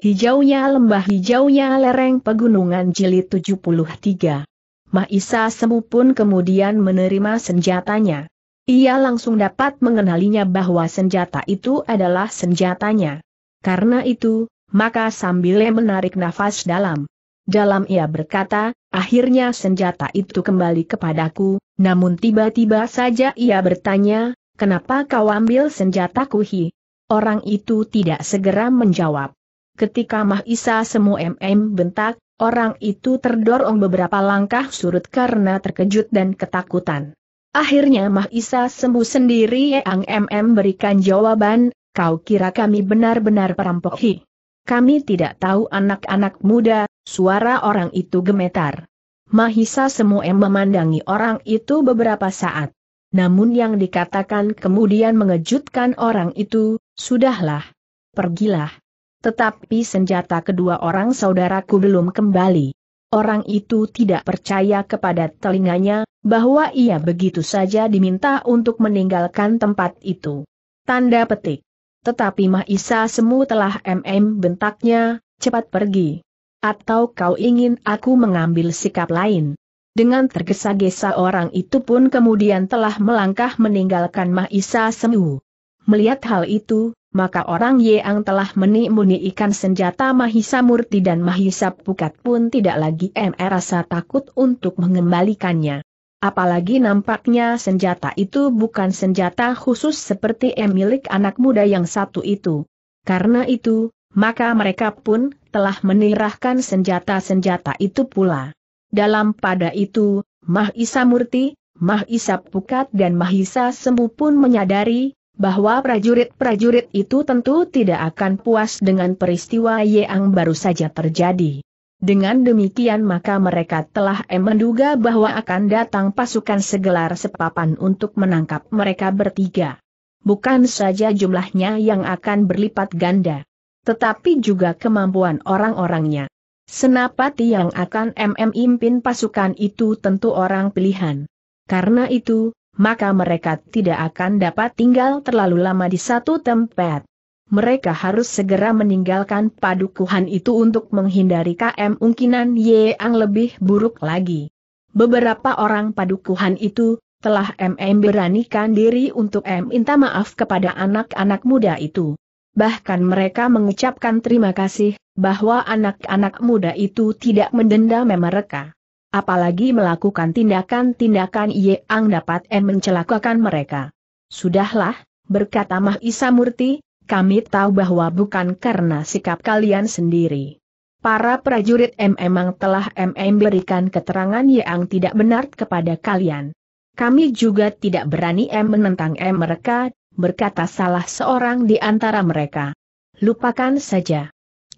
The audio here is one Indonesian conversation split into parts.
Hijaunya lembah hijaunya lereng pegunungan jilid 73. Maisa Semu pun kemudian menerima senjatanya. Ia langsung dapat mengenalinya bahwa senjata itu adalah senjatanya. Karena itu, maka sambil menarik nafas dalam. Dalam ia berkata, akhirnya senjata itu kembali kepadaku, namun tiba-tiba saja ia bertanya, kenapa kau ambil senjataku hi? Orang itu tidak segera menjawab. Ketika Mah Isa semu MM bentak, orang itu terdorong beberapa langkah surut karena terkejut dan ketakutan. Akhirnya Mah Isa semu sendiri yang MM berikan jawaban, kau kira kami benar-benar perampok hi. Kami tidak tahu anak-anak muda, suara orang itu gemetar. Mahisa semu mm memandangi orang itu beberapa saat. Namun yang dikatakan kemudian mengejutkan orang itu, sudahlah. Pergilah. Tetapi senjata kedua orang saudaraku belum kembali. Orang itu tidak percaya kepada telinganya, bahwa ia begitu saja diminta untuk meninggalkan tempat itu. Tanda petik. Tetapi Mahisa Semu telah MM bentaknya, cepat pergi. Atau kau ingin aku mengambil sikap lain? Dengan tergesa-gesa orang itu pun kemudian telah melangkah meninggalkan Mahisa Semu. Melihat hal itu, maka orang Yeang telah menimuni-ikan senjata Mahisa Murti dan Mahisa Pukat pun tidak lagi merasa takut untuk mengembalikannya. Apalagi nampaknya senjata itu bukan senjata khusus seperti milik anak muda yang satu itu. Karena itu, maka mereka pun telah menirahkan senjata-senjata itu pula. Dalam pada itu, Mahisa Murti, Mahisa Pukat dan Mahisa Sembu pun menyadari bahwa prajurit-prajurit itu tentu tidak akan puas dengan peristiwa yang baru saja terjadi. Dengan demikian maka mereka telah menduga bahwa akan datang pasukan segelar sepapan untuk menangkap mereka bertiga. Bukan saja jumlahnya yang akan berlipat ganda, tetapi juga kemampuan orang-orangnya. Senapati yang akan memimpin pasukan itu tentu orang pilihan. Karena itu, maka mereka tidak akan dapat tinggal terlalu lama di satu tempat. Mereka harus segera meninggalkan padukuhan itu untuk menghindari KM Ungkinan yang lebih buruk lagi. Beberapa orang padukuhan itu, telah MM beranikan diri untuk M minta maaf kepada anak-anak muda itu. Bahkan mereka mengucapkan terima kasih, bahwa anak-anak muda itu tidak mendendam mereka apalagi melakukan tindakan-tindakan yang dapat M mencelakakan mereka. Sudahlah, berkata Mah Isa Murti, kami tahu bahwa bukan karena sikap kalian sendiri. Para prajurit M memang telah MM berikan keterangan yang tidak benar kepada kalian. Kami juga tidak berani M menentang M mereka, berkata salah seorang di antara mereka. Lupakan saja.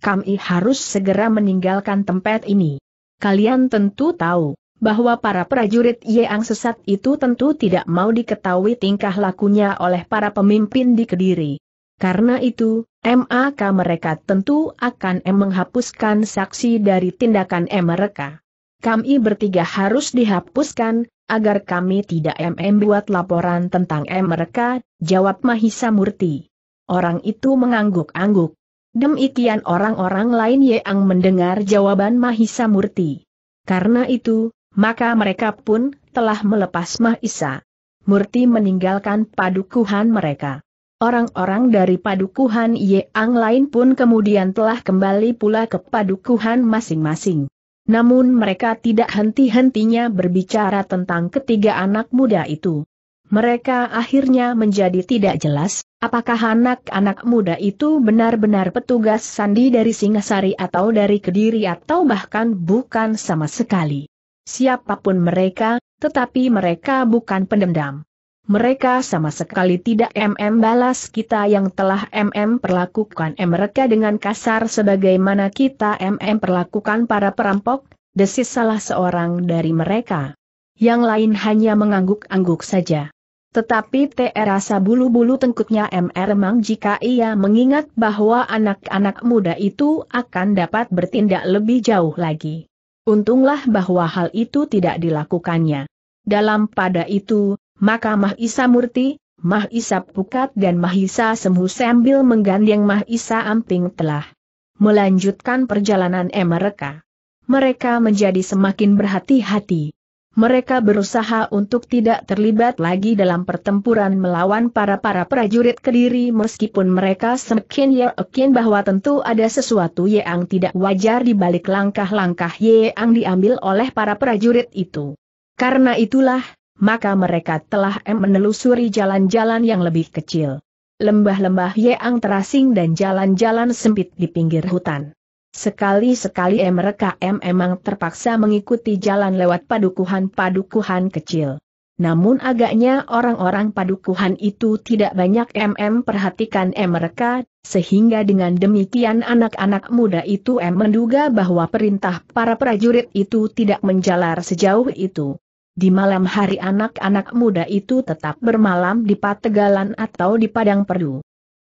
Kami harus segera meninggalkan tempat ini. Kalian tentu tahu bahwa para prajurit Yeang sesat itu tentu tidak mau diketahui tingkah lakunya oleh para pemimpin di Kediri. Karena itu, MAK mereka tentu akan M menghapuskan saksi dari tindakan M mereka. Kami bertiga harus dihapuskan, agar kami tidak MM buat laporan tentang M mereka, jawab Mahisa Murti. Orang itu mengangguk-angguk. Demikian orang-orang lain yang mendengar jawaban Mahisa Murti. Karena itu, maka mereka pun telah melepas Mahisa. Murti meninggalkan padukuhan mereka. Orang-orang dari padukuhan yang lain pun kemudian telah kembali pula ke padukuhan masing-masing. Namun mereka tidak henti-hentinya berbicara tentang ketiga anak muda itu. Mereka akhirnya menjadi tidak jelas, Apakah anak-anak muda itu benar-benar petugas sandi dari Singasari atau dari Kediri atau bahkan bukan sama sekali? Siapapun mereka, tetapi mereka bukan pendendam. Mereka sama sekali tidak MM balas kita yang telah MM perlakukan mereka dengan kasar sebagaimana kita MM perlakukan para perampok, desis salah seorang dari mereka. Yang lain hanya mengangguk-angguk saja. Tetapi TR rasa bulu-bulu tengkuknya MR Mang jika ia mengingat bahwa anak-anak muda itu akan dapat bertindak lebih jauh lagi. Untunglah bahwa hal itu tidak dilakukannya. Dalam pada itu, maka Mahisa Murti, Mahisa Pukat dan Mahisa Semu sambil menggandeng Mahisa Amping telah melanjutkan perjalanan mereka. Mereka menjadi semakin berhati-hati mereka berusaha untuk tidak terlibat lagi dalam pertempuran melawan para-para prajurit Kediri meskipun mereka semakin yakin bahwa tentu ada sesuatu yang tidak wajar di balik langkah-langkah yang diambil oleh para prajurit itu. Karena itulah, maka mereka telah menelusuri jalan-jalan yang lebih kecil. Lembah-lembah yang terasing dan jalan-jalan sempit di pinggir hutan. Sekali-sekali mereka memang terpaksa mengikuti jalan lewat padukuhan-padukuhan kecil. Namun agaknya orang-orang padukuhan itu tidak banyak MM perhatikan mereka, sehingga dengan demikian anak-anak muda itu M menduga bahwa perintah para prajurit itu tidak menjalar sejauh itu. Di malam hari anak-anak muda itu tetap bermalam di pategalan atau di padang perdu.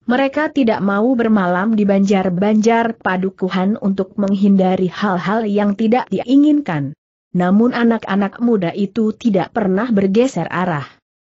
Mereka tidak mau bermalam di banjar-banjar padukuhan untuk menghindari hal-hal yang tidak diinginkan. Namun anak-anak muda itu tidak pernah bergeser arah.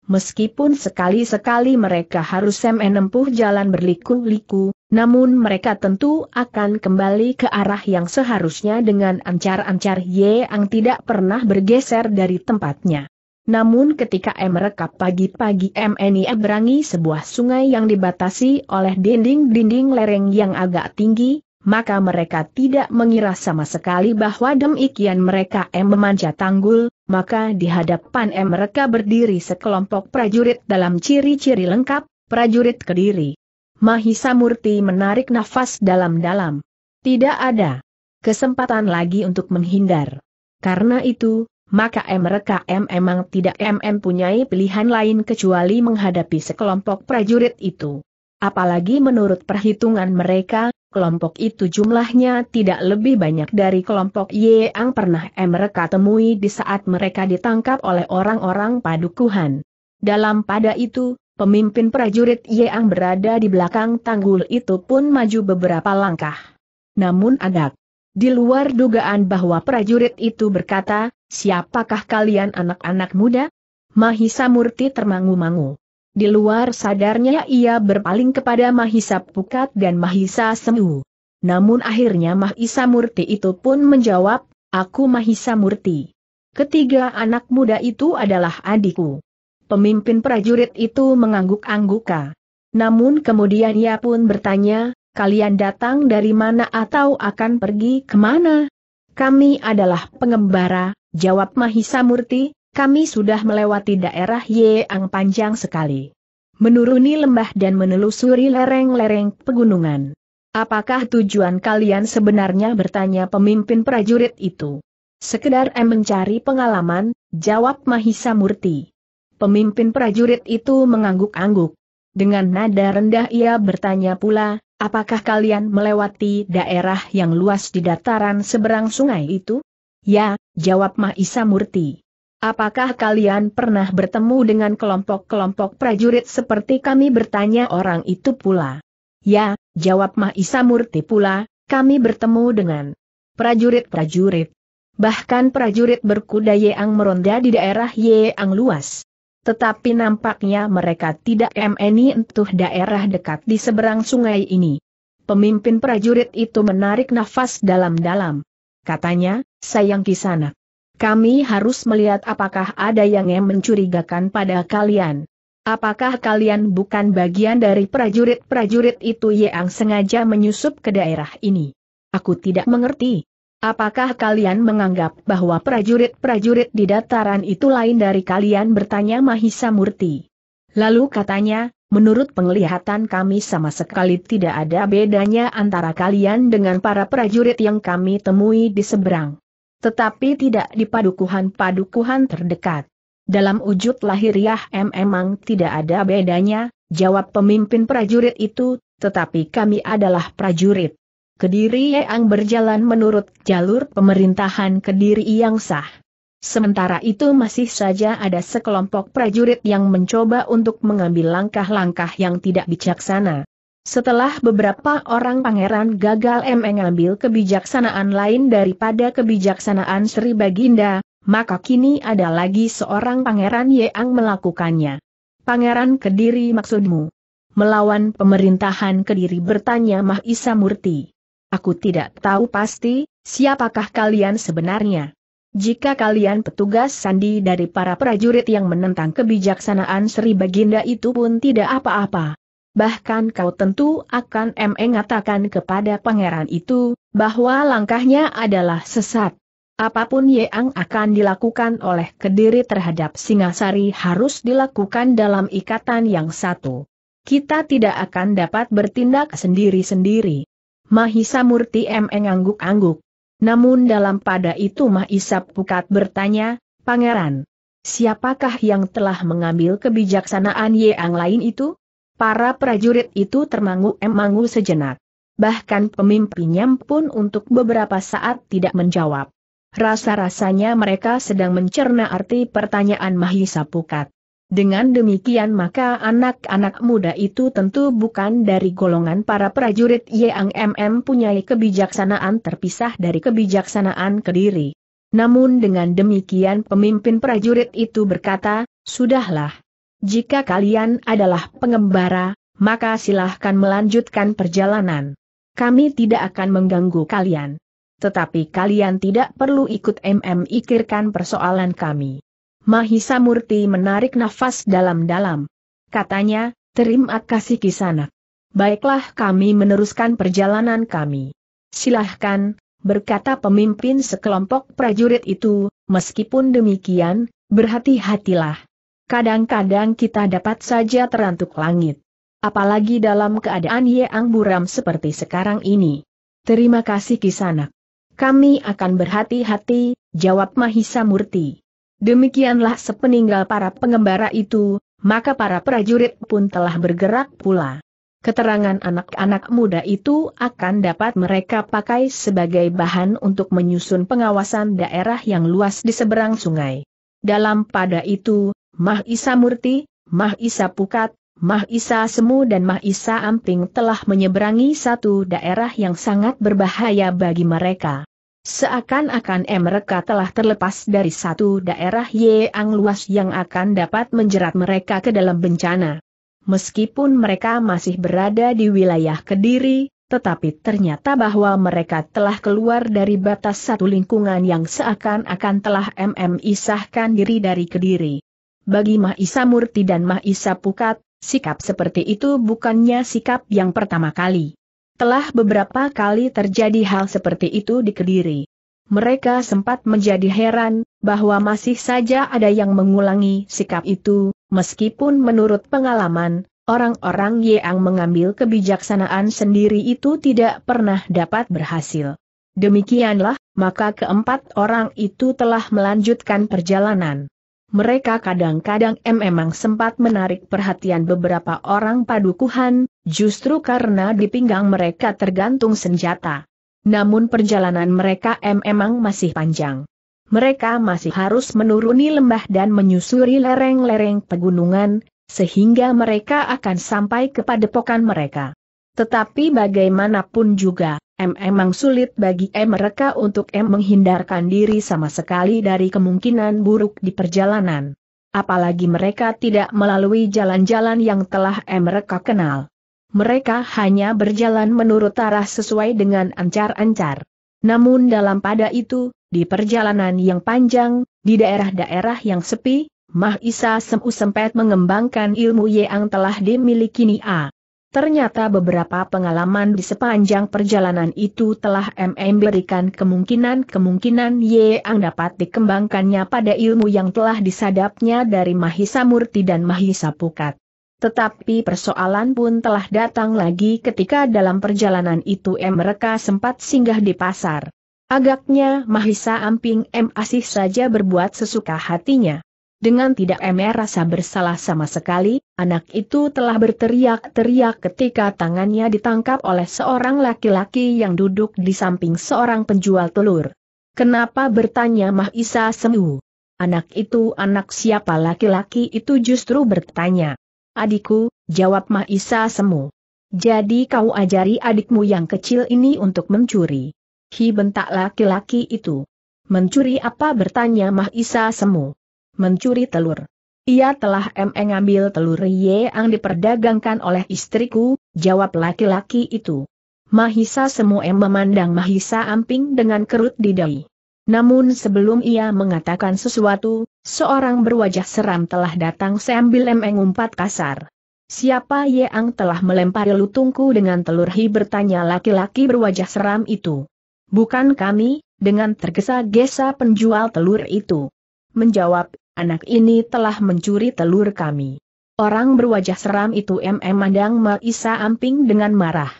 Meskipun sekali-sekali mereka harus menempuh jalan berliku-liku, namun mereka tentu akan kembali ke arah yang seharusnya dengan ancar-ancar yang tidak pernah bergeser dari tempatnya. Namun ketika mereka pagi-pagi MNI berangi sebuah sungai yang dibatasi oleh dinding-dinding lereng yang agak tinggi, maka mereka tidak mengira sama sekali bahwa demikian mereka M memanjat tanggul, maka di hadapan M mereka berdiri sekelompok prajurit dalam ciri-ciri lengkap, prajurit kediri. Mahisa Murti menarik nafas dalam-dalam. Tidak ada kesempatan lagi untuk menghindar. Karena itu, maka M memang tidak punyai pilihan lain kecuali menghadapi sekelompok prajurit itu. Apalagi menurut perhitungan mereka, kelompok itu jumlahnya tidak lebih banyak dari kelompok Y yang pernah mereka temui di saat mereka ditangkap oleh orang-orang padukuhan. Dalam pada itu, pemimpin prajurit Y yang berada di belakang tanggul itu pun maju beberapa langkah. Namun agak di luar dugaan bahwa prajurit itu berkata, Siapakah kalian anak-anak muda? Mahisa Murti termangu-mangu. Di luar sadarnya ia berpaling kepada Mahisa Pukat dan Mahisa Semu. Namun akhirnya Mahisa Murti itu pun menjawab, Aku Mahisa Murti. Ketiga anak muda itu adalah adikku. Pemimpin prajurit itu mengangguk-angguka. Namun kemudian ia pun bertanya, kalian datang dari mana atau akan pergi ke mana? Kami adalah pengembara, Jawab Mahisa Murti, kami sudah melewati daerah Yeang panjang sekali. Menuruni lembah dan menelusuri lereng-lereng pegunungan. Apakah tujuan kalian sebenarnya bertanya pemimpin prajurit itu? Sekedar em mencari pengalaman, jawab Mahisa Murti. Pemimpin prajurit itu mengangguk-angguk. Dengan nada rendah ia bertanya pula, apakah kalian melewati daerah yang luas di dataran seberang sungai itu? Ya, jawab Mahisa Murti. Apakah kalian pernah bertemu dengan kelompok-kelompok prajurit seperti kami bertanya orang itu pula? Ya, jawab Mahisa Murti pula, kami bertemu dengan prajurit-prajurit. Bahkan prajurit berkuda Yeang meronda di daerah Yeang luas. Tetapi nampaknya mereka tidak meni entuh daerah dekat di seberang sungai ini. Pemimpin prajurit itu menarik nafas dalam-dalam. Katanya, Sayang kisana, Kami harus melihat apakah ada yang mencurigakan pada kalian. Apakah kalian bukan bagian dari prajurit-prajurit itu yang sengaja menyusup ke daerah ini? Aku tidak mengerti. Apakah kalian menganggap bahwa prajurit-prajurit di dataran itu lain dari kalian bertanya Mahisa Murti? Lalu katanya, menurut penglihatan kami sama sekali tidak ada bedanya antara kalian dengan para prajurit yang kami temui di seberang tetapi tidak di padukuhan-padukuhan terdekat. Dalam wujud lahiriah M memang tidak ada bedanya, jawab pemimpin prajurit itu, tetapi kami adalah prajurit. Kediri yang berjalan menurut jalur pemerintahan Kediri yang sah. Sementara itu masih saja ada sekelompok prajurit yang mencoba untuk mengambil langkah-langkah yang tidak bijaksana. Setelah beberapa orang pangeran gagal mengambil kebijaksanaan lain daripada kebijaksanaan Sri Baginda, maka kini ada lagi seorang pangeran yang melakukannya. Pangeran Kediri maksudmu? Melawan pemerintahan Kediri bertanya Mahisa Murti. Aku tidak tahu pasti, siapakah kalian sebenarnya? Jika kalian petugas sandi dari para prajurit yang menentang kebijaksanaan Sri Baginda itu pun tidak apa-apa. Bahkan kau tentu akan mengatakan kepada pangeran itu, bahwa langkahnya adalah sesat. Apapun yang akan dilakukan oleh Kediri terhadap Singasari harus dilakukan dalam ikatan yang satu. Kita tidak akan dapat bertindak sendiri-sendiri. Mahisa Murti mengangguk-angguk. Namun dalam pada itu Mahisa Pukat bertanya, Pangeran, siapakah yang telah mengambil kebijaksanaan yang lain itu? Para prajurit itu termangu-emangu sejenak. Bahkan pemimpinnya pun untuk beberapa saat tidak menjawab. Rasa-rasanya mereka sedang mencerna arti pertanyaan Mahisa Pukat. Dengan demikian maka anak-anak muda itu tentu bukan dari golongan para prajurit yang MM punyai kebijaksanaan terpisah dari kebijaksanaan Kediri. Namun dengan demikian pemimpin prajurit itu berkata, Sudahlah, jika kalian adalah pengembara, maka silahkan melanjutkan perjalanan. Kami tidak akan mengganggu kalian. Tetapi kalian tidak perlu ikut MM ikirkan persoalan kami. Mahisa Murti menarik nafas dalam-dalam. Katanya, terima kasih kisanak. Baiklah kami meneruskan perjalanan kami. Silahkan, berkata pemimpin sekelompok prajurit itu, meskipun demikian, berhati-hatilah kadang-kadang kita dapat saja terantuk langit. Apalagi dalam keadaan yang buram seperti sekarang ini. Terima kasih Kisanak. Kami akan berhati-hati, jawab Mahisa Murti. Demikianlah sepeninggal para pengembara itu, maka para prajurit pun telah bergerak pula. Keterangan anak-anak muda itu akan dapat mereka pakai sebagai bahan untuk menyusun pengawasan daerah yang luas di seberang sungai. Dalam pada itu, Mah Isa Murti, Mah Isa Pukat, Mah Isa Semu dan Mah Isa Amping telah menyeberangi satu daerah yang sangat berbahaya bagi mereka. Seakan-akan mereka telah terlepas dari satu daerah yang luas yang akan dapat menjerat mereka ke dalam bencana. Meskipun mereka masih berada di wilayah Kediri, tetapi ternyata bahwa mereka telah keluar dari batas satu lingkungan yang seakan-akan telah MM isahkan diri dari Kediri. Bagi Mahisa Murti dan Mahisa Pukat, sikap seperti itu bukannya sikap yang pertama kali. Telah beberapa kali terjadi hal seperti itu di Kediri. Mereka sempat menjadi heran, bahwa masih saja ada yang mengulangi sikap itu, meskipun menurut pengalaman, orang-orang yang mengambil kebijaksanaan sendiri itu tidak pernah dapat berhasil. Demikianlah, maka keempat orang itu telah melanjutkan perjalanan mereka kadang-kadang memang sempat menarik perhatian beberapa orang padukuhan, justru karena di pinggang mereka tergantung senjata. Namun perjalanan mereka memang masih panjang. Mereka masih harus menuruni lembah dan menyusuri lereng-lereng pegunungan, sehingga mereka akan sampai ke padepokan mereka. Tetapi bagaimanapun juga, M emang sulit bagi M mereka untuk M menghindarkan diri sama sekali dari kemungkinan buruk di perjalanan. Apalagi mereka tidak melalui jalan-jalan yang telah M mereka kenal. Mereka hanya berjalan menurut arah sesuai dengan ancar-ancar. Namun dalam pada itu, di perjalanan yang panjang, di daerah-daerah yang sepi, Mah Isa Semu sempat mengembangkan ilmu yang telah dimiliki Nia. Ternyata beberapa pengalaman di sepanjang perjalanan itu telah MM berikan kemungkinan-kemungkinan yang dapat dikembangkannya pada ilmu yang telah disadapnya dari Mahisa Murti dan Mahisa Pukat. Tetapi persoalan pun telah datang lagi ketika dalam perjalanan itu M mereka sempat singgah di pasar. Agaknya Mahisa Amping M asih saja berbuat sesuka hatinya. Dengan tidak emer rasa bersalah sama sekali, anak itu telah berteriak-teriak ketika tangannya ditangkap oleh seorang laki-laki yang duduk di samping seorang penjual telur. Kenapa bertanya Mahisa Semu? Anak itu anak siapa laki-laki itu justru bertanya. Adikku, jawab Mahisa Semu. Jadi kau ajari adikmu yang kecil ini untuk mencuri. Hi bentak laki-laki itu. Mencuri apa bertanya Mahisa Semu mencuri telur. Ia telah mengambil telur ye yang diperdagangkan oleh istriku, jawab laki-laki itu. Mahisa semua memandang Mahisa Amping dengan kerut di dahi. Namun sebelum ia mengatakan sesuatu, seorang berwajah seram telah datang sambil mengumpat kasar. Siapa Ye yang telah melempari lutungku dengan telur hi bertanya laki-laki berwajah seram itu. Bukan kami, dengan tergesa-gesa penjual telur itu. Menjawab Anak ini telah mencuri telur kami. Orang berwajah seram itu Mandang Maisa Amping dengan marah.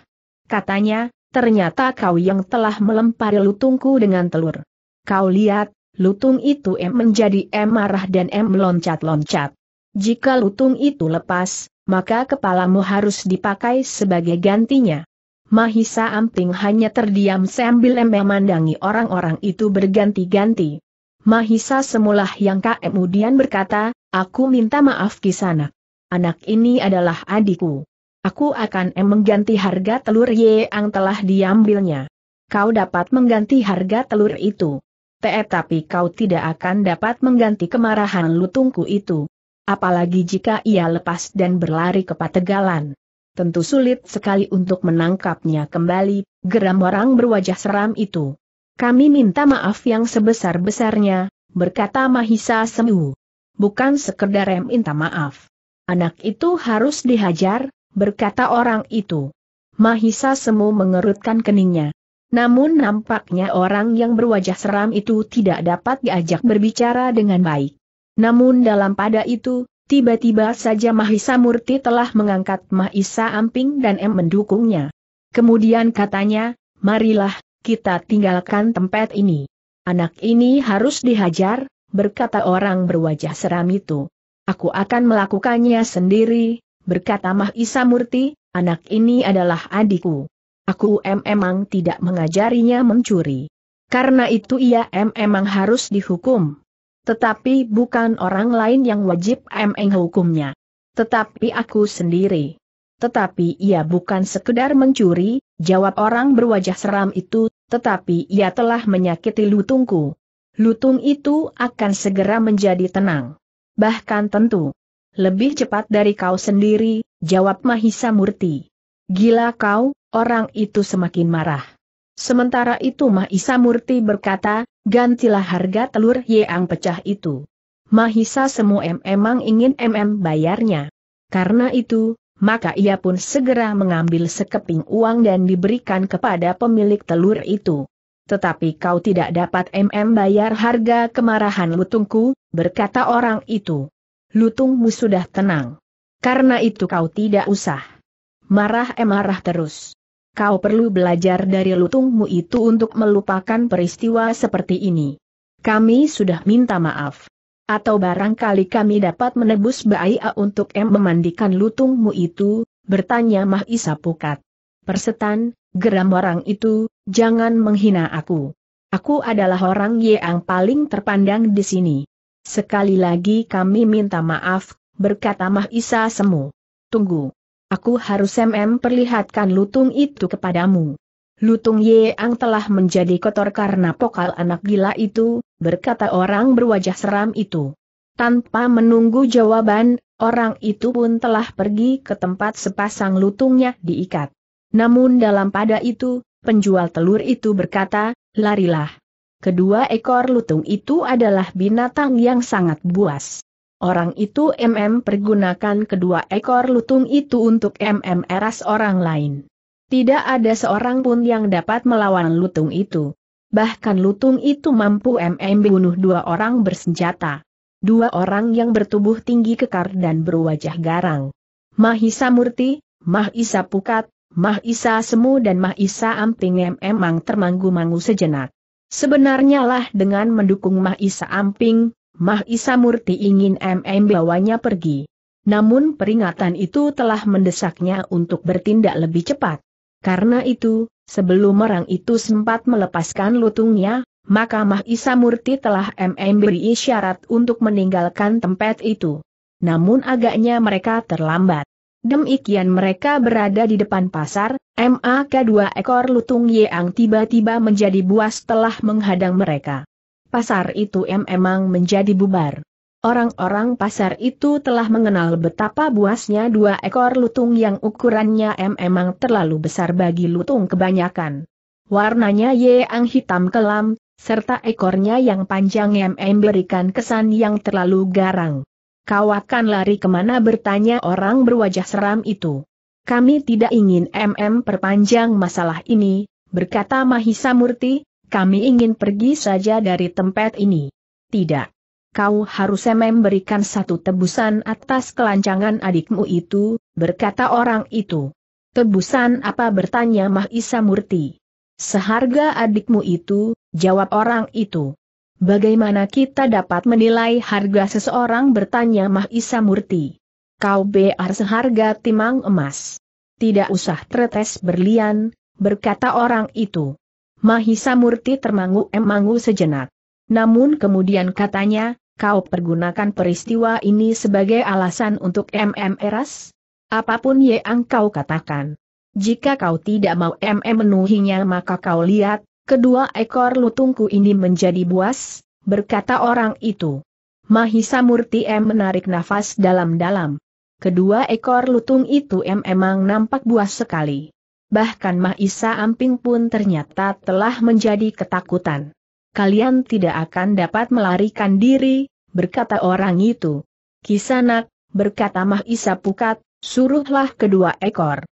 Katanya, ternyata kau yang telah melempari lutungku dengan telur. Kau lihat, lutung itu M menjadi M marah dan M meloncat-loncat. Jika lutung itu lepas, maka kepalamu harus dipakai sebagai gantinya. Mahisa Amping hanya terdiam sambil memandangi orang-orang itu berganti-ganti. Mahisa semula yang kemudian berkata, aku minta maaf kisana. Anak ini adalah adikku. Aku akan em mengganti harga telur ye yang telah diambilnya. Kau dapat mengganti harga telur itu. Te tapi kau tidak akan dapat mengganti kemarahan lutungku itu. Apalagi jika ia lepas dan berlari ke pategalan. Tentu sulit sekali untuk menangkapnya kembali, geram orang berwajah seram itu. Kami minta maaf yang sebesar-besarnya, berkata Mahisa Semu. Bukan sekedar minta maaf. Anak itu harus dihajar, berkata orang itu. Mahisa Semu mengerutkan keningnya. Namun nampaknya orang yang berwajah seram itu tidak dapat diajak berbicara dengan baik. Namun dalam pada itu, tiba-tiba saja Mahisa Murti telah mengangkat Mahisa Amping dan M mendukungnya. Kemudian katanya, marilah, kita tinggalkan tempat ini. Anak ini harus dihajar, berkata orang berwajah seram itu. Aku akan melakukannya sendiri, berkata Mahisa Murti. anak ini adalah adikku. Aku memang tidak mengajarinya mencuri. Karena itu ia memang harus dihukum. Tetapi bukan orang lain yang wajib memang hukumnya. Tetapi aku sendiri. Tetapi ia bukan sekedar mencuri, jawab orang berwajah seram itu, tetapi ia telah menyakiti lutungku. Lutung itu akan segera menjadi tenang. Bahkan tentu. Lebih cepat dari kau sendiri, jawab Mahisa Murti. Gila kau, orang itu semakin marah. Sementara itu Mahisa Murti berkata, gantilah harga telur yang pecah itu. Mahisa semua em emang ingin MM bayarnya. Karena itu, maka ia pun segera mengambil sekeping uang dan diberikan kepada pemilik telur itu. Tetapi kau tidak dapat MM bayar harga kemarahan lutungku, berkata orang itu. Lutungmu sudah tenang. Karena itu kau tidak usah. Marah emarah terus. Kau perlu belajar dari lutungmu itu untuk melupakan peristiwa seperti ini. Kami sudah minta maaf. Atau barangkali kami dapat menebus Baia untuk M memandikan lutungmu itu, bertanya Isa Pukat. Persetan, geram orang itu, jangan menghina aku. Aku adalah orang yang paling terpandang di sini. Sekali lagi kami minta maaf, berkata Mahisa Semu. Tunggu. Aku harus mm perlihatkan lutung itu kepadamu. Lutung Yeang telah menjadi kotor karena pokal anak gila itu, berkata orang berwajah seram itu. Tanpa menunggu jawaban, orang itu pun telah pergi ke tempat sepasang lutungnya diikat. Namun dalam pada itu, penjual telur itu berkata, larilah. Kedua ekor lutung itu adalah binatang yang sangat buas. Orang itu MM pergunakan kedua ekor lutung itu untuk MM eras orang lain. Tidak ada seorang pun yang dapat melawan lutung itu. Bahkan lutung itu mampu MM bunuh dua orang bersenjata. Dua orang yang bertubuh tinggi kekar dan berwajah garang. Mahisa Murti, Mahisa Pukat, Mahisa Semu dan Mahisa Amping memang mm termanggu-manggu sejenak. Sebenarnya lah dengan mendukung Mahisa Amping, Mahisa Murti ingin MM bawanya pergi. Namun peringatan itu telah mendesaknya untuk bertindak lebih cepat. Karena itu, sebelum orang itu sempat melepaskan lutungnya, maka Mahisa Murti telah memberi isyarat untuk meninggalkan tempat itu. Namun agaknya mereka terlambat. Demikian mereka berada di depan pasar, MAK dua ekor lutung yang tiba-tiba menjadi buas telah menghadang mereka. Pasar itu memang menjadi bubar. Orang-orang pasar itu telah mengenal betapa buasnya dua ekor lutung yang ukurannya M memang terlalu besar bagi lutung kebanyakan. Warnanya yang hitam kelam, serta ekornya yang panjang M memberikan kesan yang terlalu garang. Kau akan lari kemana bertanya orang berwajah seram itu. Kami tidak ingin MM perpanjang masalah ini, berkata Mahisa Murti, kami ingin pergi saja dari tempat ini. Tidak kau harus memberikan satu tebusan atas kelancangan adikmu itu, berkata orang itu. Tebusan apa bertanya Mahisa Murti. Seharga adikmu itu, jawab orang itu. Bagaimana kita dapat menilai harga seseorang bertanya Mahisa Murti. Kau biar seharga timang emas. Tidak usah tretes berlian, berkata orang itu. Mahisa Murti termangu-emangu sejenak. Namun kemudian katanya, kau pergunakan peristiwa ini sebagai alasan untuk MM Eras? Apapun yang kau katakan. Jika kau tidak mau MM menuhinya maka kau lihat, kedua ekor lutungku ini menjadi buas, berkata orang itu. Mahisa Murti M menarik nafas dalam-dalam. Kedua ekor lutung itu M emang nampak buas sekali. Bahkan Mahisa Amping pun ternyata telah menjadi ketakutan kalian tidak akan dapat melarikan diri, berkata orang itu. Kisanak, berkata Mahisa Pukat, suruhlah kedua ekor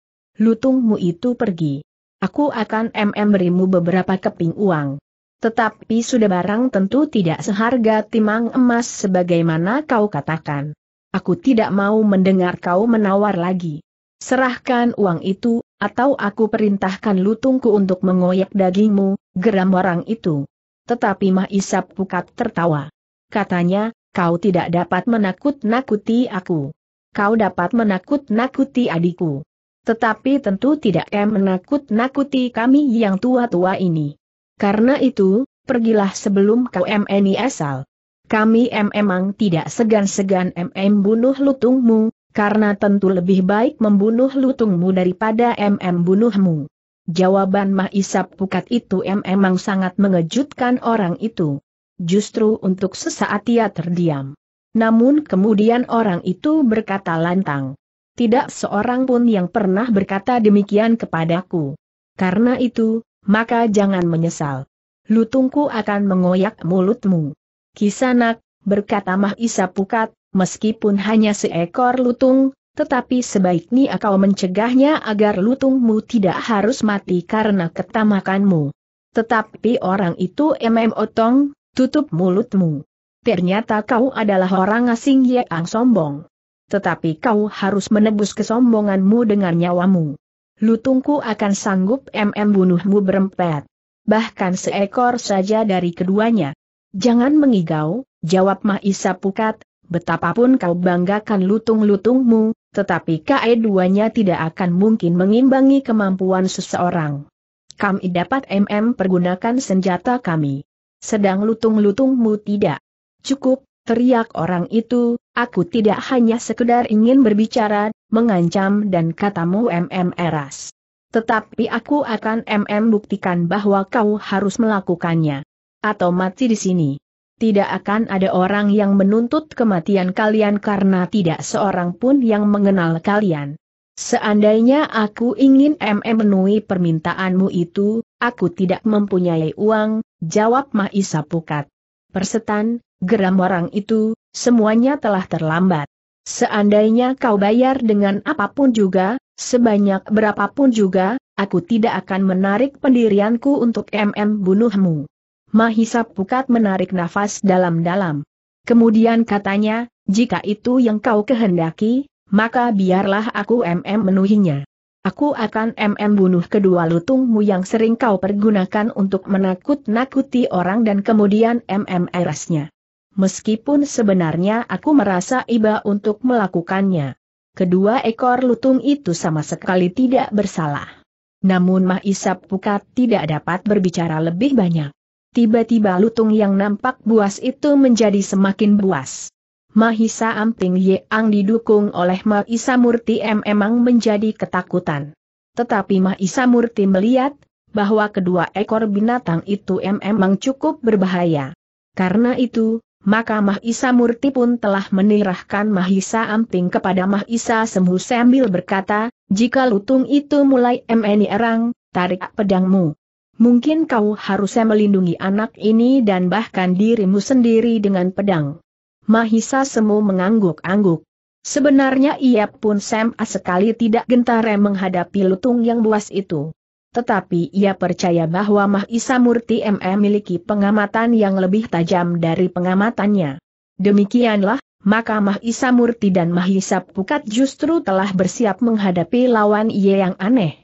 lutungmu itu pergi. Aku akan mm berimu beberapa keping uang. Tetapi sudah barang tentu tidak seharga timang emas sebagaimana kau katakan. Aku tidak mau mendengar kau menawar lagi. Serahkan uang itu, atau aku perintahkan lutungku untuk mengoyak dagingmu, geram orang itu. Tetapi Mahisa Pukat tertawa. Katanya, kau tidak dapat menakut-nakuti aku. Kau dapat menakut-nakuti adikku. Tetapi tentu tidak em menakut-nakuti kami yang tua-tua ini. Karena itu, pergilah sebelum kau MNI asal. Kami em emang tidak segan-segan MM bunuh lutungmu, karena tentu lebih baik membunuh lutungmu daripada MM bunuhmu. Jawaban Mahisap Pukat itu memang sangat mengejutkan orang itu. Justru untuk sesaat ia terdiam. Namun kemudian orang itu berkata lantang. Tidak seorang pun yang pernah berkata demikian kepadaku. Karena itu, maka jangan menyesal. Lutungku akan mengoyak mulutmu. Kisanak, berkata Mahisap Pukat, meskipun hanya seekor lutung, tetapi sebaiknya kau mencegahnya agar lutungmu tidak harus mati karena ketamakanmu. Tetapi orang itu mm otong, tutup mulutmu. Ternyata kau adalah orang asing yang sombong. Tetapi kau harus menebus kesombonganmu dengan nyawamu. Lutungku akan sanggup mm bunuhmu berempat. Bahkan seekor saja dari keduanya. Jangan mengigau, jawab Mahisa Pukat, betapapun kau banggakan lutung-lutungmu, tetapi ke 2 tidak akan mungkin mengimbangi kemampuan seseorang. Kami dapat MM pergunakan senjata kami. Sedang lutung-lutungmu tidak. Cukup, teriak orang itu, aku tidak hanya sekedar ingin berbicara, mengancam dan katamu MM eras. Tetapi aku akan MM buktikan bahwa kau harus melakukannya. Atau mati di sini tidak akan ada orang yang menuntut kematian kalian karena tidak seorang pun yang mengenal kalian. Seandainya aku ingin memenuhi permintaanmu itu, aku tidak mempunyai uang, jawab Mahisa Pukat. Persetan, geram orang itu, semuanya telah terlambat. Seandainya kau bayar dengan apapun juga, sebanyak berapapun juga, aku tidak akan menarik pendirianku untuk MM bunuhmu. Mahisa Pukat menarik nafas dalam-dalam. Kemudian katanya, jika itu yang kau kehendaki, maka biarlah aku MM menuhinya. Aku akan MM bunuh kedua lutungmu yang sering kau pergunakan untuk menakut-nakuti orang dan kemudian MM erasnya. Meskipun sebenarnya aku merasa iba untuk melakukannya. Kedua ekor lutung itu sama sekali tidak bersalah. Namun Mahisa Pukat tidak dapat berbicara lebih banyak tiba-tiba lutung yang nampak buas itu menjadi semakin buas. Mahisa Amping Yeang didukung oleh Mahisa Murti M memang menjadi ketakutan. Tetapi Mahisa Murti melihat, bahwa kedua ekor binatang itu M memang cukup berbahaya. Karena itu, maka Mahisa Murti pun telah menirahkan Mahisa Amping kepada Mahisa Semu sambil berkata, jika lutung itu mulai MNI erang, tarik pedangmu mungkin kau harusnya melindungi anak ini dan bahkan dirimu sendiri dengan pedang. Mahisa Semu mengangguk-angguk. Sebenarnya ia pun Sam sekali tidak gentar menghadapi lutung yang buas itu. Tetapi ia percaya bahwa Mahisa Murti MM memiliki pengamatan yang lebih tajam dari pengamatannya. Demikianlah, maka Mahisa Murti dan Mahisa Pukat justru telah bersiap menghadapi lawan ia yang aneh.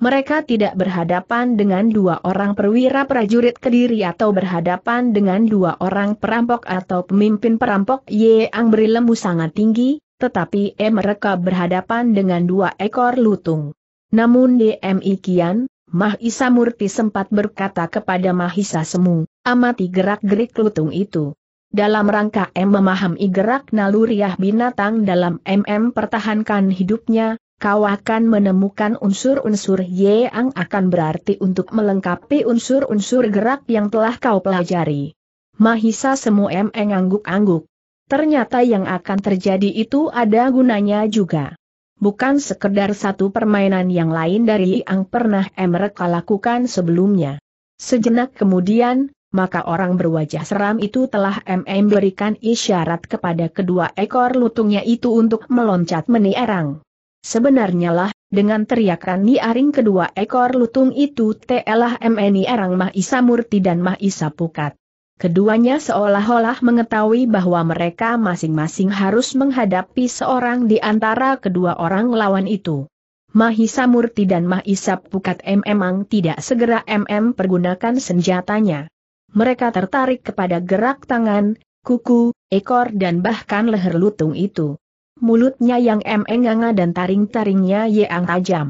Mereka tidak berhadapan dengan dua orang perwira prajurit kediri atau berhadapan dengan dua orang perampok atau pemimpin perampok yang lembu sangat tinggi, tetapi e mereka berhadapan dengan dua ekor lutung. Namun DMI Kian, Mahisa Murti sempat berkata kepada Mahisa Semu, amati gerak-gerik lutung itu. Dalam rangka M memahami gerak naluriah binatang dalam MM pertahankan hidupnya, kau akan menemukan unsur-unsur Y yang akan berarti untuk melengkapi unsur-unsur gerak yang telah kau pelajari. Mahisa Semu emeng angguk-angguk. Ternyata yang akan terjadi itu ada gunanya juga. Bukan sekedar satu permainan yang lain dari yang pernah Emreka lakukan sebelumnya. Sejenak kemudian, maka orang berwajah seram itu telah MM berikan isyarat kepada kedua ekor lutungnya itu untuk meloncat menierang. Sebenarnya lah, dengan teriakan niaring kedua ekor lutung itu telah MNI Erang Mahisa Murti dan Mahisa Pukat. Keduanya seolah-olah mengetahui bahwa mereka masing-masing harus menghadapi seorang di antara kedua orang lawan itu. Mahisa Murti dan Mahisa Pukat memang tidak segera MM pergunakan senjatanya. Mereka tertarik kepada gerak tangan, kuku, ekor dan bahkan leher lutung itu mulutnya yang emenganga dan taring-taringnya yang tajam.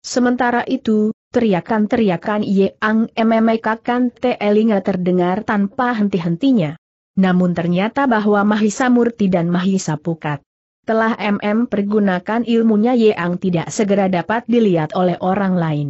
Sementara itu, teriakan-teriakan yang ememekakan telinga terdengar tanpa henti-hentinya. Namun ternyata bahwa Mahisa Murti dan Mahisa Pukat telah MM pergunakan ilmunya yang tidak segera dapat dilihat oleh orang lain.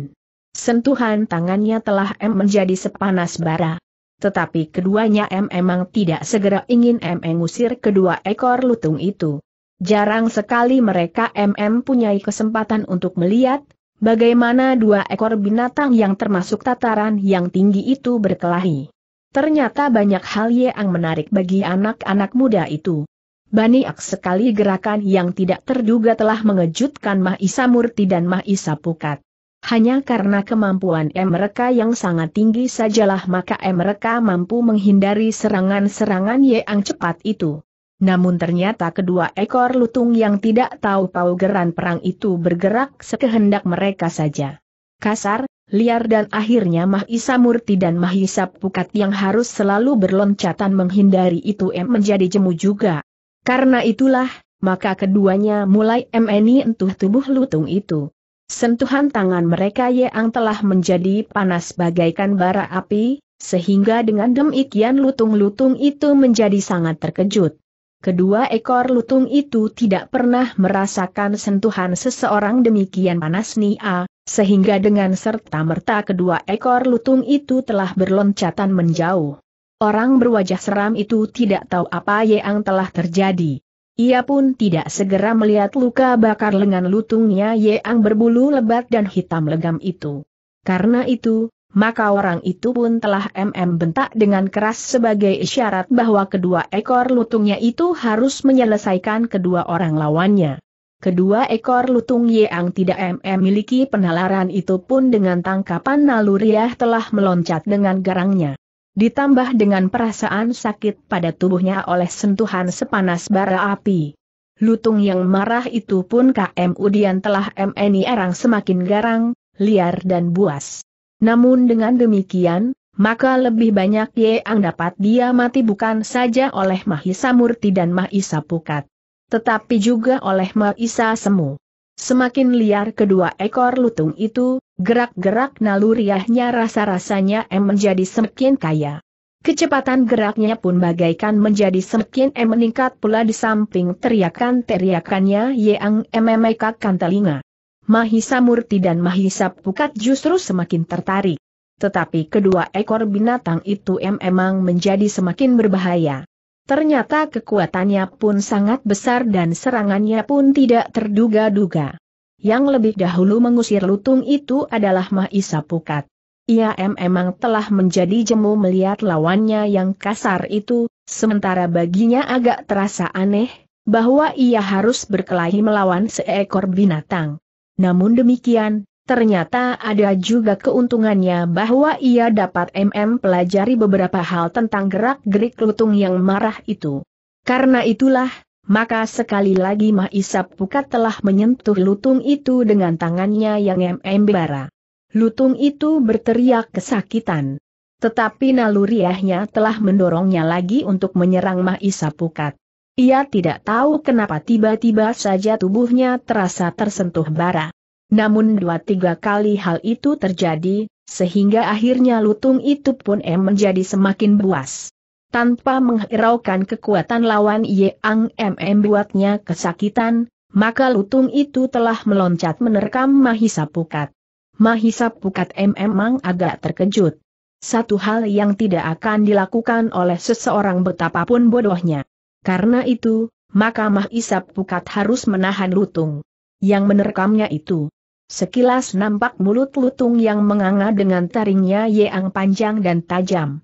Sentuhan tangannya telah M menjadi sepanas bara. Tetapi keduanya M memang tidak segera ingin M mengusir kedua ekor lutung itu. Jarang sekali mereka MM punyai kesempatan untuk melihat bagaimana dua ekor binatang yang termasuk tataran yang tinggi itu berkelahi. Ternyata banyak hal yang menarik bagi anak-anak muda itu. Banyak sekali gerakan yang tidak terduga telah mengejutkan Mahisa Murti dan Mahisa Pukat. Hanya karena kemampuan M mereka yang sangat tinggi sajalah maka mereka mampu menghindari serangan-serangan yang cepat itu. Namun ternyata kedua ekor lutung yang tidak tahu geran perang itu bergerak sekehendak mereka saja. Kasar, liar dan akhirnya Mahisa Murti dan Mahisa Pukat yang harus selalu berloncatan menghindari itu M menjadi jemu juga. Karena itulah, maka keduanya mulai MNI entuh tubuh lutung itu. Sentuhan tangan mereka yang telah menjadi panas bagaikan bara api, sehingga dengan demikian lutung-lutung itu menjadi sangat terkejut. Kedua ekor lutung itu tidak pernah merasakan sentuhan seseorang demikian panas Nia, sehingga dengan serta-merta kedua ekor lutung itu telah berloncatan menjauh. Orang berwajah seram itu tidak tahu apa yang telah terjadi. Ia pun tidak segera melihat luka bakar lengan lutungnya yang berbulu lebat dan hitam legam itu. Karena itu, maka orang itu pun telah MM bentak dengan keras sebagai isyarat bahwa kedua ekor lutungnya itu harus menyelesaikan kedua orang lawannya. Kedua ekor lutung yang tidak MM miliki penalaran itu pun dengan tangkapan naluriah telah meloncat dengan garangnya. Ditambah dengan perasaan sakit pada tubuhnya oleh sentuhan sepanas bara api. Lutung yang marah itu pun KM Udian telah MNI erang semakin garang, liar dan buas. Namun dengan demikian, maka lebih banyak Yeang dapat dia mati bukan saja oleh Mahisa Murti dan Mahisa Pukat, tetapi juga oleh Mahisa Semu. Semakin liar kedua ekor lutung itu, gerak-gerak naluriahnya rasa-rasanya em menjadi semakin kaya. Kecepatan geraknya pun bagaikan menjadi semakin em meningkat pula di samping teriakan-teriakannya Yeang em memekakkan telinga. Mahisa Murti dan Mahisa Pukat justru semakin tertarik. Tetapi kedua ekor binatang itu memang menjadi semakin berbahaya. Ternyata kekuatannya pun sangat besar dan serangannya pun tidak terduga-duga. Yang lebih dahulu mengusir lutung itu adalah Mahisa Pukat. Ia memang telah menjadi jemu melihat lawannya yang kasar itu, sementara baginya agak terasa aneh, bahwa ia harus berkelahi melawan seekor binatang. Namun demikian, ternyata ada juga keuntungannya bahwa ia dapat MM pelajari beberapa hal tentang gerak-gerik lutung yang marah itu. Karena itulah, maka sekali lagi Mahisap Pukat telah menyentuh lutung itu dengan tangannya yang MM bara. Lutung itu berteriak kesakitan. Tetapi naluriahnya telah mendorongnya lagi untuk menyerang Mahisa Pukat. Ia tidak tahu kenapa tiba-tiba saja tubuhnya terasa tersentuh bara. Namun dua tiga kali hal itu terjadi, sehingga akhirnya lutung itu pun em menjadi semakin buas. Tanpa menghiraukan kekuatan lawan Yang MM buatnya kesakitan, maka lutung itu telah meloncat menerkam Mahisa Pukat. Mahisa Pukat MM memang agak terkejut. Satu hal yang tidak akan dilakukan oleh seseorang betapapun bodohnya. Karena itu, maka Mah Isap Pukat harus menahan lutung. Yang menerkamnya itu. Sekilas nampak mulut lutung yang menganga dengan taringnya yang panjang dan tajam.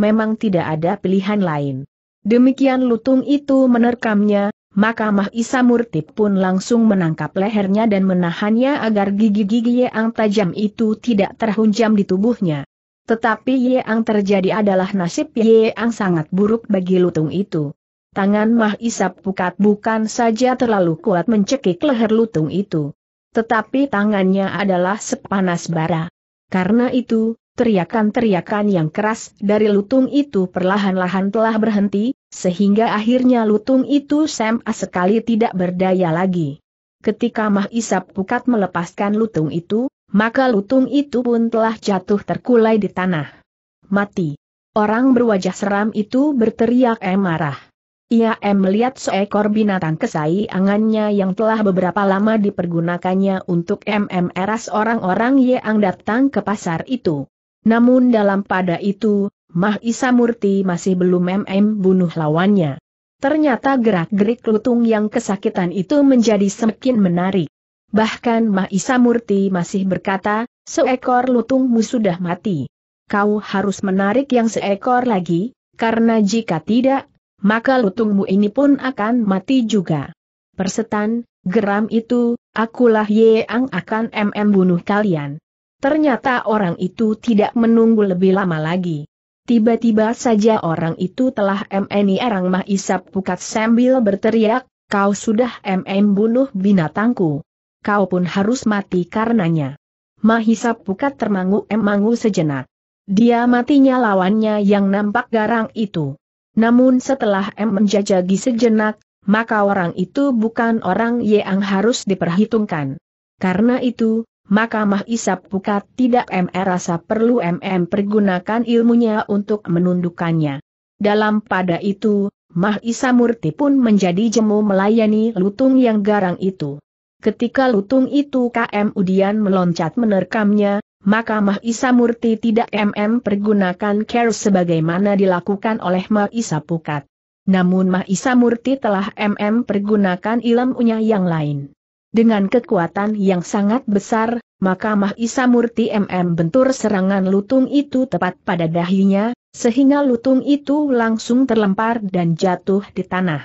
Memang tidak ada pilihan lain. Demikian lutung itu menerkamnya, maka Isa Murti pun langsung menangkap lehernya dan menahannya agar gigi-gigi yang tajam itu tidak terhunjam di tubuhnya. Tetapi yang terjadi adalah nasib yang sangat buruk bagi lutung itu. Tangan Mah Isap Pukat bukan saja terlalu kuat mencekik leher lutung itu. Tetapi tangannya adalah sepanas bara. Karena itu, teriakan-teriakan yang keras dari lutung itu perlahan-lahan telah berhenti, sehingga akhirnya lutung itu sama sekali tidak berdaya lagi. Ketika Mah Isap Pukat melepaskan lutung itu, maka lutung itu pun telah jatuh terkulai di tanah. Mati. Orang berwajah seram itu berteriak emarah. Eh, ia melihat seekor binatang kesai angannya yang telah beberapa lama dipergunakannya untuk MM eras orang-orang yang datang ke pasar itu. Namun dalam pada itu, Mah Isa Murti masih belum MM bunuh lawannya. Ternyata gerak-gerik lutung yang kesakitan itu menjadi semakin menarik. Bahkan Mah Isa Murti masih berkata, seekor lutungmu sudah mati. Kau harus menarik yang seekor lagi, karena jika tidak maka lutungmu ini pun akan mati juga. Persetan, geram itu, akulah Ye Ang akan mm bunuh kalian. Ternyata orang itu tidak menunggu lebih lama lagi. Tiba-tiba saja orang itu telah MNI Erang Mah Pukat sambil berteriak, kau sudah MM bunuh binatangku. Kau pun harus mati karenanya. Mahisap Pukat termangu-emangu sejenak. Dia matinya lawannya yang nampak garang itu. Namun setelah M menjajagi sejenak, maka orang itu bukan orang yang harus diperhitungkan. Karena itu, maka Mah Isap Pukat tidak M rasa perlu MM pergunakan ilmunya untuk menundukkannya. Dalam pada itu, Mah Isa Murti pun menjadi jemu melayani lutung yang garang itu. Ketika lutung itu KM Udian meloncat menerkamnya, maka Mahisa Murti tidak MM pergunakan care sebagaimana dilakukan oleh Mahisa Pukat. Namun Mahisa Murti telah MM pergunakan ilmunya yang lain. Dengan kekuatan yang sangat besar, maka Mahisa Murti MM bentur serangan lutung itu tepat pada dahinya, sehingga lutung itu langsung terlempar dan jatuh di tanah.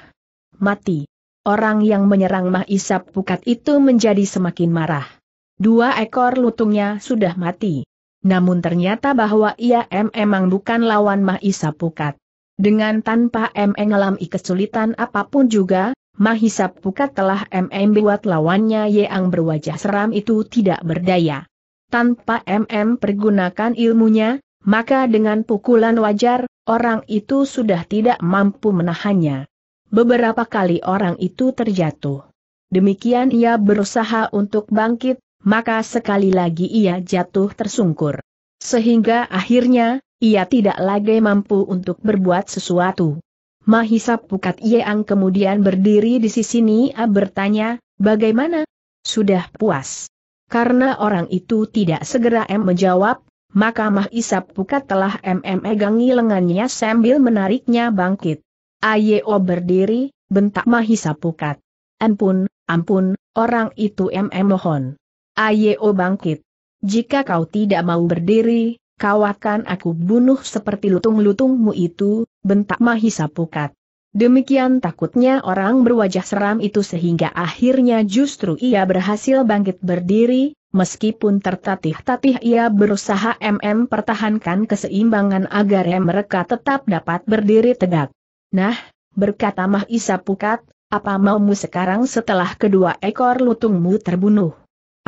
Mati. Orang yang menyerang Mahisa Pukat itu menjadi semakin marah. Dua ekor lutungnya sudah mati. Namun ternyata bahwa ia memang bukan lawan Mahisa Pukat. Dengan tanpa M mengalami kesulitan apapun juga, Mahisa Pukat telah M membuat lawannya yang berwajah seram itu tidak berdaya. Tanpa MM pergunakan ilmunya, maka dengan pukulan wajar, orang itu sudah tidak mampu menahannya. Beberapa kali orang itu terjatuh. Demikian ia berusaha untuk bangkit, maka sekali lagi ia jatuh tersungkur. Sehingga akhirnya, ia tidak lagi mampu untuk berbuat sesuatu. Mahisa Pukat Yeang kemudian berdiri di sisi Nia bertanya, bagaimana? Sudah puas. Karena orang itu tidak segera M menjawab, maka Mahisa Pukat telah MM egangi lengannya sambil menariknya bangkit. Ayo berdiri, bentak Mahisa Pukat. Ampun, ampun, orang itu MM mohon. Ayo oh bangkit. Jika kau tidak mau berdiri, kau akan aku bunuh seperti lutung-lutungmu itu, bentak Mahisa Pukat. Demikian takutnya orang berwajah seram itu sehingga akhirnya justru ia berhasil bangkit berdiri, meskipun tertatih-tatih ia berusaha MM pertahankan keseimbangan agar mereka tetap dapat berdiri tegak. Nah, berkata Mahisa Pukat, apa maumu sekarang setelah kedua ekor lutungmu terbunuh?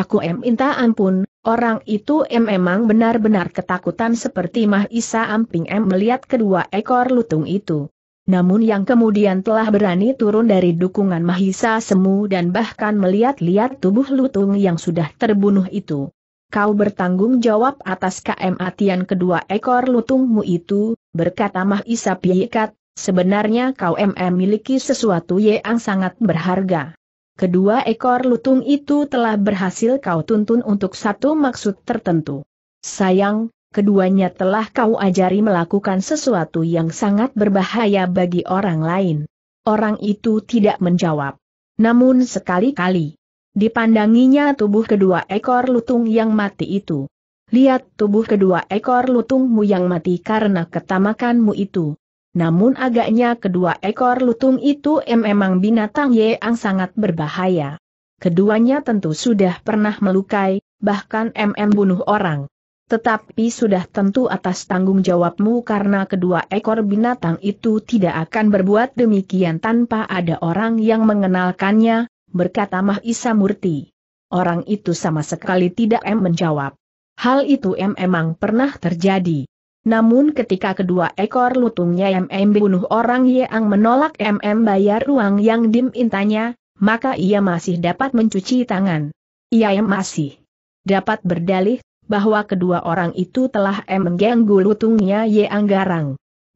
Aku em minta ampun, orang itu em memang benar-benar ketakutan seperti Mah Isa Amping em melihat kedua ekor lutung itu. Namun yang kemudian telah berani turun dari dukungan Mahisa Semu dan bahkan melihat-lihat tubuh lutung yang sudah terbunuh itu. Kau bertanggung jawab atas kematian kedua ekor lutungmu itu, berkata Mahisa piyikat. sebenarnya kau MM miliki sesuatu yang sangat berharga kedua ekor lutung itu telah berhasil kau tuntun untuk satu maksud tertentu. Sayang, keduanya telah kau ajari melakukan sesuatu yang sangat berbahaya bagi orang lain. Orang itu tidak menjawab. Namun sekali-kali, dipandanginya tubuh kedua ekor lutung yang mati itu. Lihat tubuh kedua ekor lutungmu yang mati karena ketamakanmu itu namun agaknya kedua ekor lutung itu memang binatang yang sangat berbahaya. Keduanya tentu sudah pernah melukai, bahkan MM bunuh orang. Tetapi sudah tentu atas tanggung jawabmu karena kedua ekor binatang itu tidak akan berbuat demikian tanpa ada orang yang mengenalkannya, berkata Mahisa Murti. Orang itu sama sekali tidak M menjawab. Hal itu M memang pernah terjadi. Namun ketika kedua ekor lutungnya MM bunuh orang yang menolak MM bayar uang yang dimintanya, maka ia masih dapat mencuci tangan. Ia masih dapat berdalih bahwa kedua orang itu telah mengganggu lutungnya Yang Garang.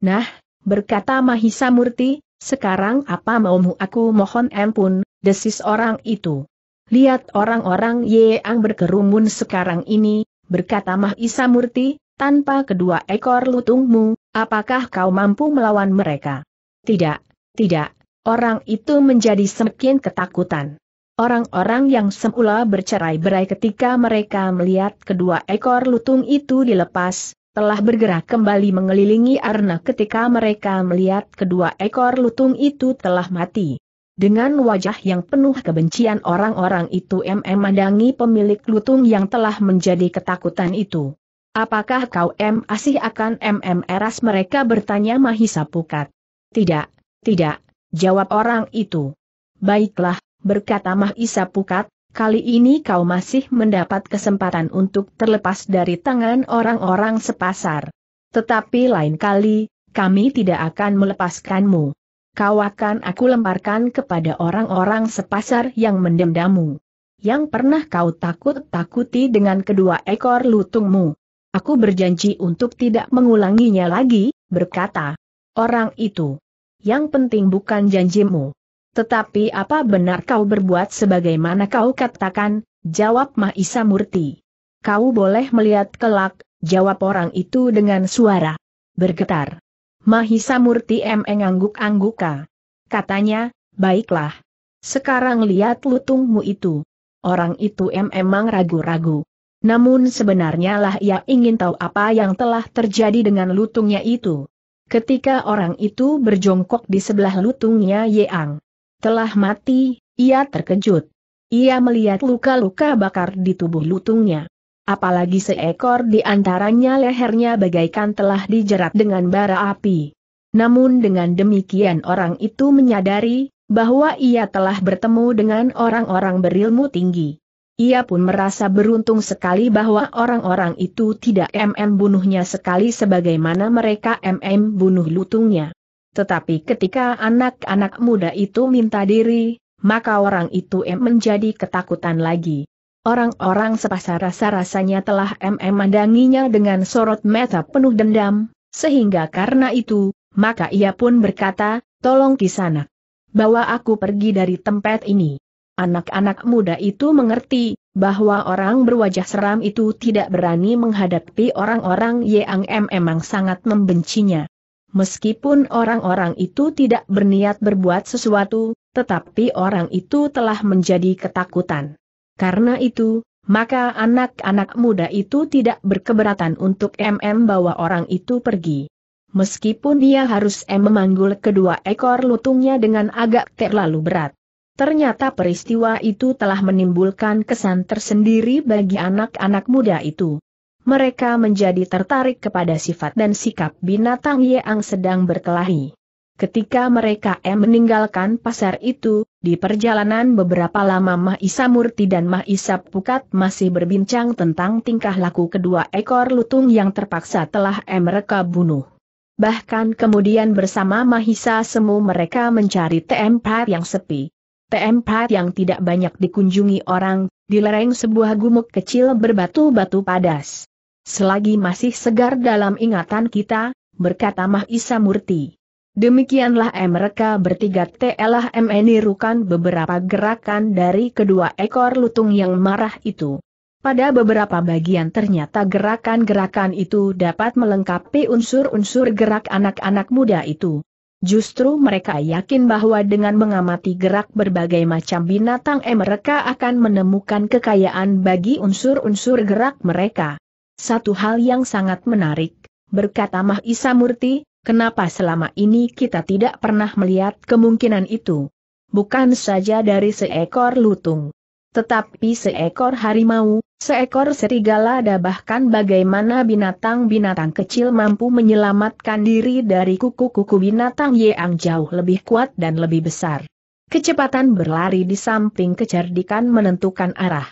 Nah, berkata Mahisa Murti, sekarang apa maumu aku mohon ampun, desis orang itu. Lihat orang-orang Yang berkerumun sekarang ini, berkata Mahisa Murti, tanpa kedua ekor lutungmu, apakah kau mampu melawan mereka? Tidak, tidak, orang itu menjadi semakin ketakutan. Orang-orang yang semula bercerai-berai ketika mereka melihat kedua ekor lutung itu dilepas, telah bergerak kembali mengelilingi Arna ketika mereka melihat kedua ekor lutung itu telah mati. Dengan wajah yang penuh kebencian orang-orang itu memandangi pemilik lutung yang telah menjadi ketakutan itu. Apakah kau M asih akan MM mereka bertanya Mahisa Pukat. Tidak, tidak, jawab orang itu. Baiklah, berkata Mahisa Pukat, kali ini kau masih mendapat kesempatan untuk terlepas dari tangan orang-orang sepasar. Tetapi lain kali, kami tidak akan melepaskanmu. Kau akan aku lemparkan kepada orang-orang sepasar yang mendendammu. Yang pernah kau takut-takuti dengan kedua ekor lutungmu. Aku berjanji untuk tidak mengulanginya lagi, berkata. Orang itu. Yang penting bukan janjimu. Tetapi apa benar kau berbuat sebagaimana kau katakan, jawab Mahisa Murti. Kau boleh melihat kelak, jawab orang itu dengan suara. Bergetar. Mahisa Murti emeng angguk-angguka. Katanya, baiklah. Sekarang lihat lutungmu itu. Orang itu em ragu-ragu. Namun sebenarnya lah ia ingin tahu apa yang telah terjadi dengan lutungnya itu. Ketika orang itu berjongkok di sebelah lutungnya Yeang. Telah mati, ia terkejut. Ia melihat luka-luka bakar di tubuh lutungnya. Apalagi seekor di antaranya lehernya bagaikan telah dijerat dengan bara api. Namun dengan demikian orang itu menyadari bahwa ia telah bertemu dengan orang-orang berilmu tinggi. Ia pun merasa beruntung sekali bahwa orang-orang itu tidak MM bunuhnya sekali sebagaimana mereka MM bunuh lutungnya. Tetapi ketika anak-anak muda itu minta diri, maka orang itu M menjadi ketakutan lagi. Orang-orang sepasar rasa-rasanya telah MM mandanginya dengan sorot mata penuh dendam, sehingga karena itu, maka ia pun berkata, tolong kisana. Bawa aku pergi dari tempat ini. Anak-anak muda itu mengerti bahwa orang berwajah seram itu tidak berani menghadapi orang-orang yang memang sangat membencinya. Meskipun orang-orang itu tidak berniat berbuat sesuatu, tetapi orang itu telah menjadi ketakutan. Karena itu, maka anak-anak muda itu tidak berkeberatan untuk MM bawa orang itu pergi. Meskipun dia harus M memanggul kedua ekor lutungnya dengan agak terlalu berat. Ternyata peristiwa itu telah menimbulkan kesan tersendiri bagi anak-anak muda itu. Mereka menjadi tertarik kepada sifat dan sikap binatang yang sedang berkelahi. Ketika mereka M meninggalkan pasar itu, di perjalanan beberapa lama Mahisa Murti dan Mahisa Pukat masih berbincang tentang tingkah laku kedua ekor lutung yang terpaksa telah M mereka bunuh. Bahkan kemudian bersama Mahisa semua mereka mencari tempat yang sepi. PM yang tidak banyak dikunjungi orang, di lereng sebuah gumuk kecil berbatu-batu padas. Selagi masih segar dalam ingatan kita, berkata Mah Isa Murti. Demikianlah mereka bertiga telah menirukan beberapa gerakan dari kedua ekor lutung yang marah itu. Pada beberapa bagian ternyata gerakan-gerakan itu dapat melengkapi unsur-unsur gerak anak-anak muda itu. Justru mereka yakin bahwa dengan mengamati gerak berbagai macam binatang eh mereka akan menemukan kekayaan bagi unsur-unsur gerak mereka. Satu hal yang sangat menarik, berkata Mahisa Murti, kenapa selama ini kita tidak pernah melihat kemungkinan itu? Bukan saja dari seekor lutung, tetapi seekor harimau, Seekor serigala ada bahkan bagaimana binatang-binatang kecil mampu menyelamatkan diri dari kuku-kuku binatang yang jauh lebih kuat dan lebih besar. Kecepatan berlari di samping kecerdikan menentukan arah.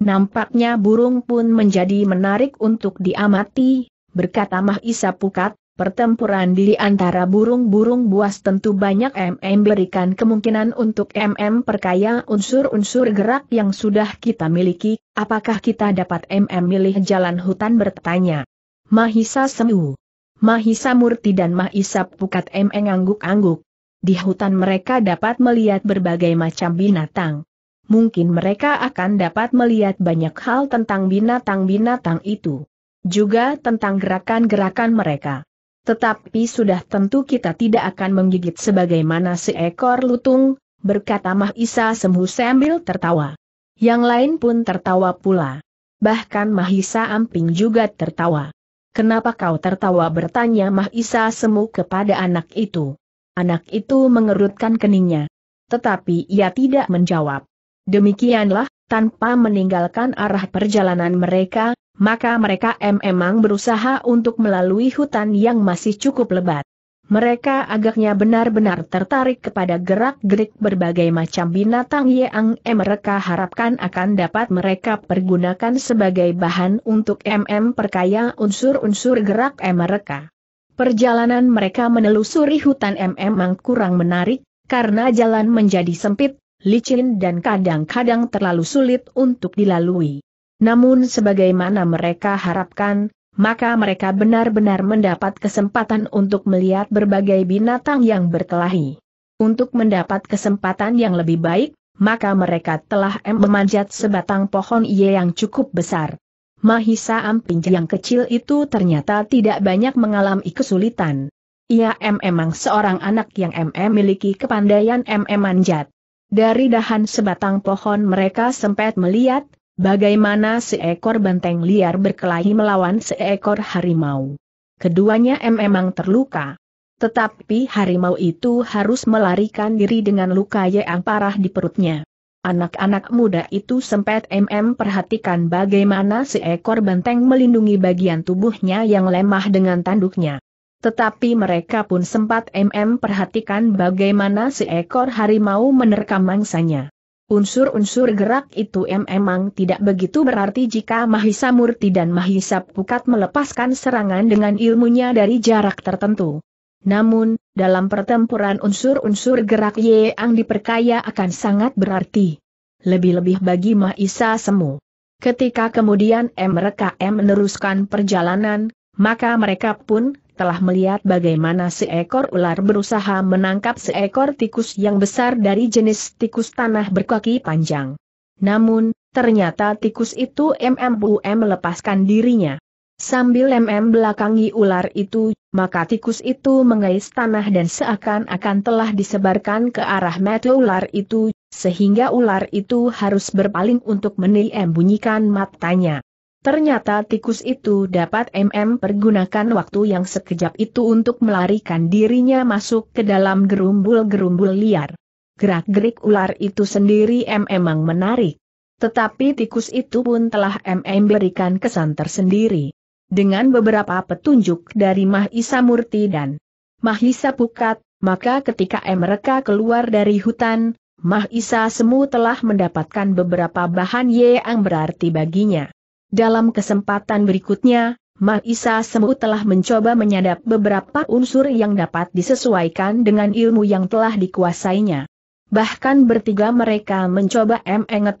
Nampaknya burung pun menjadi menarik untuk diamati, berkata Mahisa Pukat, Pertempuran di antara burung-burung buas tentu banyak MM berikan kemungkinan untuk MM perkaya unsur-unsur gerak yang sudah kita miliki, apakah kita dapat MM milih jalan hutan bertanya. Mahisa Semu, Mahisa Murti dan Mahisa Pukat MM angguk-angguk. Di hutan mereka dapat melihat berbagai macam binatang. Mungkin mereka akan dapat melihat banyak hal tentang binatang-binatang itu. Juga tentang gerakan-gerakan mereka. Tetapi sudah tentu kita tidak akan menggigit sebagaimana seekor lutung, berkata Isa Semhu sambil tertawa. Yang lain pun tertawa pula. Bahkan Mahisa Amping juga tertawa. Kenapa kau tertawa bertanya Mahisa Semu kepada anak itu. Anak itu mengerutkan keningnya. Tetapi ia tidak menjawab. Demikianlah, tanpa meninggalkan arah perjalanan mereka, maka mereka memang berusaha untuk melalui hutan yang masih cukup lebat. Mereka agaknya benar-benar tertarik kepada gerak-gerik berbagai macam binatang yang mereka harapkan akan dapat mereka pergunakan sebagai bahan untuk MM perkaya unsur-unsur gerak mereka. Perjalanan mereka menelusuri hutan memang kurang menarik, karena jalan menjadi sempit, licin dan kadang-kadang terlalu sulit untuk dilalui. Namun sebagaimana mereka harapkan, maka mereka benar-benar mendapat kesempatan untuk melihat berbagai binatang yang berkelahi. Untuk mendapat kesempatan yang lebih baik, maka mereka telah memanjat sebatang pohon ye yang cukup besar. Mahisa Amping yang kecil itu ternyata tidak banyak mengalami kesulitan. Ia memang seorang anak yang memiliki kepandaian mm manjat. Dari dahan sebatang pohon mereka sempat melihat, Bagaimana seekor banteng liar berkelahi melawan seekor harimau? Keduanya memang terluka. Tetapi harimau itu harus melarikan diri dengan luka yang parah di perutnya. Anak-anak muda itu sempat MM perhatikan bagaimana seekor banteng melindungi bagian tubuhnya yang lemah dengan tanduknya. Tetapi mereka pun sempat MM perhatikan bagaimana seekor harimau menerkam mangsanya. Unsur-unsur gerak itu memang tidak begitu berarti jika Mahisa Murti dan Mahisa Pukat melepaskan serangan dengan ilmunya dari jarak tertentu. Namun, dalam pertempuran unsur-unsur gerak yang diperkaya akan sangat berarti. Lebih-lebih bagi Mahisa Semu. Ketika kemudian M. mereka meneruskan perjalanan, maka mereka pun telah melihat bagaimana seekor ular berusaha menangkap seekor tikus yang besar dari jenis tikus tanah berkaki panjang. Namun, ternyata tikus itu MMUM melepaskan dirinya. Sambil MM belakangi ular itu, maka tikus itu mengais tanah dan seakan-akan telah disebarkan ke arah mata ular itu, sehingga ular itu harus berpaling untuk menilai bunyikan matanya. Ternyata tikus itu dapat MM pergunakan waktu yang sekejap itu untuk melarikan dirinya masuk ke dalam gerumbul-gerumbul liar. Gerak-gerik ular itu sendiri MM memang menarik. Tetapi tikus itu pun telah MM berikan kesan tersendiri. Dengan beberapa petunjuk dari Mahisa Murti dan Mahisa Pukat, maka ketika mereka keluar dari hutan, Mahisa Semu telah mendapatkan beberapa bahan yang berarti baginya. Dalam kesempatan berikutnya, Maisa Semu telah mencoba menyadap beberapa unsur yang dapat disesuaikan dengan ilmu yang telah dikuasainya. Bahkan bertiga mereka mencoba ME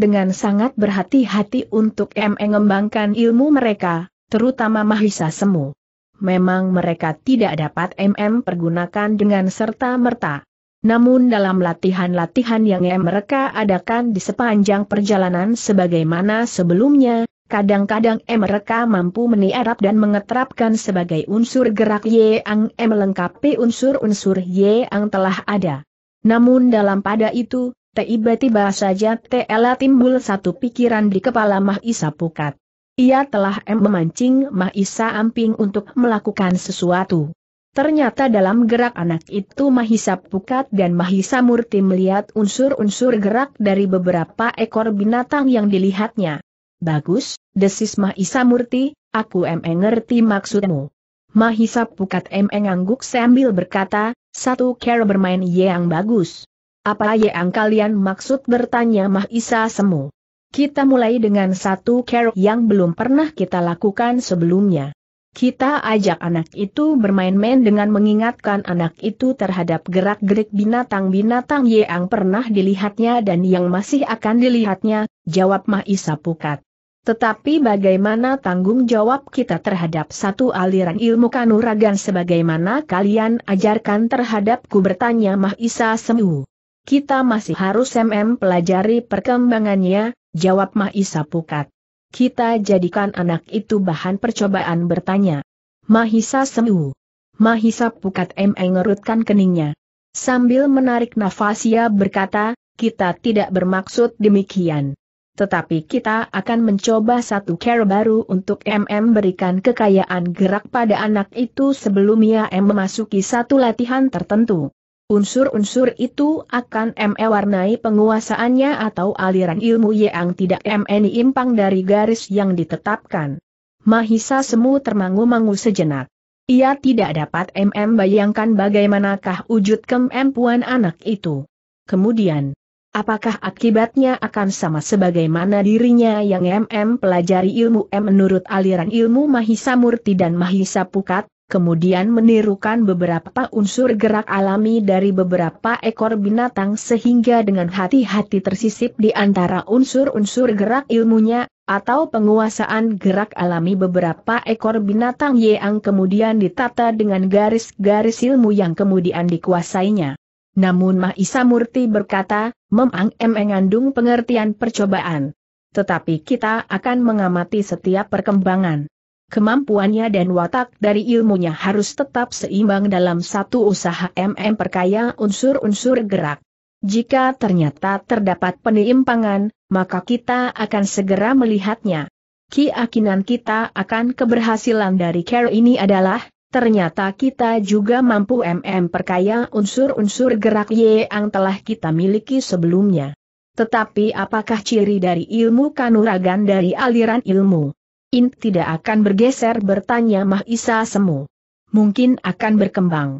dengan sangat berhati-hati untuk ME mengembangkan ilmu mereka, terutama Mahisa Semu. Memang mereka tidak dapat MM pergunakan dengan serta-merta. Namun dalam latihan-latihan yang mereka adakan di sepanjang perjalanan sebagaimana sebelumnya, kadang-kadang mereka mampu meniarap dan mengetrapkan sebagai unsur gerak yang melengkapi unsur-unsur yang telah ada. Namun dalam pada itu, tiba-tiba saja Tela timbul satu pikiran di kepala Mahisa Pukat. Ia telah memancing Mahisa Amping untuk melakukan sesuatu. Ternyata dalam gerak anak itu Mahisa Pukat dan Mahisa Murti melihat unsur-unsur gerak dari beberapa ekor binatang yang dilihatnya. Bagus, desis Mahisa Murti, aku emeng ngerti maksudmu. Mahisa Pukat emeng ngangguk sambil berkata, satu care bermain yang bagus. Apa yang kalian maksud bertanya Mahisa Semu? Kita mulai dengan satu care yang belum pernah kita lakukan sebelumnya. Kita ajak anak itu bermain-main dengan mengingatkan anak itu terhadap gerak-gerik binatang-binatang yang pernah dilihatnya dan yang masih akan dilihatnya, jawab Mahisa Pukat. Tetapi bagaimana tanggung jawab kita terhadap satu aliran ilmu kanuragan sebagaimana kalian ajarkan terhadapku bertanya Mahisa Semu. Kita masih harus mm pelajari perkembangannya, jawab Mahisa Pukat kita jadikan anak itu bahan percobaan bertanya. Mahisa semu. Mahisa pukat M mengerutkan keningnya. Sambil menarik nafas ia berkata, kita tidak bermaksud demikian. Tetapi kita akan mencoba satu cara baru untuk MM berikan kekayaan gerak pada anak itu sebelum ia M memasuki satu latihan tertentu. Unsur-unsur itu akan mewarnai penguasaannya atau aliran ilmu yang tidak meni impang dari garis yang ditetapkan. Mahisa Semu termangu-mangu sejenak. Ia tidak dapat MM bayangkan bagaimanakah wujud kemampuan anak itu. Kemudian, apakah akibatnya akan sama sebagaimana dirinya yang MM pelajari ilmu M menurut aliran ilmu Mahisa Murti dan Mahisa Pukat? kemudian menirukan beberapa unsur gerak alami dari beberapa ekor binatang sehingga dengan hati-hati tersisip di antara unsur-unsur gerak ilmunya, atau penguasaan gerak alami beberapa ekor binatang yang kemudian ditata dengan garis-garis ilmu yang kemudian dikuasainya. Namun Mahisa Murti berkata, memang mengandung pengertian percobaan. Tetapi kita akan mengamati setiap perkembangan kemampuannya dan watak dari ilmunya harus tetap seimbang dalam satu usaha MM perkaya unsur-unsur gerak. Jika ternyata terdapat penyimpangan, maka kita akan segera melihatnya. Keyakinan kita akan keberhasilan dari care ini adalah, ternyata kita juga mampu MM perkaya unsur-unsur gerak yang telah kita miliki sebelumnya. Tetapi apakah ciri dari ilmu kanuragan dari aliran ilmu? In tidak akan bergeser bertanya Mahisa Semu. Mungkin akan berkembang.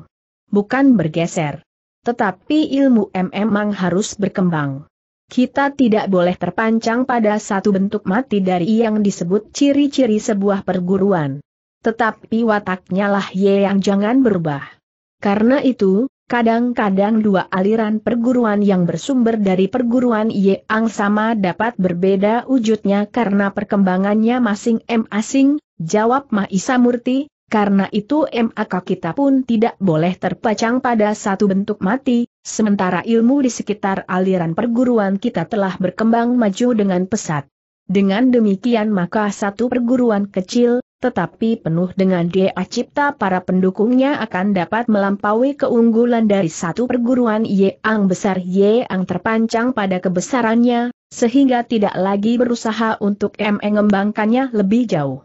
Bukan bergeser. Tetapi ilmu memang harus berkembang. Kita tidak boleh terpancang pada satu bentuk mati dari yang disebut ciri-ciri sebuah perguruan. Tetapi wataknya lah ye yang jangan berubah. Karena itu, Kadang-kadang dua aliran perguruan yang bersumber dari perguruan Yang sama dapat berbeda wujudnya karena perkembangannya masing-masing, jawab Maisa Murti, karena itu MAK kita pun tidak boleh terpacang pada satu bentuk mati, sementara ilmu di sekitar aliran perguruan kita telah berkembang maju dengan pesat. Dengan demikian maka satu perguruan kecil, tetapi penuh dengan dia cipta para pendukungnya akan dapat melampaui keunggulan dari satu perguruan Yang besar Yang terpancang pada kebesarannya, sehingga tidak lagi berusaha untuk mengembangkannya lebih jauh.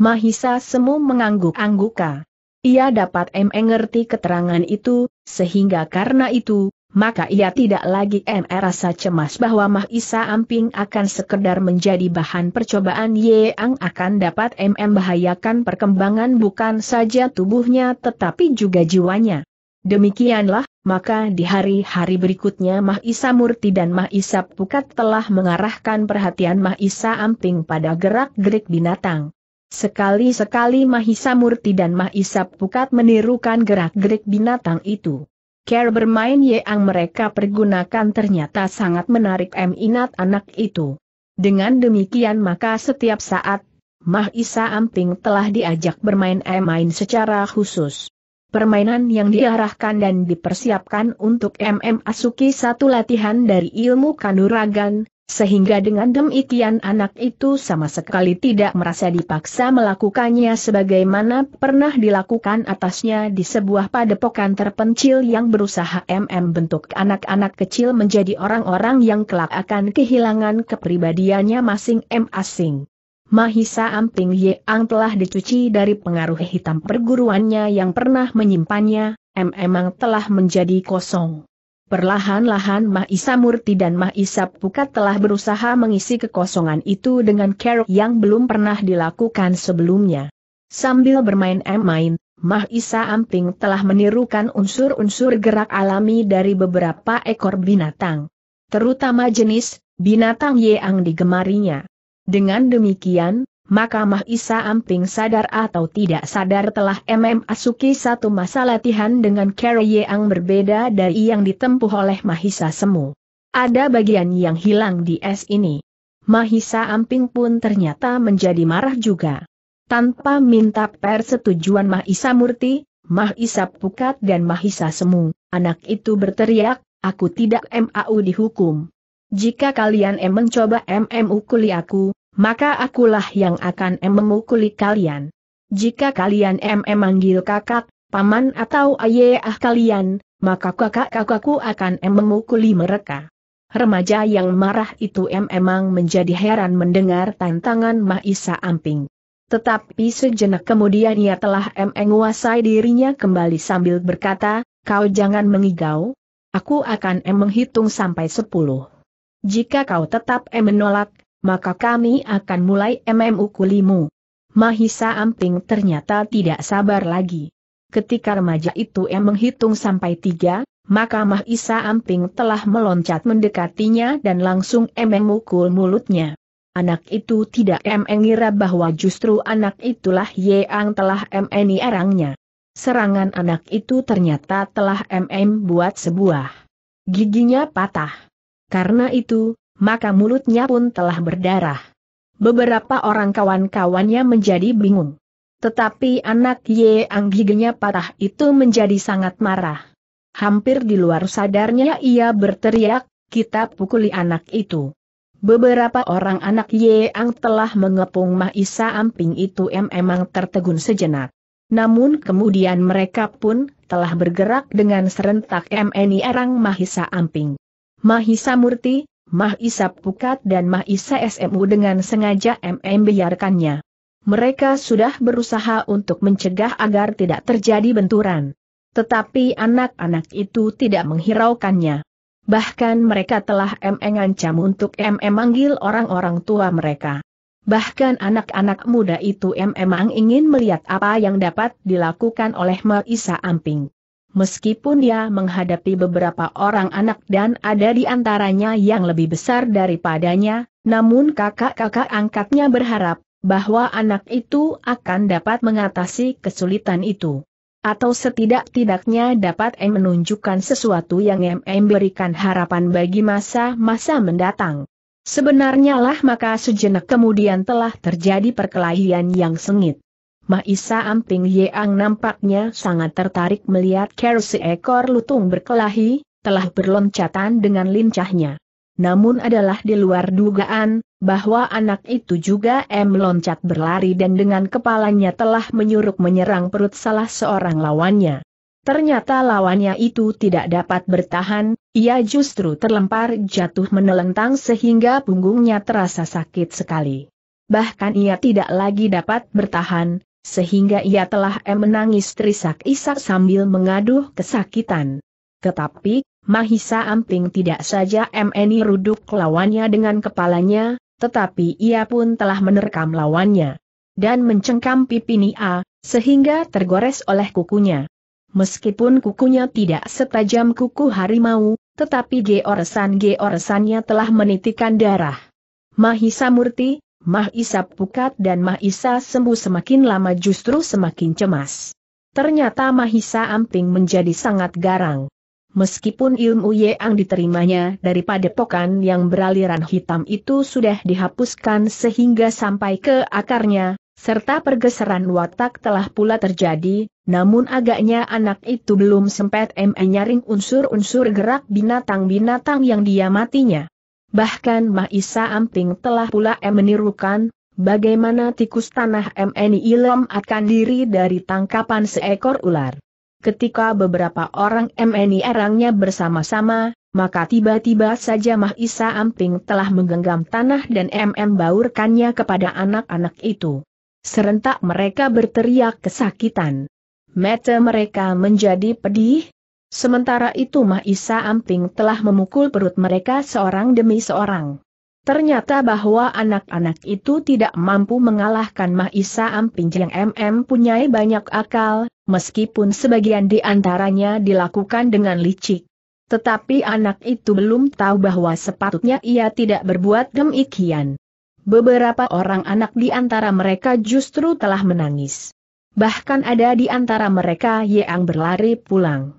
Mahisa Semu mengangguk-angguka. Ia dapat mengerti keterangan itu, sehingga karena itu, maka ia tidak lagi merasa cemas bahwa Mahisa Amping akan sekedar menjadi bahan percobaan Yeang akan dapat MM bahayakan perkembangan bukan saja tubuhnya tetapi juga jiwanya. Demikianlah, maka di hari-hari berikutnya Mahisa Murti dan Mahisa Pukat telah mengarahkan perhatian Mahisa Amping pada gerak-gerik binatang. Sekali-sekali Mahisa Murti dan Mahisa Pukat menirukan gerak-gerik binatang itu. Cara bermain yang mereka pergunakan ternyata sangat menarik minat anak itu. Dengan demikian maka setiap saat, Mah Isa Amping telah diajak bermain main secara khusus. Permainan yang diarahkan dan dipersiapkan untuk MM Asuki satu latihan dari ilmu kanuragan, sehingga dengan demikian anak itu sama sekali tidak merasa dipaksa melakukannya sebagaimana pernah dilakukan atasnya di sebuah padepokan terpencil yang berusaha MM bentuk anak-anak kecil menjadi orang-orang yang kelak akan kehilangan kepribadiannya masing-masing. Mahisa Amping Yeang telah dicuci dari pengaruh hitam perguruannya yang pernah menyimpannya, M emang telah menjadi kosong. Perlahan-lahan Mahisa Murti dan Mahisa Pukat telah berusaha mengisi kekosongan itu dengan kerok yang belum pernah dilakukan sebelumnya. Sambil bermain main, Mahisa Amping telah menirukan unsur-unsur gerak alami dari beberapa ekor binatang. Terutama jenis, binatang yang digemarinya. Dengan demikian, maka Mahisa Amping sadar atau tidak sadar telah MM Asuki satu masa latihan dengan Carrie yang berbeda dari yang ditempuh oleh Mahisa Semu. Ada bagian yang hilang di es ini. Mahisa Amping pun ternyata menjadi marah juga. Tanpa minta persetujuan Mahisa Murti, Mahisa Pukat dan Mahisa Semu, anak itu berteriak, aku tidak MAU dihukum. Jika kalian em mencoba MM ukuli aku, maka akulah yang akan em memukuli kalian. Jika kalian em memanggil kakak, paman atau ayah kalian, maka kakak-kakakku akan em memukuli mereka. Remaja yang marah itu em emang menjadi heran mendengar tantangan Mahisa Amping. Tetapi sejenak kemudian ia telah em menguasai dirinya kembali sambil berkata, kau jangan mengigau, aku akan em menghitung sampai sepuluh. Jika kau tetap em menolak, maka kami akan mulai MMU kulimu. Mahisa Amping ternyata tidak sabar lagi. Ketika remaja itu yang menghitung sampai tiga, maka Mahisa Amping telah meloncat mendekatinya dan langsung emeng mukul mulutnya. Anak itu tidak mengira bahwa justru anak itulah Yeang telah MNI arangnya. Serangan anak itu ternyata telah mm buat sebuah giginya patah. Karena itu, maka mulutnya pun telah berdarah. Beberapa orang kawan-kawannya menjadi bingung. Tetapi anak Ye Anggigenya patah itu menjadi sangat marah. Hampir di luar sadarnya ia berteriak, kita pukuli anak itu. Beberapa orang anak Ye Ang telah mengepung Mahisa Amping itu memang tertegun sejenak. Namun kemudian mereka pun telah bergerak dengan serentak MNI Erang Mahisa Amping. Mahisa Murti, Mah Isa Pukat dan Mah Isa SMU dengan sengaja MM biarkannya. Mereka sudah berusaha untuk mencegah agar tidak terjadi benturan. Tetapi anak-anak itu tidak menghiraukannya. Bahkan mereka telah MM untuk MM manggil orang-orang tua mereka. Bahkan anak-anak muda itu MM ingin melihat apa yang dapat dilakukan oleh Isa Amping meskipun dia menghadapi beberapa orang anak dan ada di antaranya yang lebih besar daripadanya, namun kakak-kakak angkatnya berharap bahwa anak itu akan dapat mengatasi kesulitan itu. Atau setidak-tidaknya dapat M menunjukkan sesuatu yang memberikan berikan harapan bagi masa-masa mendatang. Sebenarnya lah maka sejenak kemudian telah terjadi perkelahian yang sengit. Maisa Amping Yeang nampaknya sangat tertarik melihat Ker seekor lutung berkelahi, telah berloncatan dengan lincahnya. Namun adalah di luar dugaan, bahwa anak itu juga em loncat berlari dan dengan kepalanya telah menyuruk menyerang perut salah seorang lawannya. Ternyata lawannya itu tidak dapat bertahan, ia justru terlempar jatuh menelentang sehingga punggungnya terasa sakit sekali. Bahkan ia tidak lagi dapat bertahan, sehingga ia telah menangis terisak-isak sambil mengaduh kesakitan. Tetapi, Mahisa Amping tidak saja MNI ruduk lawannya dengan kepalanya, tetapi ia pun telah menerkam lawannya. Dan mencengkam pipi Nia, sehingga tergores oleh kukunya. Meskipun kukunya tidak setajam kuku harimau, tetapi georesan-georesannya telah menitikan darah. Mahisa Murti, Mah Isa pukat dan Mah Isa sembuh semakin lama justru semakin cemas. Ternyata Mah Isa Amping menjadi sangat garang. Meskipun ilmu Yeang diterimanya daripada pokan yang beraliran hitam itu sudah dihapuskan sehingga sampai ke akarnya, serta pergeseran watak telah pula terjadi, namun agaknya anak itu belum sempat menyaring unsur-unsur gerak binatang-binatang yang diamatinya. Bahkan Mahisa Amping telah pula menirukan, bagaimana tikus tanah MNI Ilom akan diri dari tangkapan seekor ular. Ketika beberapa orang MNI erangnya bersama-sama, maka tiba-tiba saja Mahisa Amping telah menggenggam tanah dan MM baurkannya kepada anak-anak itu. Serentak mereka berteriak kesakitan. Mata mereka menjadi pedih, Sementara itu Mahisa Amping telah memukul perut mereka seorang demi seorang. Ternyata bahwa anak-anak itu tidak mampu mengalahkan Mahisa Amping yang MM punyai banyak akal, meskipun sebagian di antaranya dilakukan dengan licik. Tetapi anak itu belum tahu bahwa sepatutnya ia tidak berbuat demikian. Beberapa orang anak di antara mereka justru telah menangis. Bahkan ada di antara mereka yang berlari pulang.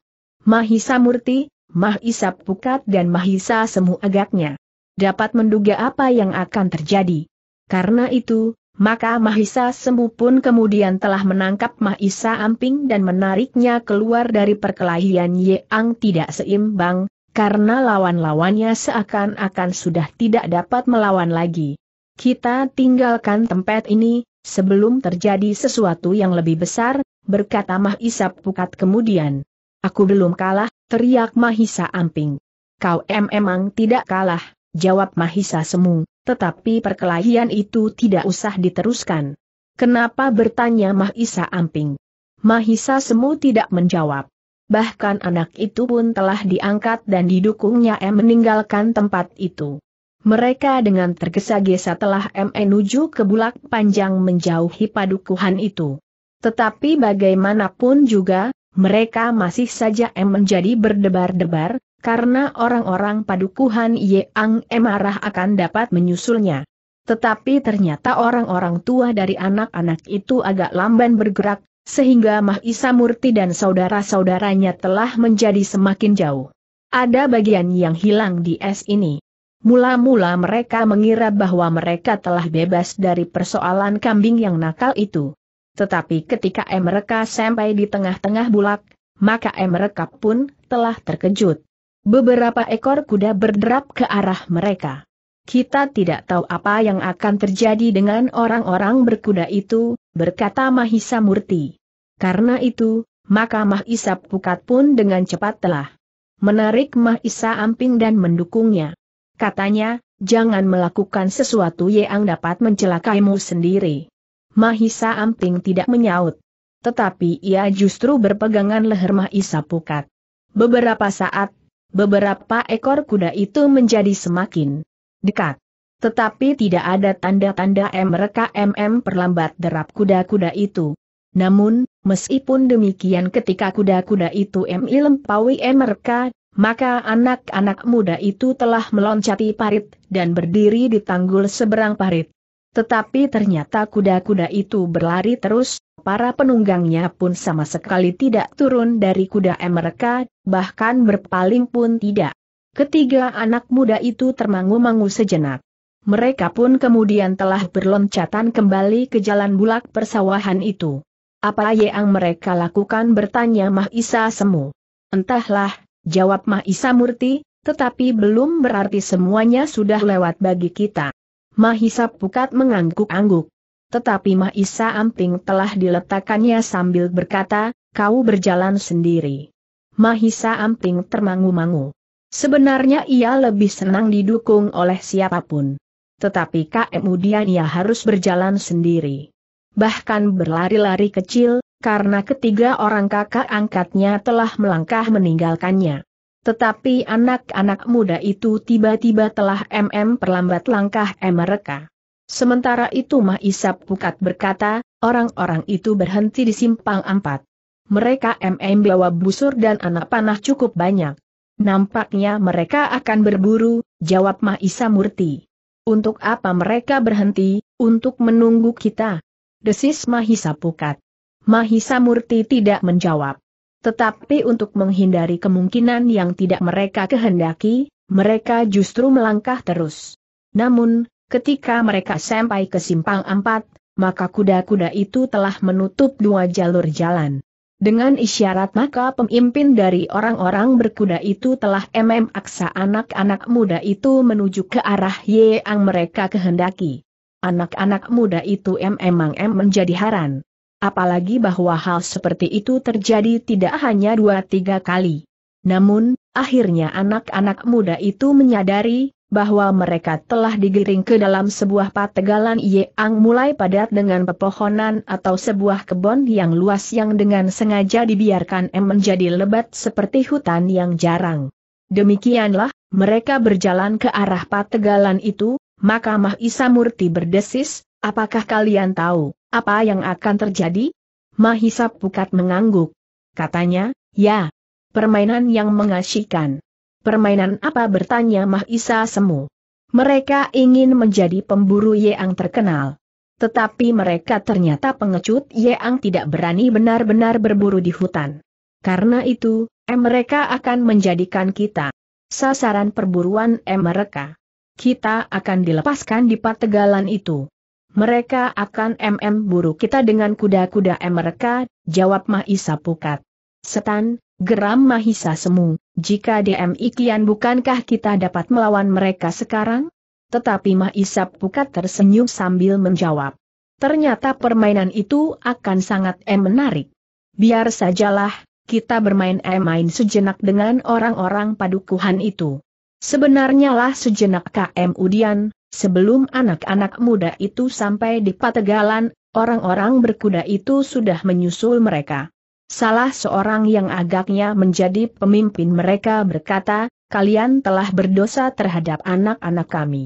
Mahisa Murti, Mahisa Pukat dan Mahisa Semu agaknya. Dapat menduga apa yang akan terjadi. Karena itu, maka Mahisa Semu pun kemudian telah menangkap Mahisa Amping dan menariknya keluar dari perkelahian Yeang tidak seimbang, karena lawan-lawannya seakan-akan sudah tidak dapat melawan lagi. Kita tinggalkan tempat ini, sebelum terjadi sesuatu yang lebih besar, berkata Mahisa Pukat kemudian. Aku belum kalah, teriak Mahisa Amping. Kau memang emang tidak kalah, jawab Mahisa Semu, tetapi perkelahian itu tidak usah diteruskan. Kenapa bertanya Mahisa Amping? Mahisa Semu tidak menjawab. Bahkan anak itu pun telah diangkat dan didukungnya M meninggalkan tempat itu. Mereka dengan tergesa-gesa telah M menuju ke bulak panjang menjauhi padukuhan itu. Tetapi bagaimanapun juga, mereka masih saja em menjadi berdebar-debar, karena orang-orang padukuhan Yeang Emarah akan dapat menyusulnya. Tetapi ternyata orang-orang tua dari anak-anak itu agak lamban bergerak, sehingga Mahisa Murti dan saudara-saudaranya telah menjadi semakin jauh. Ada bagian yang hilang di es ini. Mula-mula mereka mengira bahwa mereka telah bebas dari persoalan kambing yang nakal itu. Tetapi ketika mereka sampai di tengah-tengah bulak, maka mereka pun telah terkejut. Beberapa ekor kuda berderap ke arah mereka. Kita tidak tahu apa yang akan terjadi dengan orang-orang berkuda itu, berkata Mahisa Murti. Karena itu, maka Mahisa Pukat pun dengan cepat telah menarik Mahisa Amping dan mendukungnya. Katanya, jangan melakukan sesuatu yang dapat mencelakaimu sendiri. Mahisa Amping tidak menyaut. Tetapi ia justru berpegangan leher Mahisa Pukat. Beberapa saat, beberapa ekor kuda itu menjadi semakin dekat. Tetapi tidak ada tanda-tanda mereka MM perlambat derap kuda-kuda itu. Namun, meskipun demikian ketika kuda-kuda itu MI lempawi mereka, maka anak-anak muda itu telah meloncati parit dan berdiri di tanggul seberang parit. Tetapi ternyata kuda-kuda itu berlari terus, para penunggangnya pun sama sekali tidak turun dari kuda mereka, bahkan berpaling pun tidak. Ketiga anak muda itu termangu-mangu sejenak. Mereka pun kemudian telah berloncatan kembali ke jalan bulak persawahan itu. Apa yang mereka lakukan bertanya Mahisa Semu. Entahlah, jawab Mahisa Murti, tetapi belum berarti semuanya sudah lewat bagi kita. Mahisa Pukat mengangguk-angguk. Tetapi Mahisa Amping telah diletakkannya sambil berkata, kau berjalan sendiri. Mahisa Amping termangu-mangu. Sebenarnya ia lebih senang didukung oleh siapapun. Tetapi kemudian ia harus berjalan sendiri. Bahkan berlari-lari kecil, karena ketiga orang kakak angkatnya telah melangkah meninggalkannya. Tetapi anak-anak muda itu tiba-tiba telah MM perlambat langkah mereka. Sementara itu Mah Isap Pukat berkata, orang-orang itu berhenti di simpang empat. Mereka MM bawa busur dan anak panah cukup banyak. Nampaknya mereka akan berburu, jawab Mah Isa Murti. Untuk apa mereka berhenti, untuk menunggu kita? Desis Mahisa Pukat. Mahisa Murti tidak menjawab. Tetapi untuk menghindari kemungkinan yang tidak mereka kehendaki, mereka justru melangkah terus. Namun, ketika mereka sampai ke simpang empat, maka kuda-kuda itu telah menutup dua jalur jalan. Dengan isyarat maka pemimpin dari orang-orang berkuda itu telah mm aksa anak-anak muda itu menuju ke arah yang mereka kehendaki. Anak-anak muda itu memang menjadi heran apalagi bahwa hal seperti itu terjadi tidak hanya dua tiga kali. Namun, akhirnya anak-anak muda itu menyadari, bahwa mereka telah digiring ke dalam sebuah pategalan yang mulai padat dengan pepohonan atau sebuah kebun yang luas yang dengan sengaja dibiarkan M menjadi lebat seperti hutan yang jarang. Demikianlah, mereka berjalan ke arah pategalan itu, maka Mahisa Murti berdesis, apakah kalian tahu? Apa yang akan terjadi? Mahisa Pukat mengangguk. Katanya, ya. Permainan yang mengasyikan. Permainan apa bertanya Mahisa Semu. Mereka ingin menjadi pemburu Yeang terkenal. Tetapi mereka ternyata pengecut Yeang tidak berani benar-benar berburu di hutan. Karena itu, mereka akan menjadikan kita sasaran perburuan mereka. Kita akan dilepaskan di pategalan itu mereka akan mm buruk kita dengan kuda-kuda mereka, jawab Mahisa Pukat. Setan, geram Mahisa Semu, jika DM Ikian bukankah kita dapat melawan mereka sekarang? Tetapi Mahisa Pukat tersenyum sambil menjawab. Ternyata permainan itu akan sangat em menarik. Biar sajalah, kita bermain em main sejenak dengan orang-orang padukuhan itu. Sebenarnya lah sejenak KM Udian, Sebelum anak-anak muda itu sampai di Pategalan, orang-orang berkuda itu sudah menyusul mereka. Salah seorang yang agaknya menjadi pemimpin mereka berkata, kalian telah berdosa terhadap anak-anak kami.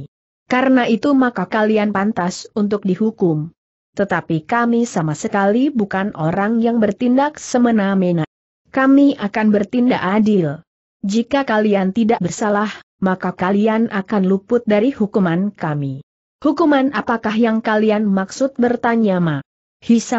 Karena itu maka kalian pantas untuk dihukum. Tetapi kami sama sekali bukan orang yang bertindak semena-mena. Kami akan bertindak adil. Jika kalian tidak bersalah, maka kalian akan luput dari hukuman kami. Hukuman apakah yang kalian maksud bertanya Ma?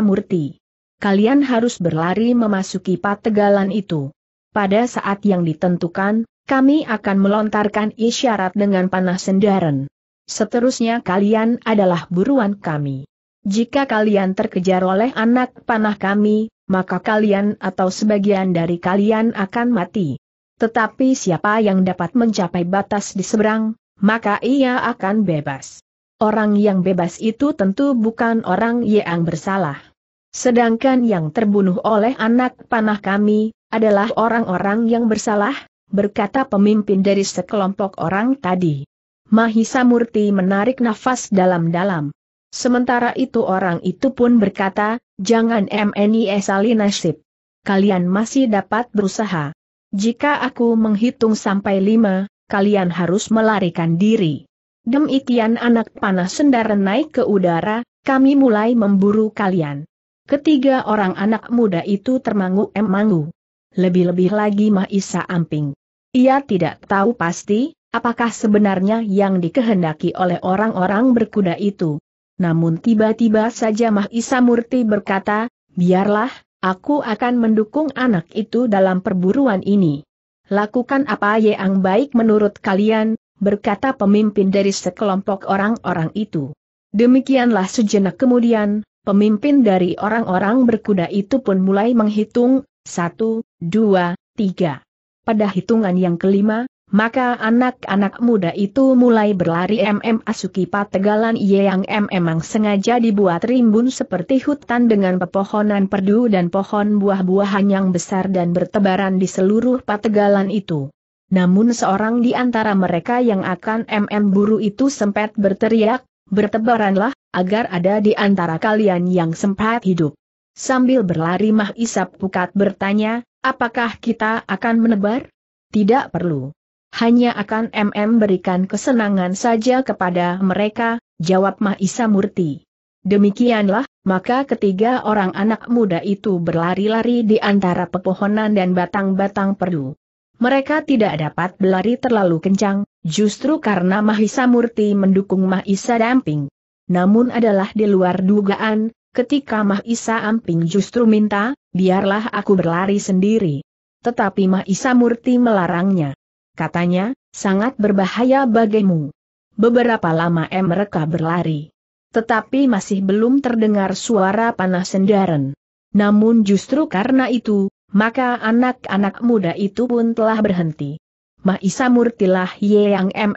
Murti. Kalian harus berlari memasuki pategalan itu. Pada saat yang ditentukan, kami akan melontarkan isyarat dengan panah sendaren. Seterusnya kalian adalah buruan kami. Jika kalian terkejar oleh anak panah kami, maka kalian atau sebagian dari kalian akan mati. Tetapi siapa yang dapat mencapai batas di seberang, maka ia akan bebas. Orang yang bebas itu tentu bukan orang yang bersalah. Sedangkan yang terbunuh oleh anak panah kami, adalah orang-orang yang bersalah, berkata pemimpin dari sekelompok orang tadi. Mahisa Murti menarik nafas dalam-dalam. Sementara itu orang itu pun berkata, jangan MNI esali nasib. Kalian masih dapat berusaha. Jika aku menghitung sampai lima, kalian harus melarikan diri. Demikian anak panah sendara naik ke udara, kami mulai memburu kalian. Ketiga orang anak muda itu termangu-emangu. Lebih-lebih lagi Mahisa Amping. Ia tidak tahu pasti, apakah sebenarnya yang dikehendaki oleh orang-orang berkuda itu. Namun tiba-tiba saja Mahisa Murti berkata, biarlah, Aku akan mendukung anak itu dalam perburuan ini. Lakukan apa yang baik menurut kalian, berkata pemimpin dari sekelompok orang-orang itu. Demikianlah sejenak kemudian, pemimpin dari orang-orang berkuda itu pun mulai menghitung, satu, dua, tiga. Pada hitungan yang kelima, maka anak-anak muda itu mulai berlari MM Asuki Pategalan yang memang sengaja dibuat rimbun seperti hutan dengan pepohonan perdu dan pohon buah-buahan yang besar dan bertebaran di seluruh Pategalan itu. Namun seorang di antara mereka yang akan MM buru itu sempat berteriak, bertebaranlah, agar ada di antara kalian yang sempat hidup. Sambil berlari Mah Isap Pukat bertanya, apakah kita akan menebar? Tidak perlu hanya akan MM berikan kesenangan saja kepada mereka, jawab Mahisa Murti. Demikianlah, maka ketiga orang anak muda itu berlari-lari di antara pepohonan dan batang-batang perdu. Mereka tidak dapat berlari terlalu kencang, justru karena Mahisa Murti mendukung Mahisa Damping. Namun adalah di luar dugaan, ketika Mahisa Amping justru minta, biarlah aku berlari sendiri. Tetapi Mahisa Murti melarangnya katanya, sangat berbahaya bagimu. Beberapa lama mereka berlari. Tetapi masih belum terdengar suara panah sendaren. Namun justru karena itu, maka anak-anak muda itu pun telah berhenti. Maisa Murtilah Yang M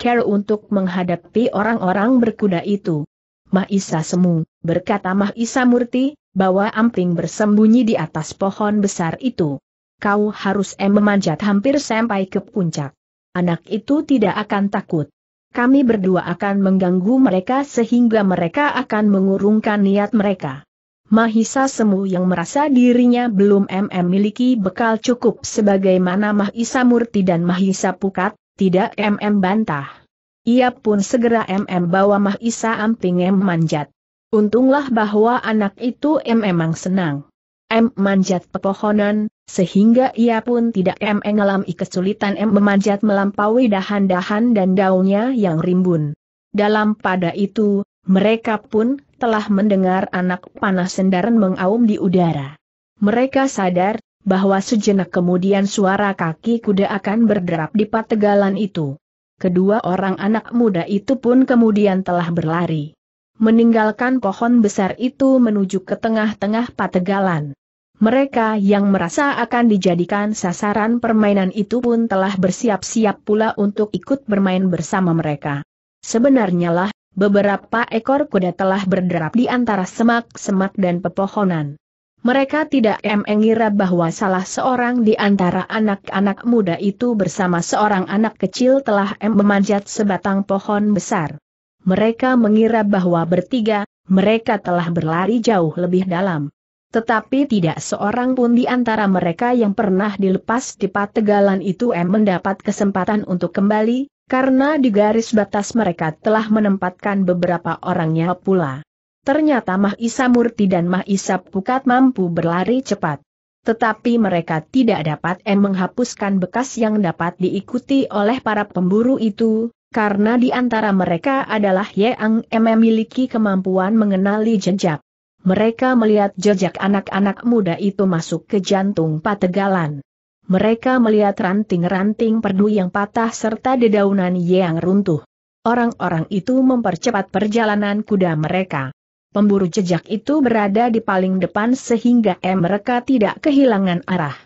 care untuk menghadapi orang-orang berkuda itu. Maisa Semu, berkata Maisa Murti, bahwa Amping bersembunyi di atas pohon besar itu kau harus em memanjat hampir sampai ke puncak. Anak itu tidak akan takut. Kami berdua akan mengganggu mereka sehingga mereka akan mengurungkan niat mereka. Mahisa Semu yang merasa dirinya belum MM miliki bekal cukup sebagaimana Mahisa Murti dan Mahisa Pukat, tidak MM bantah. Ia pun segera MM bawa Mahisa Amping M manjat. Untunglah bahwa anak itu M memang senang. M manjat pepohonan, sehingga ia pun tidak mengalami kesulitan memanjat melampaui dahan-dahan dan daunnya yang rimbun. Dalam pada itu, mereka pun telah mendengar anak panah sendaran mengaum di udara. Mereka sadar bahwa sejenak kemudian suara kaki kuda akan berderap di pategalan itu. Kedua orang anak muda itu pun kemudian telah berlari. Meninggalkan pohon besar itu menuju ke tengah-tengah pategalan. Mereka yang merasa akan dijadikan sasaran permainan itu pun telah bersiap-siap pula untuk ikut bermain bersama mereka. Sebenarnya lah, beberapa ekor kuda telah berderap di antara semak-semak dan pepohonan. Mereka tidak mengira bahwa salah seorang di antara anak-anak muda itu bersama seorang anak kecil telah memanjat sebatang pohon besar. Mereka mengira bahwa bertiga, mereka telah berlari jauh lebih dalam. Tetapi tidak seorang pun di antara mereka yang pernah dilepas di pategalan itu M mendapat kesempatan untuk kembali, karena di garis batas mereka telah menempatkan beberapa orangnya pula. Ternyata Mah Isa Murti dan Mah Isa Pukat mampu berlari cepat. Tetapi mereka tidak dapat M menghapuskan bekas yang dapat diikuti oleh para pemburu itu, karena di antara mereka adalah Yang M memiliki kemampuan mengenali jejak. Mereka melihat jejak anak-anak muda itu masuk ke jantung pategalan. Mereka melihat ranting-ranting perdu yang patah serta dedaunan yang runtuh. Orang-orang itu mempercepat perjalanan kuda mereka. Pemburu jejak itu berada di paling depan sehingga mereka tidak kehilangan arah.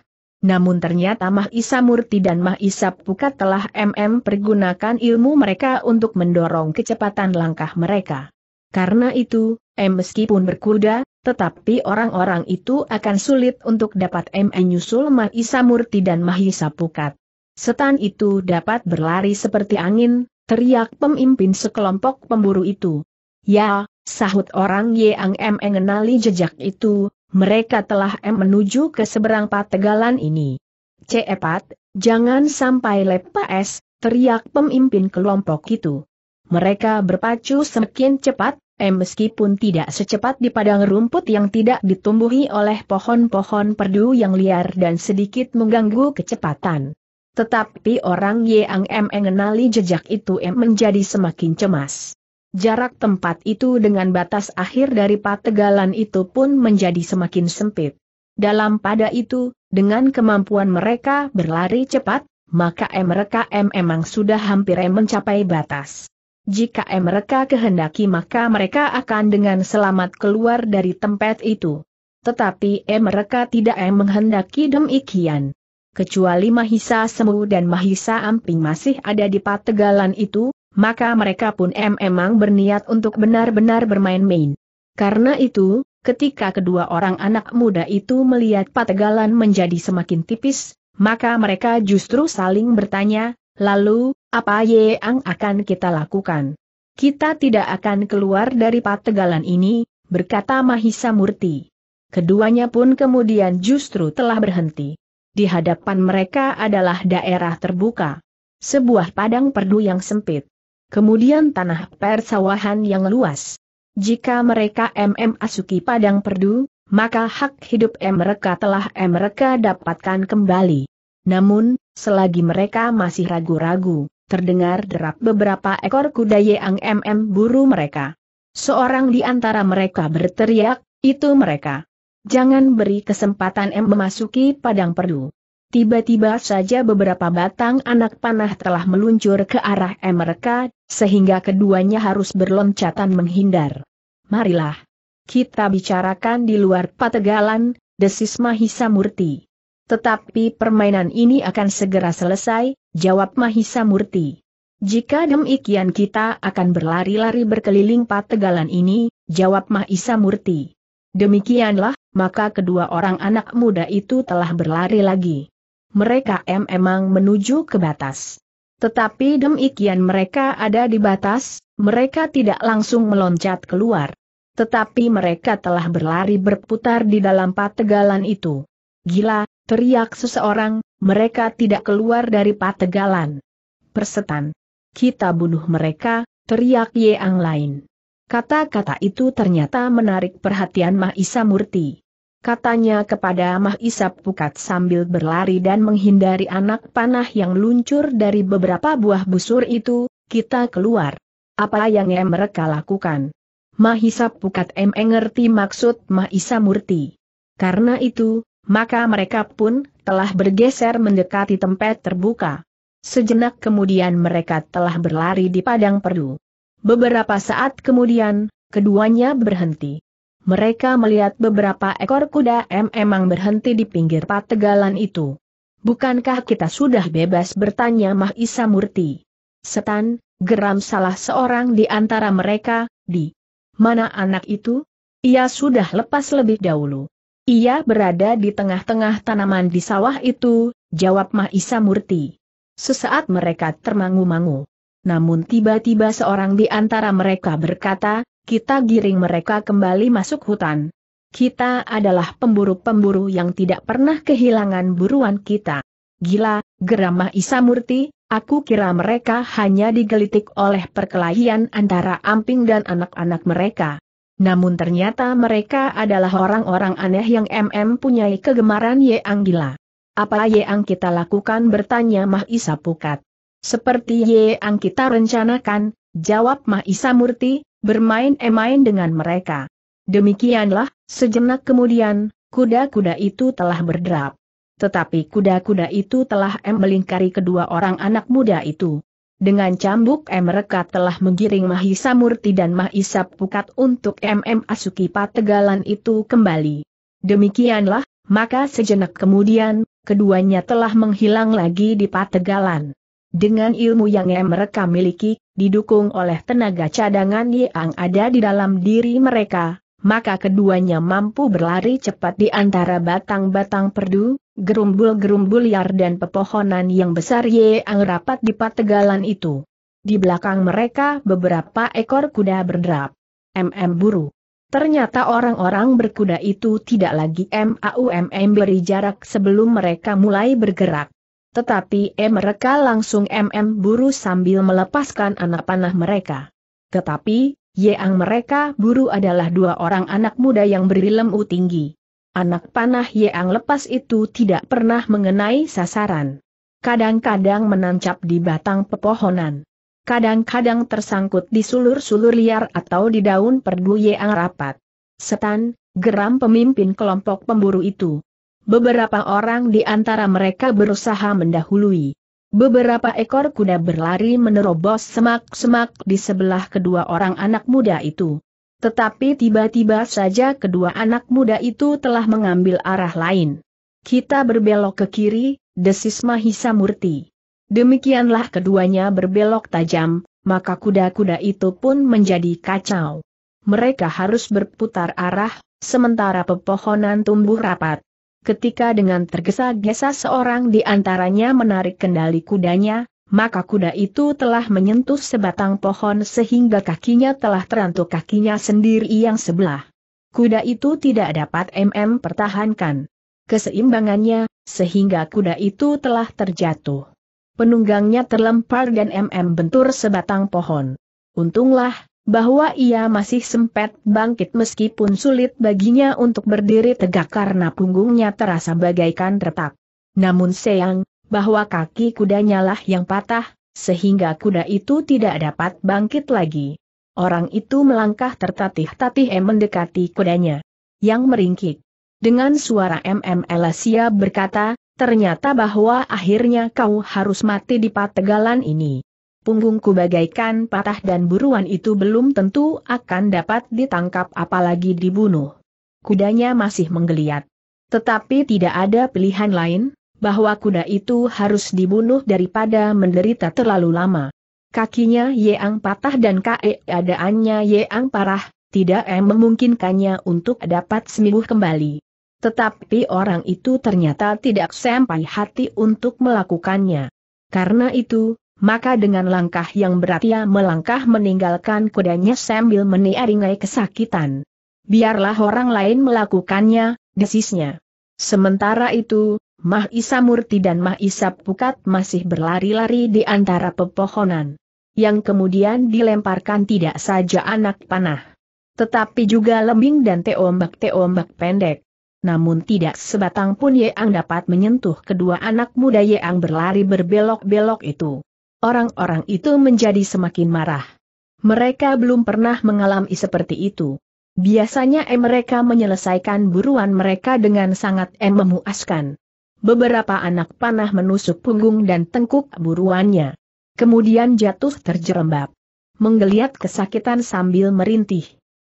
Namun ternyata Mah Isa Murti dan Mah Isa Pukat telah MM pergunakan ilmu mereka untuk mendorong kecepatan langkah mereka. Karena itu, M meskipun berkuda, tetapi orang-orang itu akan sulit untuk dapat M menyusul Mahisa Murti dan Mahisa Pukat. Setan itu dapat berlari seperti angin, teriak pemimpin sekelompok pemburu itu. Ya, sahut orang Yang M mengenali jejak itu, mereka telah M menuju ke seberang pategalan ini. Cepat, jangan sampai lepas, teriak pemimpin kelompok itu. Mereka berpacu semakin cepat, eh meskipun tidak secepat di padang rumput yang tidak ditumbuhi oleh pohon-pohon perdu yang liar dan sedikit mengganggu kecepatan. Tetapi orang Yang M mengenali jejak itu M menjadi semakin cemas. Jarak tempat itu dengan batas akhir dari pategalan itu pun menjadi semakin sempit. Dalam pada itu, dengan kemampuan mereka berlari cepat, maka M mereka M memang sudah hampir M mencapai batas. Jika mereka kehendaki maka mereka akan dengan selamat keluar dari tempat itu. Tetapi eh, mereka tidak eh, menghendaki demikian. Kecuali Mahisa Semu dan Mahisa Amping masih ada di pategalan itu, maka mereka pun eh, emang berniat untuk benar-benar bermain-main. Karena itu, ketika kedua orang anak muda itu melihat pategalan menjadi semakin tipis, maka mereka justru saling bertanya, Lalu, apa yang akan kita lakukan? Kita tidak akan keluar dari pategalan ini, berkata Mahisa Murti. Keduanya pun kemudian justru telah berhenti. Di hadapan mereka adalah daerah terbuka. Sebuah padang perdu yang sempit. Kemudian tanah persawahan yang luas. Jika mereka MM asuki padang perdu, maka hak hidup mereka telah mereka dapatkan kembali. Namun, Selagi mereka masih ragu-ragu, terdengar derap beberapa ekor kuda yang MM buru mereka. Seorang di antara mereka berteriak, itu mereka. Jangan beri kesempatan M memasuki padang perdu. Tiba-tiba saja beberapa batang anak panah telah meluncur ke arah M mereka, sehingga keduanya harus berloncatan menghindar. Marilah. Kita bicarakan di luar pategalan, desis Mahisa Murti. Tetapi permainan ini akan segera selesai, jawab Mahisa Murti. Jika demikian kita akan berlari-lari berkeliling pategalan ini, jawab Mahisa Murti. Demikianlah, maka kedua orang anak muda itu telah berlari lagi. Mereka memang menuju ke batas. Tetapi demikian mereka ada di batas, mereka tidak langsung meloncat keluar. Tetapi mereka telah berlari berputar di dalam pategalan itu. Gila, teriak seseorang, mereka tidak keluar dari pategalan. Persetan. Kita bunuh mereka, teriak Yeang lain. Kata-kata itu ternyata menarik perhatian Mahisa Murti. Katanya kepada Mahisa Pukat sambil berlari dan menghindari anak panah yang luncur dari beberapa buah busur itu, kita keluar. Apa yang mereka lakukan? Mahisa Pukat M. mengerti maksud Mahisa Murti. Karena itu, maka mereka pun telah bergeser mendekati tempat terbuka. Sejenak kemudian mereka telah berlari di padang perdu. Beberapa saat kemudian, keduanya berhenti. Mereka melihat beberapa ekor kuda M emang berhenti di pinggir pategalan itu. Bukankah kita sudah bebas bertanya Mahisa Murti? Setan, geram salah seorang di antara mereka, di mana anak itu? Ia sudah lepas lebih dahulu. Ia berada di tengah-tengah tanaman di sawah itu, jawab Mahisa Murti. Sesaat mereka termangu-mangu. Namun tiba-tiba seorang di antara mereka berkata, kita giring mereka kembali masuk hutan. Kita adalah pemburu-pemburu yang tidak pernah kehilangan buruan kita. Gila, geram Mahisa Murti, aku kira mereka hanya digelitik oleh perkelahian antara Amping dan anak-anak mereka. Namun ternyata mereka adalah orang-orang aneh yang MM punyai kegemaran Yeang gila. Apa Yeang kita lakukan bertanya Mahisa Pukat. Seperti Yeang kita rencanakan, jawab Mahisa Murti, bermain-emain dengan mereka. Demikianlah, sejenak kemudian, kuda-kuda itu telah berderap. Tetapi kuda-kuda itu telah melingkari kedua orang anak muda itu. Dengan cambuk mereka telah menggiring Mahisa Murti dan Mahisa Pukat untuk MM Asuki Pategalan itu kembali. Demikianlah, maka sejenak kemudian, keduanya telah menghilang lagi di Pategalan. Dengan ilmu yang mereka miliki, didukung oleh tenaga cadangan yang ada di dalam diri mereka, maka keduanya mampu berlari cepat di antara batang-batang perdu, Gerumbul-gerumbul liar dan pepohonan yang besar yang rapat di pategalan itu. Di belakang mereka beberapa ekor kuda berderap. MM buru. Ternyata orang-orang berkuda itu tidak lagi MAUMM beri jarak sebelum mereka mulai bergerak. Tetapi eh mereka langsung MM buru sambil melepaskan anak panah mereka. Tetapi, yang mereka buru adalah dua orang anak muda yang berilmu tinggi anak panah yang lepas itu tidak pernah mengenai sasaran. Kadang-kadang menancap di batang pepohonan. Kadang-kadang tersangkut di sulur-sulur liar atau di daun perdu yang rapat. Setan, geram pemimpin kelompok pemburu itu. Beberapa orang di antara mereka berusaha mendahului. Beberapa ekor kuda berlari menerobos semak-semak di sebelah kedua orang anak muda itu. Tetapi tiba-tiba saja kedua anak muda itu telah mengambil arah lain. Kita berbelok ke kiri, desis Mahisa Murti. Demikianlah keduanya berbelok tajam, maka kuda-kuda itu pun menjadi kacau. Mereka harus berputar arah, sementara pepohonan tumbuh rapat. Ketika dengan tergesa-gesa seorang di antaranya menarik kendali kudanya, maka kuda itu telah menyentuh sebatang pohon sehingga kakinya telah terantuk kakinya sendiri yang sebelah. Kuda itu tidak dapat MM pertahankan keseimbangannya, sehingga kuda itu telah terjatuh. Penunggangnya terlempar dan MM bentur sebatang pohon. Untunglah, bahwa ia masih sempat bangkit meskipun sulit baginya untuk berdiri tegak karena punggungnya terasa bagaikan retak. Namun sayang, bahwa kaki kudanya lah yang patah, sehingga kuda itu tidak dapat bangkit lagi. Orang itu melangkah tertatih-tatih mendekati kudanya. Yang meringkik. Dengan suara MM Elasia berkata, ternyata bahwa akhirnya kau harus mati di pategalan ini. Punggungku bagaikan patah dan buruan itu belum tentu akan dapat ditangkap apalagi dibunuh. Kudanya masih menggeliat. Tetapi tidak ada pilihan lain, bahwa kuda itu harus dibunuh daripada menderita terlalu lama. Kakinya Yeang patah dan keadaannya Yeang parah, tidak eh, memungkinkannya untuk dapat sembuh kembali. Tetapi orang itu ternyata tidak sampai hati untuk melakukannya. Karena itu, maka dengan langkah yang berat ia melangkah meninggalkan kudanya sambil meniaringai kesakitan. Biarlah orang lain melakukannya, desisnya. Sementara itu, Mah Isa Murti dan Mah Isa Pukat masih berlari-lari di antara pepohonan. Yang kemudian dilemparkan tidak saja anak panah. Tetapi juga lembing dan teombak-teombak pendek. Namun tidak sebatang pun Yeang dapat menyentuh kedua anak muda Yeang berlari berbelok-belok itu. Orang-orang itu menjadi semakin marah. Mereka belum pernah mengalami seperti itu. Biasanya eh mereka menyelesaikan buruan mereka dengan sangat eh memuaskan. Beberapa anak panah menusuk punggung dan tengkuk buruannya. Kemudian jatuh terjerembab. Menggeliat kesakitan sambil merintih.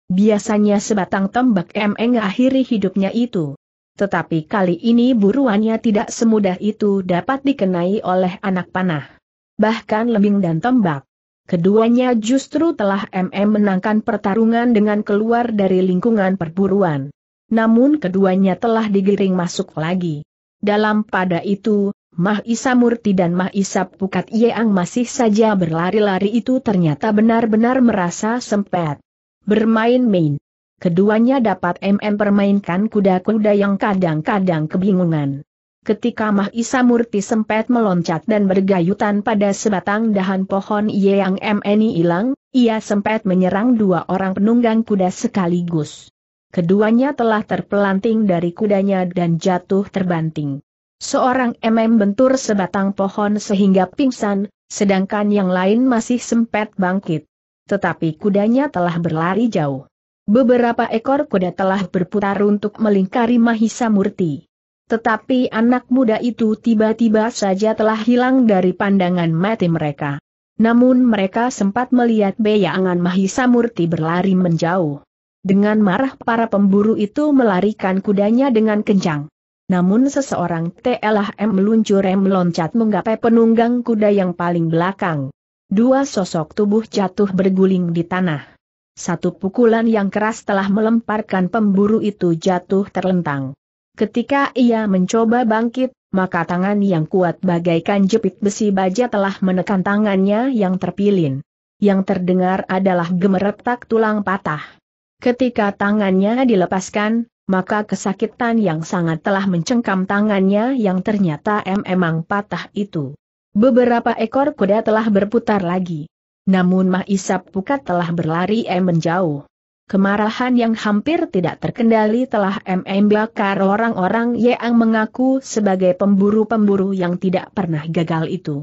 Biasanya sebatang tembak emeng akhiri hidupnya itu. Tetapi kali ini buruannya tidak semudah itu dapat dikenai oleh anak panah. Bahkan lembing dan tembak. Keduanya justru telah MM menangkan pertarungan dengan keluar dari lingkungan perburuan. Namun keduanya telah digiring masuk lagi. Dalam pada itu, Mah Isa Murti dan Mah Isa Pukat Yeang masih saja berlari-lari itu ternyata benar-benar merasa sempet. Bermain-main. Keduanya dapat MM permainkan kuda-kuda yang kadang-kadang kebingungan. Ketika Mah Isa Murti sempat meloncat dan bergayutan pada sebatang dahan pohon Yeang MNI hilang, ia sempet menyerang dua orang penunggang kuda sekaligus keduanya telah terpelanting dari kudanya dan jatuh terbanting. Seorang MM bentur sebatang pohon sehingga pingsan, sedangkan yang lain masih sempat bangkit. Tetapi kudanya telah berlari jauh. Beberapa ekor kuda telah berputar untuk melingkari Mahisa Murti. Tetapi anak muda itu tiba-tiba saja telah hilang dari pandangan mati mereka. Namun mereka sempat melihat beyangan Mahisa Murti berlari menjauh. Dengan marah para pemburu itu melarikan kudanya dengan kencang. Namun seseorang TLHM meluncur M meloncat menggapai penunggang kuda yang paling belakang. Dua sosok tubuh jatuh berguling di tanah. Satu pukulan yang keras telah melemparkan pemburu itu jatuh terlentang. Ketika ia mencoba bangkit, maka tangan yang kuat bagaikan jepit besi baja telah menekan tangannya yang terpilin. Yang terdengar adalah gemeretak tulang patah. Ketika tangannya dilepaskan, maka kesakitan yang sangat telah mencengkam tangannya yang ternyata emang patah itu. Beberapa ekor kuda telah berputar lagi. Namun Mah Isap Pukat telah berlari em menjauh. Kemarahan yang hampir tidak terkendali telah MM bakar orang-orang yang mengaku sebagai pemburu-pemburu yang tidak pernah gagal itu.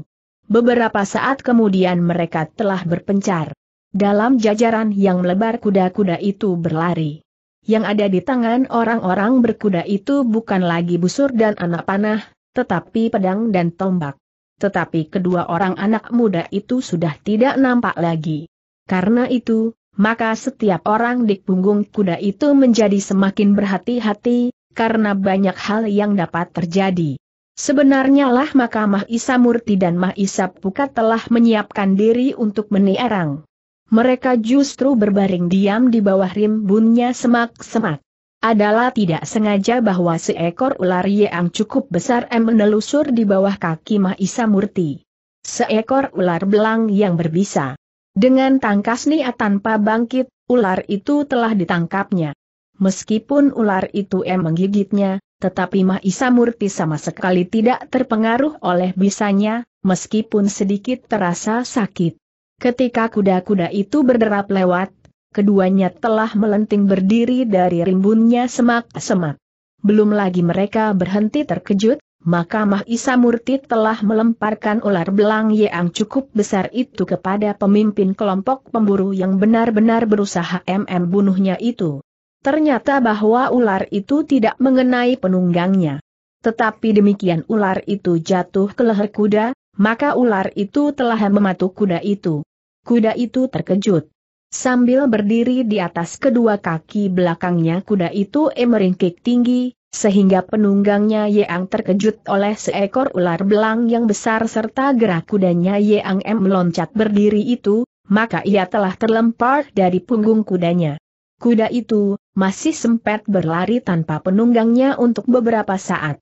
Beberapa saat kemudian mereka telah berpencar. Dalam jajaran yang melebar kuda-kuda itu berlari. Yang ada di tangan orang-orang berkuda itu bukan lagi busur dan anak panah, tetapi pedang dan tombak. Tetapi kedua orang anak muda itu sudah tidak nampak lagi. Karena itu, maka setiap orang di punggung kuda itu menjadi semakin berhati-hati, karena banyak hal yang dapat terjadi. Sebenarnya lah maka Mahisa Murti dan Mahisa Pukat telah menyiapkan diri untuk menierang mereka justru berbaring diam di bawah rimbunnya semak-semak. Adalah tidak sengaja bahwa seekor ular yang cukup besar M menelusur di bawah kaki Mahisa Murti. Seekor ular belang yang berbisa. Dengan tangkas nia tanpa bangkit, ular itu telah ditangkapnya. Meskipun ular itu M menggigitnya, tetapi Mahisa Murti sama sekali tidak terpengaruh oleh bisanya, meskipun sedikit terasa sakit. Ketika kuda-kuda itu berderap lewat, keduanya telah melenting berdiri dari rimbunnya semak-semak. Belum lagi mereka berhenti terkejut, maka Mahisa Murti telah melemparkan ular belang yang cukup besar itu kepada pemimpin kelompok pemburu yang benar-benar berusaha MM bunuhnya itu. Ternyata bahwa ular itu tidak mengenai penunggangnya. Tetapi demikian ular itu jatuh ke leher kuda, maka ular itu telah mematuk kuda itu. Kuda itu terkejut. Sambil berdiri di atas kedua kaki belakangnya kuda itu emeringkik tinggi, sehingga penunggangnya Yeang terkejut oleh seekor ular belang yang besar serta gerak kudanya Yeang M meloncat berdiri itu, maka ia telah terlempar dari punggung kudanya. Kuda itu, masih sempat berlari tanpa penunggangnya untuk beberapa saat.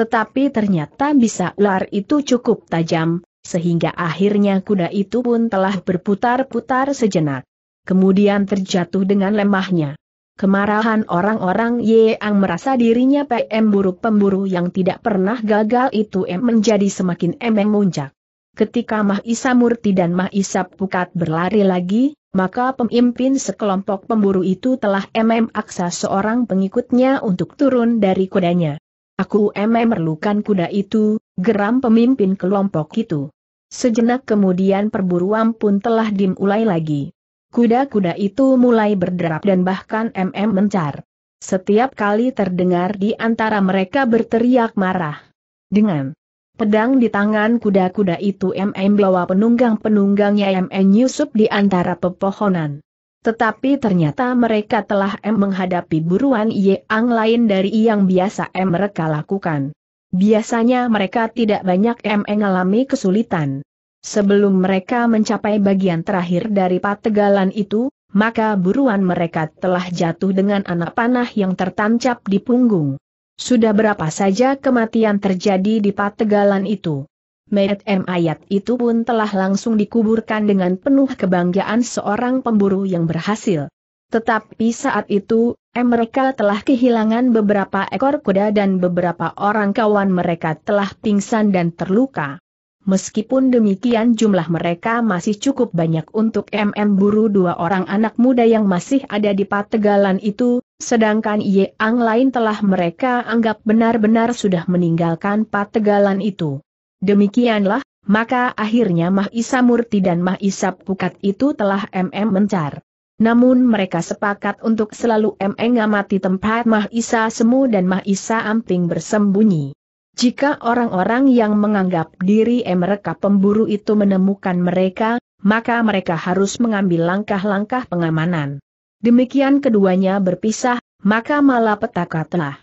Tetapi ternyata bisa ular itu cukup tajam, sehingga akhirnya kuda itu pun telah berputar-putar sejenak. Kemudian terjatuh dengan lemahnya. Kemarahan orang-orang Yeang merasa dirinya PM buruk pemburu yang tidak pernah gagal itu em menjadi semakin emeng muncak. Ketika Mahisa Murti dan Isap Pukat berlari lagi, maka pemimpin sekelompok pemburu itu telah MM aksa seorang pengikutnya untuk turun dari kudanya. Aku emang memerlukan kuda itu, geram pemimpin kelompok itu. Sejenak kemudian perburuan pun telah dimulai lagi. Kuda-kuda itu mulai berderap dan bahkan MM mencar. Setiap kali terdengar di antara mereka berteriak marah. Dengan Pedang di tangan kuda-kuda itu MM bawa penunggang-penunggangnya MM Yusuf di antara pepohonan. Tetapi ternyata mereka telah em menghadapi buruan yang lain dari yang biasa em mereka lakukan. Biasanya mereka tidak banyak em mengalami kesulitan. Sebelum mereka mencapai bagian terakhir dari pategalan itu, maka buruan mereka telah jatuh dengan anak panah yang tertancap di punggung. Sudah berapa saja kematian terjadi di pategalan itu? Mayat M ayat itu pun telah langsung dikuburkan dengan penuh kebanggaan seorang pemburu yang berhasil. Tetapi saat itu, mereka telah kehilangan beberapa ekor kuda dan beberapa orang kawan mereka telah pingsan dan terluka. Meskipun demikian jumlah mereka masih cukup banyak untuk MM buru dua orang anak muda yang masih ada di pategalan itu, sedangkan Ye Ang lain telah mereka anggap benar-benar sudah meninggalkan pategalan itu. Demikianlah, maka akhirnya Mahisa Murti dan Mah Isa Pukat itu telah MM mencar. Namun mereka sepakat untuk selalu MM ngamati tempat Mahisa Semu dan Mahisa Isa Amping bersembunyi. Jika orang-orang yang menganggap diri mereka pemburu itu menemukan mereka, maka mereka harus mengambil langkah-langkah pengamanan. Demikian keduanya berpisah, maka malapetaka telah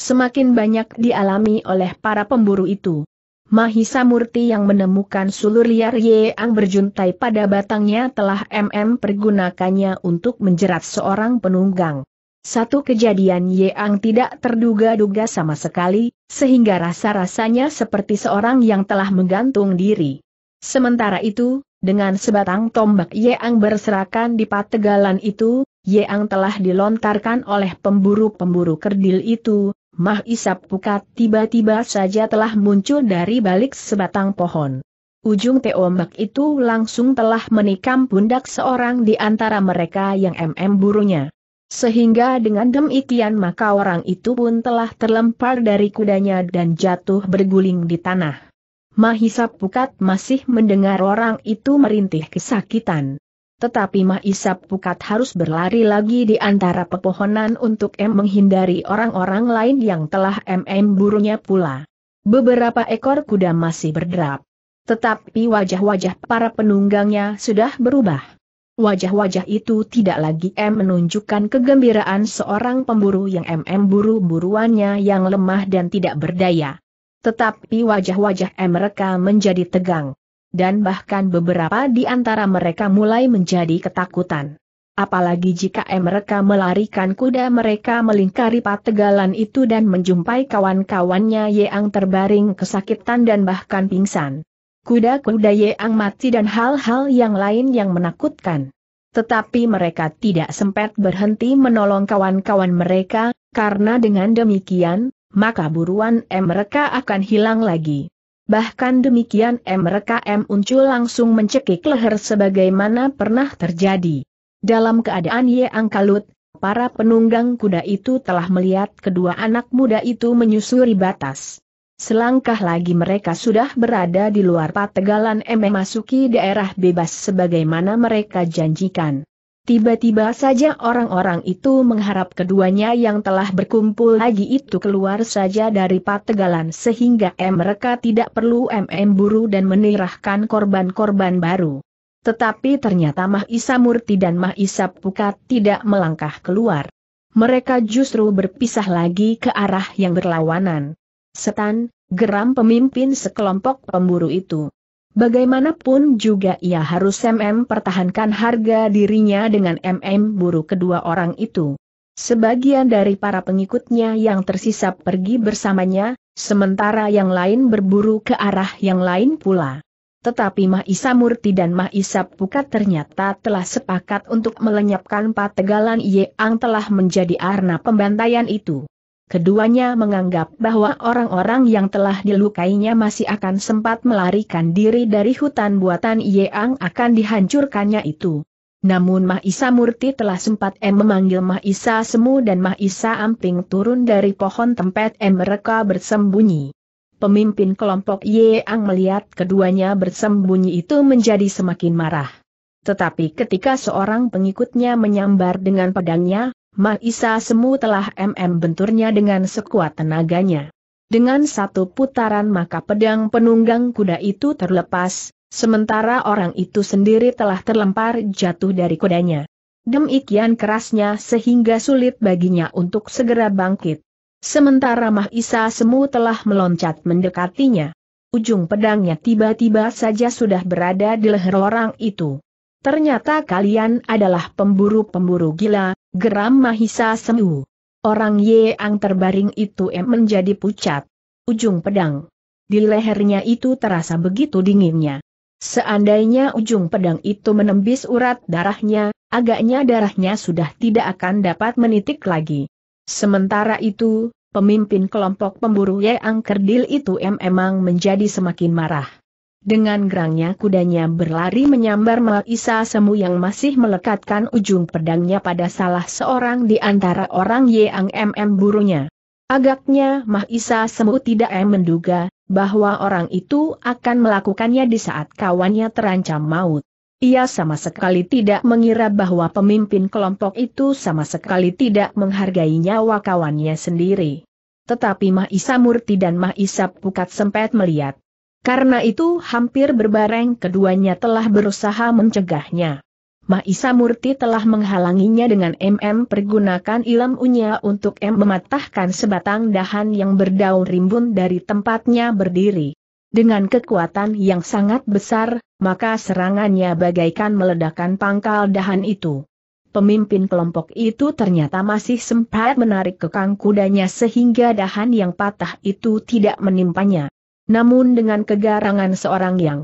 semakin banyak dialami oleh para pemburu itu. Mahisa Murti yang menemukan sulur liar Yeang berjuntai pada batangnya telah MM pergunakannya untuk menjerat seorang penunggang. Satu kejadian Yeang tidak terduga-duga sama sekali, sehingga rasa-rasanya seperti seorang yang telah menggantung diri. Sementara itu, dengan sebatang tombak Yeang berserakan di pategalan itu, Yeang telah dilontarkan oleh pemburu-pemburu kerdil itu, Mah Isap Pukat tiba-tiba saja telah muncul dari balik sebatang pohon. Ujung teombak itu langsung telah menikam pundak seorang di antara mereka yang MM burunya. Sehingga dengan demikian maka orang itu pun telah terlempar dari kudanya dan jatuh berguling di tanah. Mahisap Pukat masih mendengar orang itu merintih kesakitan. Tetapi Mahisap Pukat harus berlari lagi di antara pepohonan untuk M menghindari orang-orang lain yang telah MM burunya pula. Beberapa ekor kuda masih berderap. Tetapi wajah-wajah para penunggangnya sudah berubah. Wajah-wajah itu tidak lagi M menunjukkan kegembiraan seorang pemburu yang MM buru-buruannya yang lemah dan tidak berdaya. Tetapi wajah-wajah M mereka menjadi tegang dan bahkan beberapa di antara mereka mulai menjadi ketakutan. Apalagi jika mereka melarikan kuda mereka melingkari pategalan itu dan menjumpai kawan-kawannya Yeang terbaring kesakitan dan bahkan pingsan. Kuda-kuda Yeang mati dan hal-hal yang lain yang menakutkan. Tetapi mereka tidak sempat berhenti menolong kawan-kawan mereka, karena dengan demikian, maka buruan mereka akan hilang lagi. Bahkan demikian MRKM muncul langsung mencekik leher sebagaimana pernah terjadi. Dalam keadaan Yang Kalut, para penunggang kuda itu telah melihat kedua anak muda itu menyusuri batas. Selangkah lagi mereka sudah berada di luar pategalan M memasuki daerah bebas sebagaimana mereka janjikan. Tiba-tiba saja orang-orang itu mengharap keduanya yang telah berkumpul lagi itu keluar saja dari pategalan sehingga mereka tidak perlu MM buru dan menirahkan korban-korban baru. Tetapi ternyata Mah Isa Murti dan Mah Pukat tidak melangkah keluar. Mereka justru berpisah lagi ke arah yang berlawanan. Setan, geram pemimpin sekelompok pemburu itu. Bagaimanapun juga ia harus MM pertahankan harga dirinya dengan MM buru kedua orang itu. Sebagian dari para pengikutnya yang tersisa pergi bersamanya, sementara yang lain berburu ke arah yang lain pula. Tetapi Mahisa Murti dan Mahisa Pukat ternyata telah sepakat untuk melenyapkan pategalan Yeang telah menjadi arna pembantaian itu. Keduanya menganggap bahwa orang-orang yang telah dilukainya masih akan sempat melarikan diri dari hutan buatan Yeang akan dihancurkannya itu. Namun Mahisa Murti telah sempat M memanggil Mahisa Semu dan Mahisa Amping turun dari pohon tempat M mereka bersembunyi. Pemimpin kelompok Yeang melihat keduanya bersembunyi itu menjadi semakin marah. Tetapi ketika seorang pengikutnya menyambar dengan pedangnya, Maisa Semu telah MM benturnya dengan sekuat tenaganya. Dengan satu putaran maka pedang penunggang kuda itu terlepas, sementara orang itu sendiri telah terlempar jatuh dari kudanya. Demikian kerasnya sehingga sulit baginya untuk segera bangkit. Sementara Mahisa Semu telah meloncat mendekatinya. Ujung pedangnya tiba-tiba saja sudah berada di leher orang itu. Ternyata kalian adalah pemburu-pemburu gila, geram Mahisa Semu. Orang Yeang terbaring itu em menjadi pucat. Ujung pedang. Di lehernya itu terasa begitu dinginnya. Seandainya ujung pedang itu menembis urat darahnya, agaknya darahnya sudah tidak akan dapat menitik lagi. Sementara itu, pemimpin kelompok pemburu Yeang Kerdil itu em memang menjadi semakin marah. Dengan gerangnya kudanya berlari menyambar Maisa Semu yang masih melekatkan ujung pedangnya pada salah seorang di antara orang yang mm burunya. Agaknya Maisa Semu tidak eh menduga bahwa orang itu akan melakukannya di saat kawannya terancam maut. Ia sama sekali tidak mengira bahwa pemimpin kelompok itu sama sekali tidak menghargai nyawa kawannya sendiri. Tetapi Mahisa Murti dan Maisa Pukat sempat melihat karena itu hampir berbareng keduanya telah berusaha mencegahnya. Maisa Murti telah menghalanginya dengan MM pergunakan ilmunya untuk M mematahkan sebatang dahan yang berdaun rimbun dari tempatnya berdiri. Dengan kekuatan yang sangat besar, maka serangannya bagaikan meledakkan pangkal dahan itu. Pemimpin kelompok itu ternyata masih sempat menarik kekang kudanya sehingga dahan yang patah itu tidak menimpanya. Namun dengan kegarangan seorang yang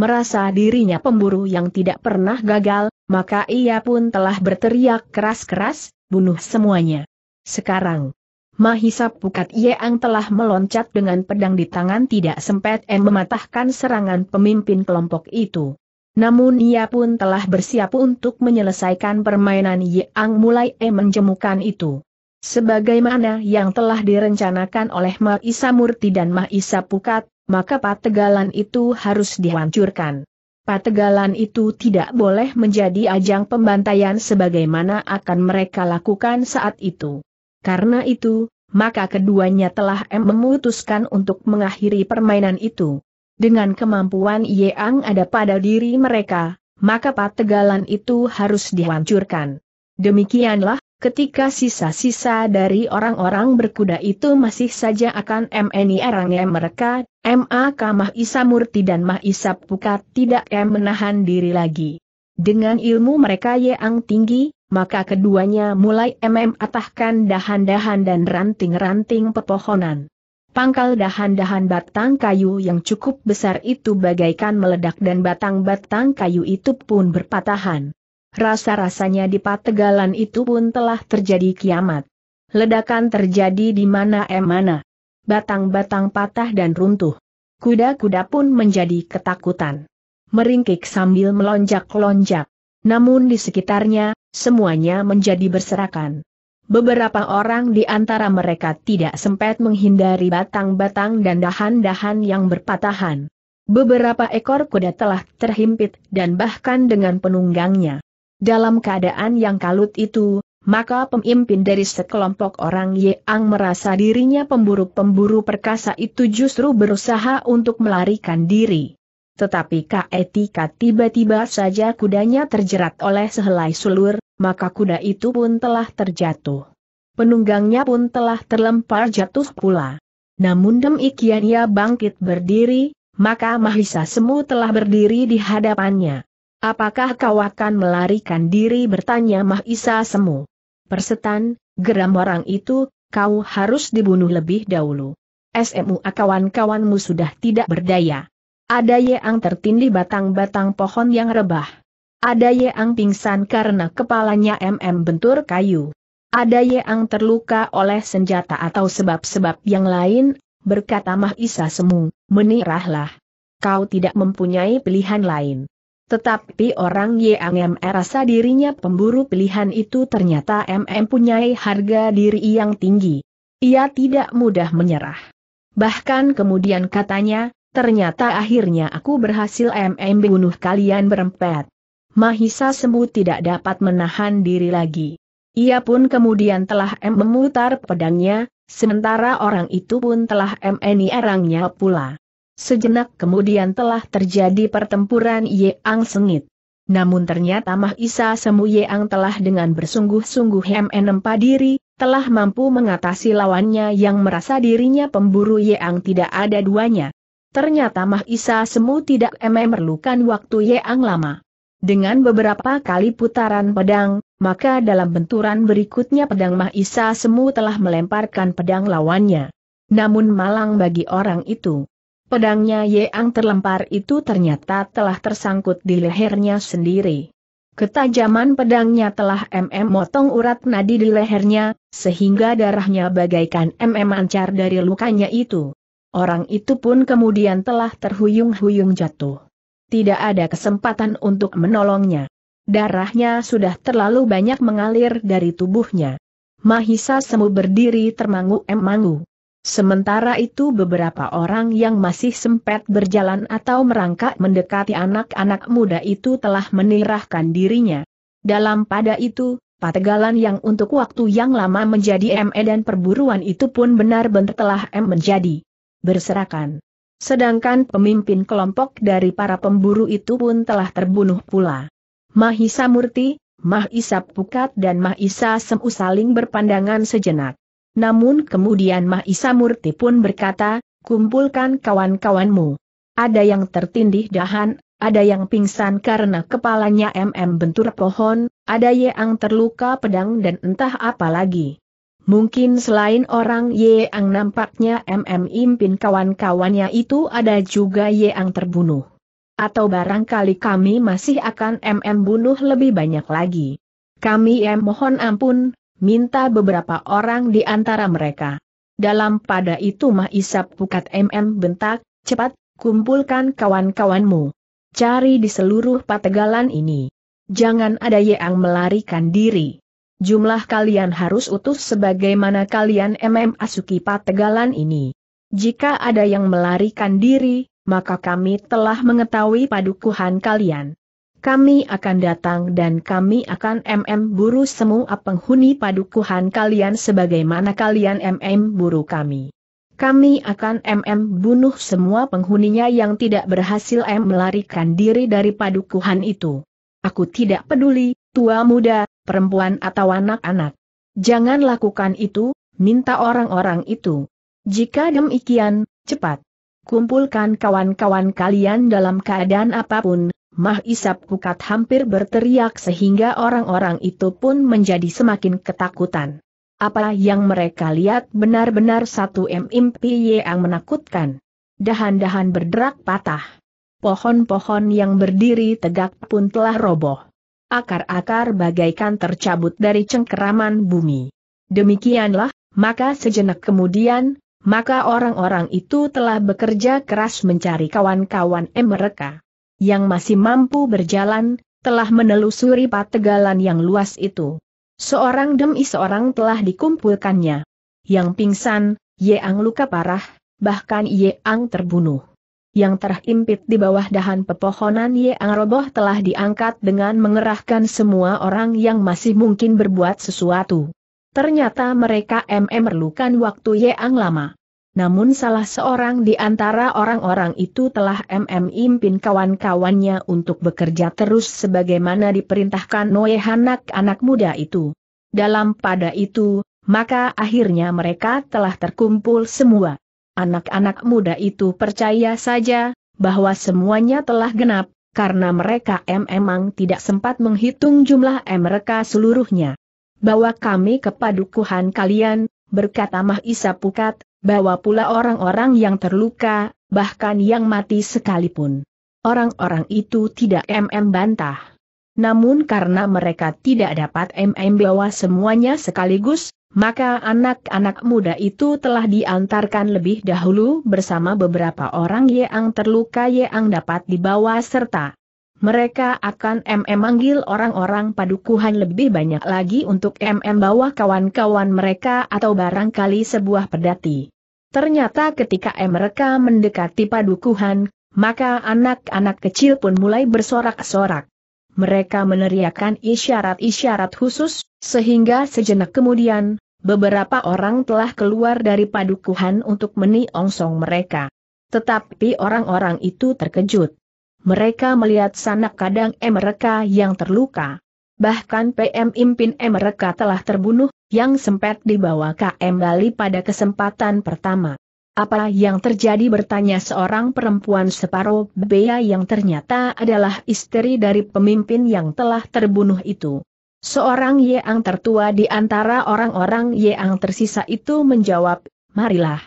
merasa dirinya pemburu yang tidak pernah gagal, maka ia pun telah berteriak keras-keras, bunuh semuanya. Sekarang, Mahisa Pukat Yeang telah meloncat dengan pedang di tangan tidak sempat dan mematahkan serangan pemimpin kelompok itu. Namun ia pun telah bersiap untuk menyelesaikan permainan Yeang mulai em menjemukan itu. Sebagaimana yang telah direncanakan oleh Maisa Murti dan Maisa Pukat, maka pategalan itu harus dihancurkan. Pategalan itu tidak boleh menjadi ajang pembantaian sebagaimana akan mereka lakukan saat itu. Karena itu, maka keduanya telah memutuskan untuk mengakhiri permainan itu. Dengan kemampuan Yeang ada pada diri mereka, maka pategalan itu harus dihancurkan. Demikianlah ketika sisa-sisa dari orang-orang berkuda itu masih saja akan MNI erangnya mereka, MA Kamah Isa Murti dan Mah Isa Pukat tidak M menahan diri lagi. Dengan ilmu mereka yang tinggi, maka keduanya mulai MM atahkan dahan-dahan dan ranting-ranting pepohonan. Pangkal dahan-dahan batang kayu yang cukup besar itu bagaikan meledak dan batang-batang kayu itu pun berpatahan. Rasa-rasanya di pategalan itu pun telah terjadi kiamat. Ledakan terjadi di mana emana. Batang-batang patah dan runtuh. Kuda-kuda pun menjadi ketakutan. Meringkik sambil melonjak-lonjak. Namun di sekitarnya, semuanya menjadi berserakan. Beberapa orang di antara mereka tidak sempat menghindari batang-batang dan dahan-dahan yang berpatahan. Beberapa ekor kuda telah terhimpit dan bahkan dengan penunggangnya. Dalam keadaan yang kalut itu, maka pemimpin dari sekelompok orang yang merasa dirinya pemburu-pemburu perkasa itu justru berusaha untuk melarikan diri. Tetapi ketika tiba-tiba saja kudanya terjerat oleh sehelai sulur, maka kuda itu pun telah terjatuh. Penunggangnya pun telah terlempar jatuh pula. Namun demikian ia bangkit berdiri, maka Mahisa Semu telah berdiri di hadapannya. Apakah kau akan melarikan diri bertanya Mahisa Semu? Persetan, geram orang itu, kau harus dibunuh lebih dahulu. SMU kawan-kawanmu sudah tidak berdaya. Ada yang tertindih batang-batang pohon yang rebah. Ada yang pingsan karena kepalanya MM bentur kayu. Ada yang terluka oleh senjata atau sebab-sebab yang lain, berkata Mahisa Semu, menirahlah. Kau tidak mempunyai pilihan lain. Tetapi orang yang merasa dirinya pemburu pilihan itu ternyata MM punyai harga diri yang tinggi. Ia tidak mudah menyerah. Bahkan kemudian katanya, ternyata akhirnya aku berhasil MM bunuh kalian berempat. Mahisa Sembu tidak dapat menahan diri lagi. Ia pun kemudian telah M memutar pedangnya, sementara orang itu pun telah MNI erangnya pula. Sejenak kemudian telah terjadi pertempuran Yeang Sengit. Namun ternyata Mah Isa Semu Yeang telah dengan bersungguh-sungguh menempa diri, telah mampu mengatasi lawannya yang merasa dirinya pemburu Yeang tidak ada duanya. Ternyata Mah Isa Semu tidak memerlukan waktu Yeang lama. Dengan beberapa kali putaran pedang, maka dalam benturan berikutnya pedang Mah Isa Semu telah melemparkan pedang lawannya. Namun malang bagi orang itu. Pedangnya Yeang terlempar itu ternyata telah tersangkut di lehernya sendiri. Ketajaman pedangnya telah MM motong urat nadi di lehernya, sehingga darahnya bagaikan MM ancar dari lukanya itu. Orang itu pun kemudian telah terhuyung-huyung jatuh. Tidak ada kesempatan untuk menolongnya. Darahnya sudah terlalu banyak mengalir dari tubuhnya. Mahisa semu berdiri termangu-emangu. Sementara itu beberapa orang yang masih sempat berjalan atau merangkak mendekati anak-anak muda itu telah menirahkan dirinya. Dalam pada itu, pategalan yang untuk waktu yang lama menjadi ME dan perburuan itu pun benar-benar telah M menjadi berserakan. Sedangkan pemimpin kelompok dari para pemburu itu pun telah terbunuh pula. Mahisa Murti, Mahisa Pukat dan Mahisa Semu saling berpandangan sejenak. Namun kemudian Mahisa Murti pun berkata, kumpulkan kawan-kawanmu. Ada yang tertindih dahan, ada yang pingsan karena kepalanya MM bentur pohon, ada yang terluka pedang dan entah apa lagi. Mungkin selain orang yang nampaknya MM impin kawan-kawannya itu ada juga yang terbunuh. Atau barangkali kami masih akan MM bunuh lebih banyak lagi. Kami em mohon ampun, minta beberapa orang di antara mereka. Dalam pada itu mah isap pukat MM bentak, cepat, kumpulkan kawan-kawanmu. Cari di seluruh pategalan ini. Jangan ada yang melarikan diri. Jumlah kalian harus utuh sebagaimana kalian MM asuki pategalan ini. Jika ada yang melarikan diri, maka kami telah mengetahui padukuhan kalian kami akan datang dan kami akan MM buru semua penghuni padukuhan kalian sebagaimana kalian MM buru kami. Kami akan MM bunuh semua penghuninya yang tidak berhasil M melarikan diri dari padukuhan itu. Aku tidak peduli, tua muda, perempuan atau anak-anak. Jangan lakukan itu, minta orang-orang itu. Jika demikian, cepat. Kumpulkan kawan-kawan kalian dalam keadaan apapun, Mah Isap Pukat hampir berteriak sehingga orang-orang itu pun menjadi semakin ketakutan. Apa yang mereka lihat benar-benar satu mimpi yang menakutkan. Dahan-dahan berderak patah. Pohon-pohon yang berdiri tegak pun telah roboh. Akar-akar bagaikan tercabut dari cengkeraman bumi. Demikianlah, maka sejenak kemudian, maka orang-orang itu telah bekerja keras mencari kawan-kawan mereka yang masih mampu berjalan, telah menelusuri pategalan yang luas itu. Seorang demi seorang telah dikumpulkannya. Yang pingsan, Ye Ang luka parah, bahkan Ye Ang terbunuh. Yang terhimpit di bawah dahan pepohonan Ye Ang roboh telah diangkat dengan mengerahkan semua orang yang masih mungkin berbuat sesuatu. Ternyata mereka mm memerlukan waktu Ang lama namun salah seorang di antara orang-orang itu telah MM impin kawan-kawannya untuk bekerja terus sebagaimana diperintahkan Noe Hanak anak muda itu. Dalam pada itu, maka akhirnya mereka telah terkumpul semua. Anak-anak muda itu percaya saja, bahwa semuanya telah genap, karena mereka memang tidak sempat menghitung jumlah mereka seluruhnya. Bawa kami ke padukuhan kalian, berkata Mahisa Pukat, Bawa pula orang-orang yang terluka, bahkan yang mati sekalipun. Orang-orang itu tidak MM bantah. Namun karena mereka tidak dapat MM bawa semuanya sekaligus, maka anak-anak muda itu telah diantarkan lebih dahulu bersama beberapa orang yang terluka yang dapat dibawa serta mereka akan MM manggil orang-orang padukuhan lebih banyak lagi untuk MM bawa kawan-kawan mereka atau barangkali sebuah pedati. Ternyata ketika mereka mendekati padukuhan, maka anak-anak kecil pun mulai bersorak-sorak. Mereka meneriakkan isyarat-isyarat khusus, sehingga sejenak kemudian, beberapa orang telah keluar dari padukuhan untuk meniongsong mereka. Tetapi orang-orang itu terkejut mereka melihat sanak kadang mereka yang terluka. Bahkan PM Impin mereka telah terbunuh, yang sempat dibawa KM Bali pada kesempatan pertama. Apa yang terjadi bertanya seorang perempuan separuh bea yang ternyata adalah istri dari pemimpin yang telah terbunuh itu. Seorang Yeang tertua di antara orang-orang Yeang tersisa itu menjawab, marilah.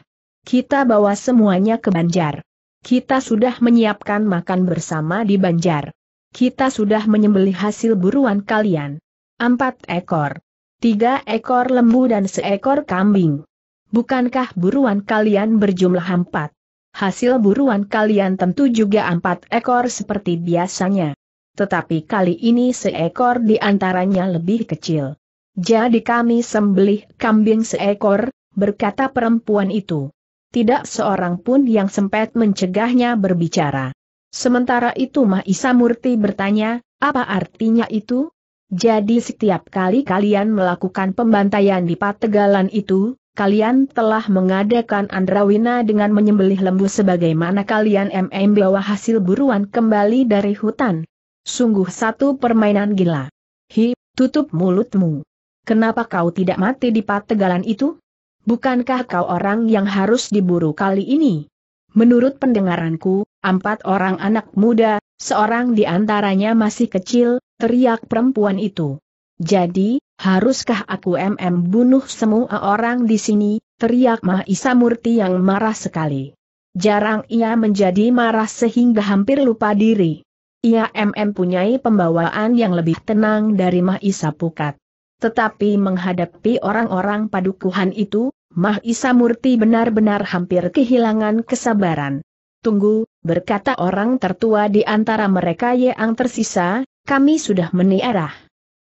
Kita bawa semuanya ke Banjar. Kita sudah menyiapkan makan bersama di banjar. Kita sudah menyembelih hasil buruan kalian. Empat ekor. Tiga ekor lembu dan seekor kambing. Bukankah buruan kalian berjumlah empat? Hasil buruan kalian tentu juga empat ekor seperti biasanya. Tetapi kali ini seekor di antaranya lebih kecil. Jadi kami sembelih kambing seekor, berkata perempuan itu tidak seorang pun yang sempat mencegahnya berbicara. Sementara itu Mahisa Murti bertanya, apa artinya itu? Jadi setiap kali kalian melakukan pembantaian di Pategalan itu, kalian telah mengadakan Andrawina dengan menyembelih lembu sebagaimana kalian MM bawa hasil buruan kembali dari hutan. Sungguh satu permainan gila. Hi, tutup mulutmu. Kenapa kau tidak mati di Pategalan itu? bukankah kau orang yang harus diburu kali ini? Menurut pendengaranku, empat orang anak muda, seorang di antaranya masih kecil, teriak perempuan itu. Jadi, haruskah aku MM bunuh semua orang di sini, teriak Mahisa Murti yang marah sekali. Jarang ia menjadi marah sehingga hampir lupa diri. Ia MM punyai pembawaan yang lebih tenang dari Mahisa Pukat. Tetapi menghadapi orang-orang padukuhan itu, Mahisa Murti benar-benar hampir kehilangan kesabaran. Tunggu, berkata orang tertua di antara mereka yang tersisa, kami sudah meniarah.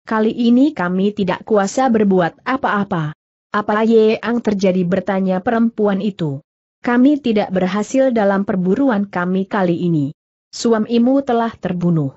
Kali ini kami tidak kuasa berbuat apa-apa. Apa yang terjadi bertanya perempuan itu. Kami tidak berhasil dalam perburuan kami kali ini. Suamimu telah terbunuh.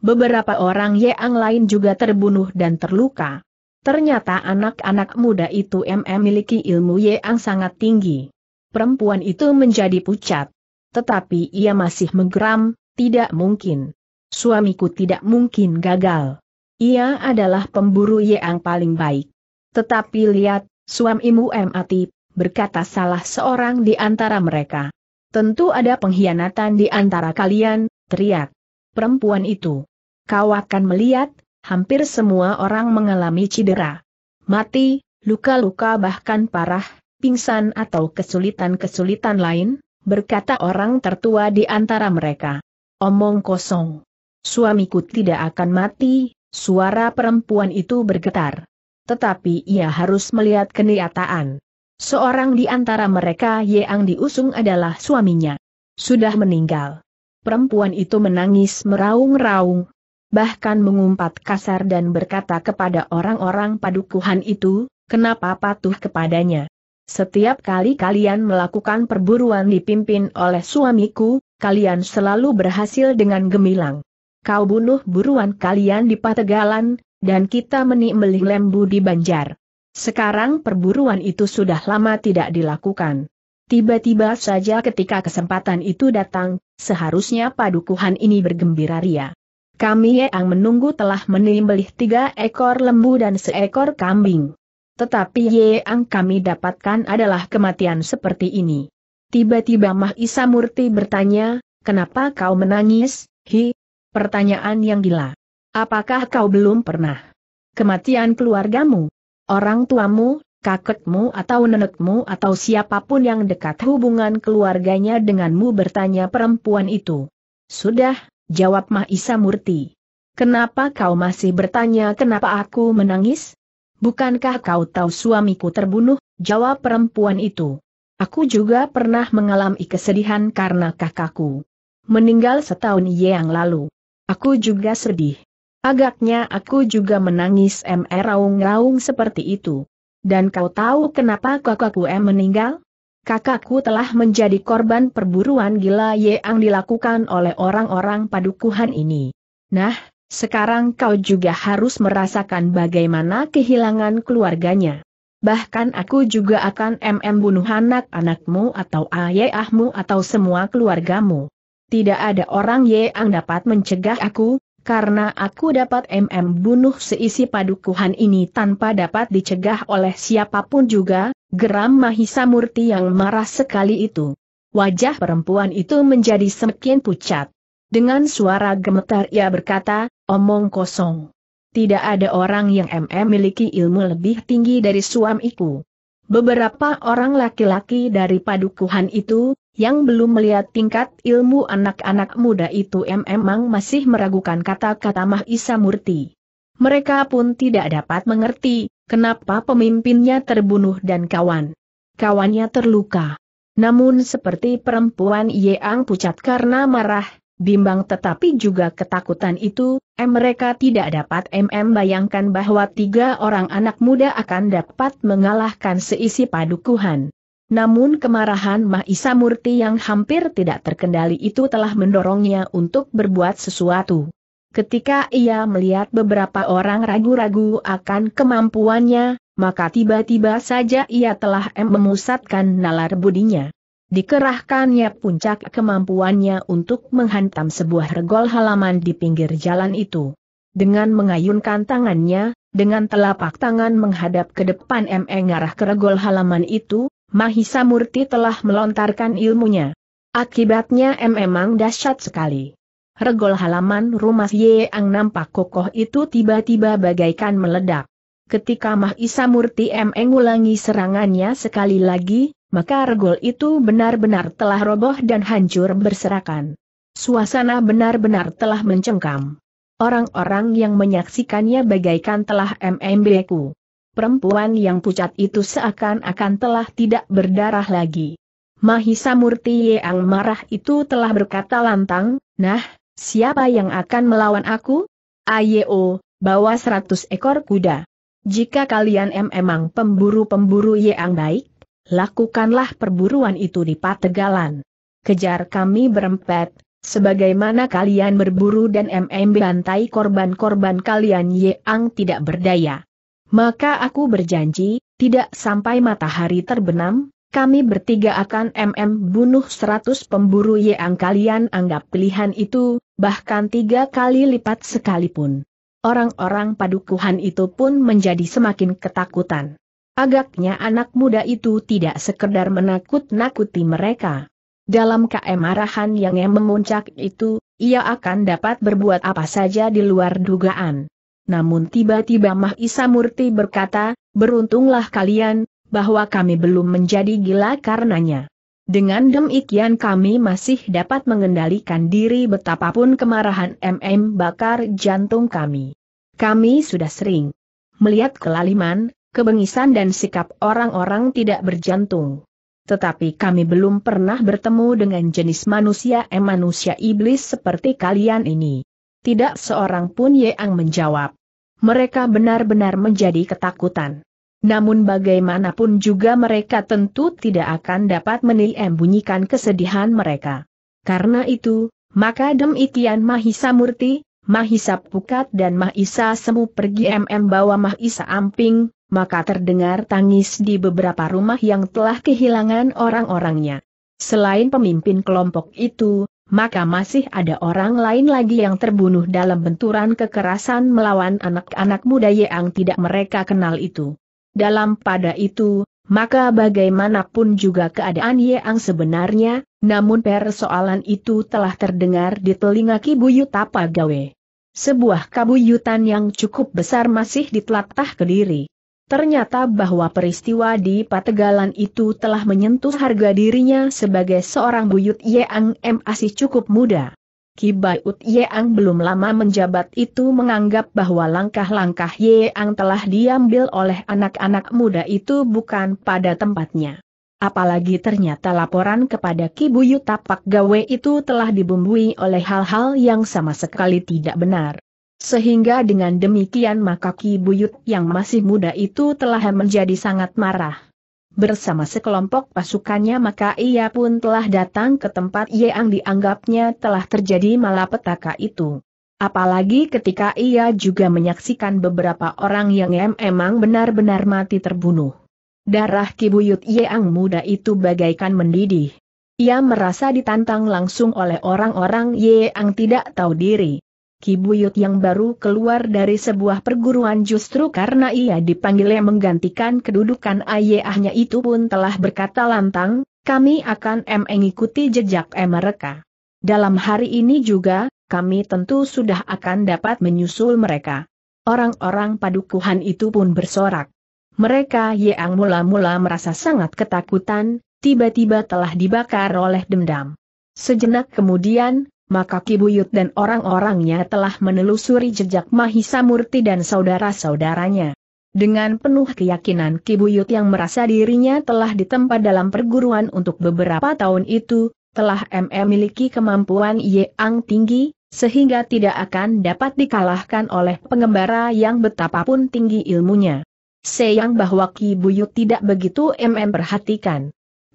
Beberapa orang yang lain juga terbunuh dan terluka. Ternyata anak-anak muda itu memiliki ilmu yang sangat tinggi. Perempuan itu menjadi pucat. Tetapi ia masih menggeram, tidak mungkin. Suamiku tidak mungkin gagal. Ia adalah pemburu yang paling baik. Tetapi lihat, suamimu Atip, berkata salah seorang di antara mereka. Tentu ada pengkhianatan di antara kalian, teriak. Perempuan itu. Kau akan melihat, hampir semua orang mengalami cedera. Mati, luka-luka bahkan parah, pingsan atau kesulitan-kesulitan lain, berkata orang tertua di antara mereka. Omong kosong. Suamiku tidak akan mati, suara perempuan itu bergetar. Tetapi ia harus melihat kenyataan. Seorang di antara mereka yang diusung adalah suaminya. Sudah meninggal. Perempuan itu menangis meraung-raung, bahkan mengumpat kasar dan berkata kepada orang-orang padukuhan itu, kenapa patuh kepadanya. Setiap kali kalian melakukan perburuan dipimpin oleh suamiku, kalian selalu berhasil dengan gemilang. Kau bunuh buruan kalian di Pategalan, dan kita menimbelih lembu di Banjar. Sekarang perburuan itu sudah lama tidak dilakukan. Tiba-tiba saja ketika kesempatan itu datang, seharusnya padukuhan ini bergembira ria kami yang menunggu telah menimbelih tiga ekor lembu dan seekor kambing. Tetapi yang kami dapatkan adalah kematian seperti ini. Tiba-tiba Mahisa Murti bertanya, kenapa kau menangis, hi? Pertanyaan yang gila. Apakah kau belum pernah? Kematian keluargamu? Orang tuamu, kakekmu atau nenekmu atau siapapun yang dekat hubungan keluarganya denganmu bertanya perempuan itu. Sudah, jawab Mahisa Murti. Kenapa kau masih bertanya kenapa aku menangis? Bukankah kau tahu suamiku terbunuh, jawab perempuan itu. Aku juga pernah mengalami kesedihan karena kakakku. Meninggal setahun yang lalu. Aku juga sedih. Agaknya aku juga menangis M. Raung-raung seperti itu. Dan kau tahu kenapa kakakku M meninggal? kakakku telah menjadi korban perburuan gila yang dilakukan oleh orang-orang padukuhan ini. Nah, sekarang kau juga harus merasakan bagaimana kehilangan keluarganya. Bahkan aku juga akan MM bunuh anak-anakmu atau ayahmu atau semua keluargamu. Tidak ada orang yang dapat mencegah aku, karena aku dapat MM bunuh seisi padukuhan ini tanpa dapat dicegah oleh siapapun juga, geram Mahisa Murti yang marah sekali itu. Wajah perempuan itu menjadi semakin pucat. Dengan suara gemetar ia berkata, omong kosong. Tidak ada orang yang MM miliki ilmu lebih tinggi dari suamiku. Beberapa orang laki-laki dari padukuhan itu, yang belum melihat tingkat ilmu anak-anak muda itu memang masih meragukan kata-kata Mahisa Murti. Mereka pun tidak dapat mengerti, kenapa pemimpinnya terbunuh dan kawan. Kawannya terluka. Namun seperti perempuan Yeang pucat karena marah, bimbang tetapi juga ketakutan itu, em mereka tidak dapat MM bayangkan bahwa tiga orang anak muda akan dapat mengalahkan seisi padukuhan. Namun kemarahan Mahisa Murti yang hampir tidak terkendali itu telah mendorongnya untuk berbuat sesuatu. Ketika ia melihat beberapa orang ragu-ragu akan kemampuannya, maka tiba-tiba saja ia telah memusatkan nalar budinya. Dikerahkannya puncak kemampuannya untuk menghantam sebuah regol halaman di pinggir jalan itu. Dengan mengayunkan tangannya, dengan telapak tangan menghadap ke depan ME ngarah ke regol halaman itu, Mahisa Murti telah melontarkan ilmunya. Akibatnya M memang dahsyat sekali. Regol halaman rumah Yeang nampak kokoh itu tiba-tiba bagaikan meledak. Ketika Mahisa Murti M ulangi serangannya sekali lagi, maka regol itu benar-benar telah roboh dan hancur berserakan. Suasana benar-benar telah mencengkam. Orang-orang yang menyaksikannya bagaikan telah MMBku perempuan yang pucat itu seakan-akan telah tidak berdarah lagi. Mahisa Murti yang marah itu telah berkata lantang, nah, siapa yang akan melawan aku? Ayo, bawa seratus ekor kuda. Jika kalian em emang pemburu-pemburu yang baik, lakukanlah perburuan itu di Pategalan. Kejar kami berempat, sebagaimana kalian berburu dan MM bantai korban-korban kalian yang tidak berdaya. Maka aku berjanji, tidak sampai matahari terbenam, kami bertiga akan MM bunuh seratus pemburu yang kalian anggap pilihan itu, bahkan tiga kali lipat sekalipun. Orang-orang padukuhan itu pun menjadi semakin ketakutan. Agaknya anak muda itu tidak sekedar menakut-nakuti mereka. Dalam kemarahan arahan yang memuncak itu, ia akan dapat berbuat apa saja di luar dugaan. Namun tiba-tiba Mahisa Murti berkata, beruntunglah kalian, bahwa kami belum menjadi gila karenanya. Dengan demikian kami masih dapat mengendalikan diri betapapun kemarahan MM bakar jantung kami. Kami sudah sering melihat kelaliman, kebengisan dan sikap orang-orang tidak berjantung. Tetapi kami belum pernah bertemu dengan jenis manusia M manusia iblis seperti kalian ini. Tidak seorang pun Yeang menjawab mereka benar-benar menjadi ketakutan. Namun bagaimanapun juga mereka tentu tidak akan dapat menyembunyikan kesedihan mereka. Karena itu, maka demikian Mahisa Murti, Mahisa Pukat dan Mahisa Semu pergi MM bawa Mahisa Amping, maka terdengar tangis di beberapa rumah yang telah kehilangan orang-orangnya. Selain pemimpin kelompok itu, maka masih ada orang lain lagi yang terbunuh dalam benturan kekerasan melawan anak-anak muda yang tidak mereka kenal itu. Dalam pada itu, maka bagaimanapun juga keadaan Yeang sebenarnya, namun persoalan itu telah terdengar di telinga Kibuyut Tapagawe. Sebuah kabuyutan yang cukup besar masih ditelatah diri. Ternyata bahwa peristiwa di Pategalan itu telah menyentuh harga dirinya sebagai seorang buyut Yeang M masih cukup muda. Kibaiut Yeang belum lama menjabat itu menganggap bahwa langkah-langkah Yeang telah diambil oleh anak-anak muda itu bukan pada tempatnya. Apalagi ternyata laporan kepada Kibuyut Tapak Gawe itu telah dibumbui oleh hal-hal yang sama sekali tidak benar. Sehingga dengan demikian maka Ki Buyut yang masih muda itu telah menjadi sangat marah. Bersama sekelompok pasukannya maka ia pun telah datang ke tempat yang dianggapnya telah terjadi malapetaka itu. Apalagi ketika ia juga menyaksikan beberapa orang yang em emang benar-benar mati terbunuh. Darah Kibuyut Yang muda itu bagaikan mendidih. Ia merasa ditantang langsung oleh orang-orang Yang tidak tahu diri. Ki Buyut yang baru keluar dari sebuah perguruan justru karena ia dipanggilnya menggantikan kedudukan ayahnya itu pun telah berkata lantang, kami akan mengikuti jejak mereka. Dalam hari ini juga, kami tentu sudah akan dapat menyusul mereka. Orang-orang padukuhan itu pun bersorak. Mereka yang mula-mula merasa sangat ketakutan, tiba-tiba telah dibakar oleh dendam. Sejenak kemudian, maka Kibuyut dan orang-orangnya telah menelusuri jejak Mahisa Murti dan saudara-saudaranya. Dengan penuh keyakinan Kibuyut yang merasa dirinya telah ditempa dalam perguruan untuk beberapa tahun itu, telah MM miliki kemampuan yang tinggi, sehingga tidak akan dapat dikalahkan oleh pengembara yang betapapun tinggi ilmunya. Sayang bahwa Kibuyut tidak begitu MM perhatikan.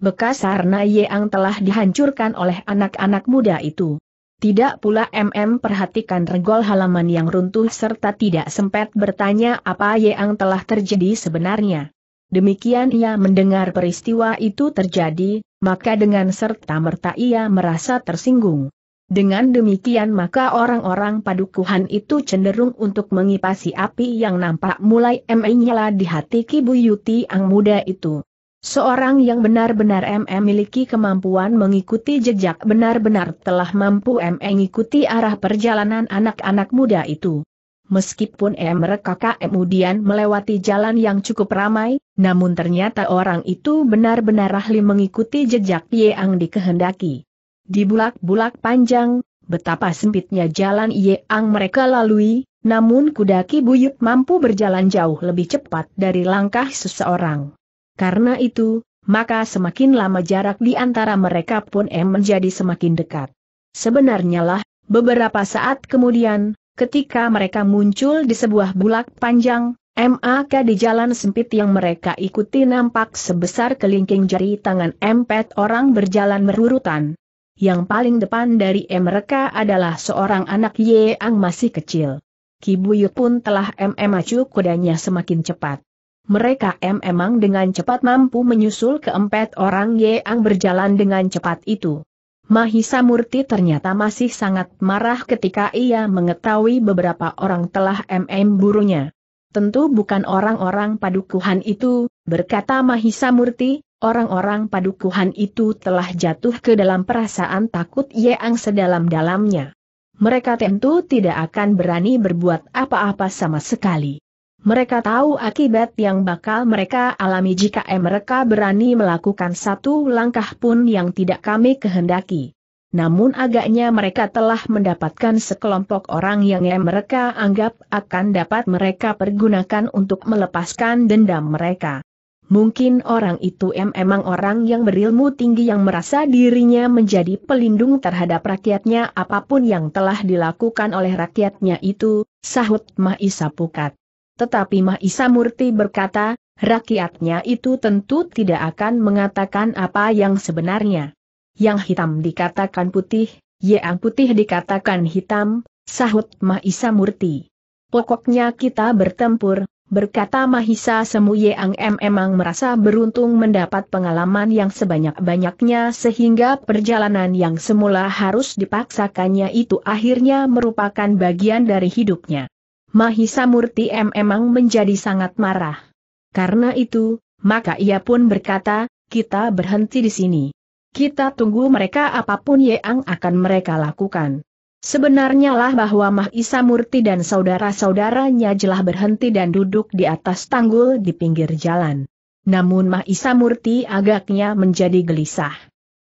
Bekas sarna yeang telah dihancurkan oleh anak-anak muda itu. Tidak pula MM perhatikan regol halaman yang runtuh serta tidak sempat bertanya apa yang telah terjadi sebenarnya. Demikian ia mendengar peristiwa itu terjadi, maka dengan serta-merta ia merasa tersinggung. Dengan demikian maka orang-orang padukuhan itu cenderung untuk mengipasi api yang nampak mulai menyala di hati Kibuyuti Ang muda itu. Seorang yang benar-benar memiliki kemampuan mengikuti jejak benar-benar telah mampu mengikuti arah perjalanan anak-anak muda itu. Meskipun M. Rekaka kemudian melewati jalan yang cukup ramai, namun ternyata orang itu benar-benar ahli mengikuti jejak yeang dikehendaki. Di bulak-bulak panjang, betapa sempitnya jalan yeang mereka lalui, namun kudaki buyut mampu berjalan jauh lebih cepat dari langkah seseorang. Karena itu, maka semakin lama jarak di antara mereka pun M menjadi semakin dekat. Sebenarnya lah, beberapa saat kemudian, ketika mereka muncul di sebuah bulak panjang, MAK di jalan sempit yang mereka ikuti nampak sebesar kelingking jari tangan Empat orang berjalan berurutan. Yang paling depan dari mereka adalah seorang anak yang masih kecil. Kibuyut pun telah MM e acu kudanya semakin cepat. Mereka emang dengan cepat mampu menyusul keempat orang yang berjalan dengan cepat itu. Mahisa Murti ternyata masih sangat marah ketika ia mengetahui beberapa orang telah MM burunya. Tentu bukan orang-orang padukuhan itu, berkata Mahisa Murti, orang-orang padukuhan itu telah jatuh ke dalam perasaan takut yang sedalam-dalamnya. Mereka tentu tidak akan berani berbuat apa-apa sama sekali. Mereka tahu akibat yang bakal mereka alami jika mereka berani melakukan satu langkah pun yang tidak kami kehendaki. Namun agaknya mereka telah mendapatkan sekelompok orang yang mereka anggap akan dapat mereka pergunakan untuk melepaskan dendam mereka. Mungkin orang itu memang orang yang berilmu tinggi yang merasa dirinya menjadi pelindung terhadap rakyatnya apapun yang telah dilakukan oleh rakyatnya itu, sahut Mahisa Pukat. Tetapi Mahisa Murti berkata, rakyatnya itu tentu tidak akan mengatakan apa yang sebenarnya. Yang hitam dikatakan putih, yang putih dikatakan hitam, sahut Mahisa Murti. Pokoknya kita bertempur, berkata Mahisa Semu Yang M emang merasa beruntung mendapat pengalaman yang sebanyak-banyaknya sehingga perjalanan yang semula harus dipaksakannya itu akhirnya merupakan bagian dari hidupnya. Mahisa Murti M emang menjadi sangat marah. Karena itu, maka ia pun berkata, kita berhenti di sini. Kita tunggu mereka apapun yang akan mereka lakukan. Sebenarnya lah bahwa Mahisa Murti dan saudara-saudaranya jelah berhenti dan duduk di atas tanggul di pinggir jalan. Namun Mahisa Murti agaknya menjadi gelisah.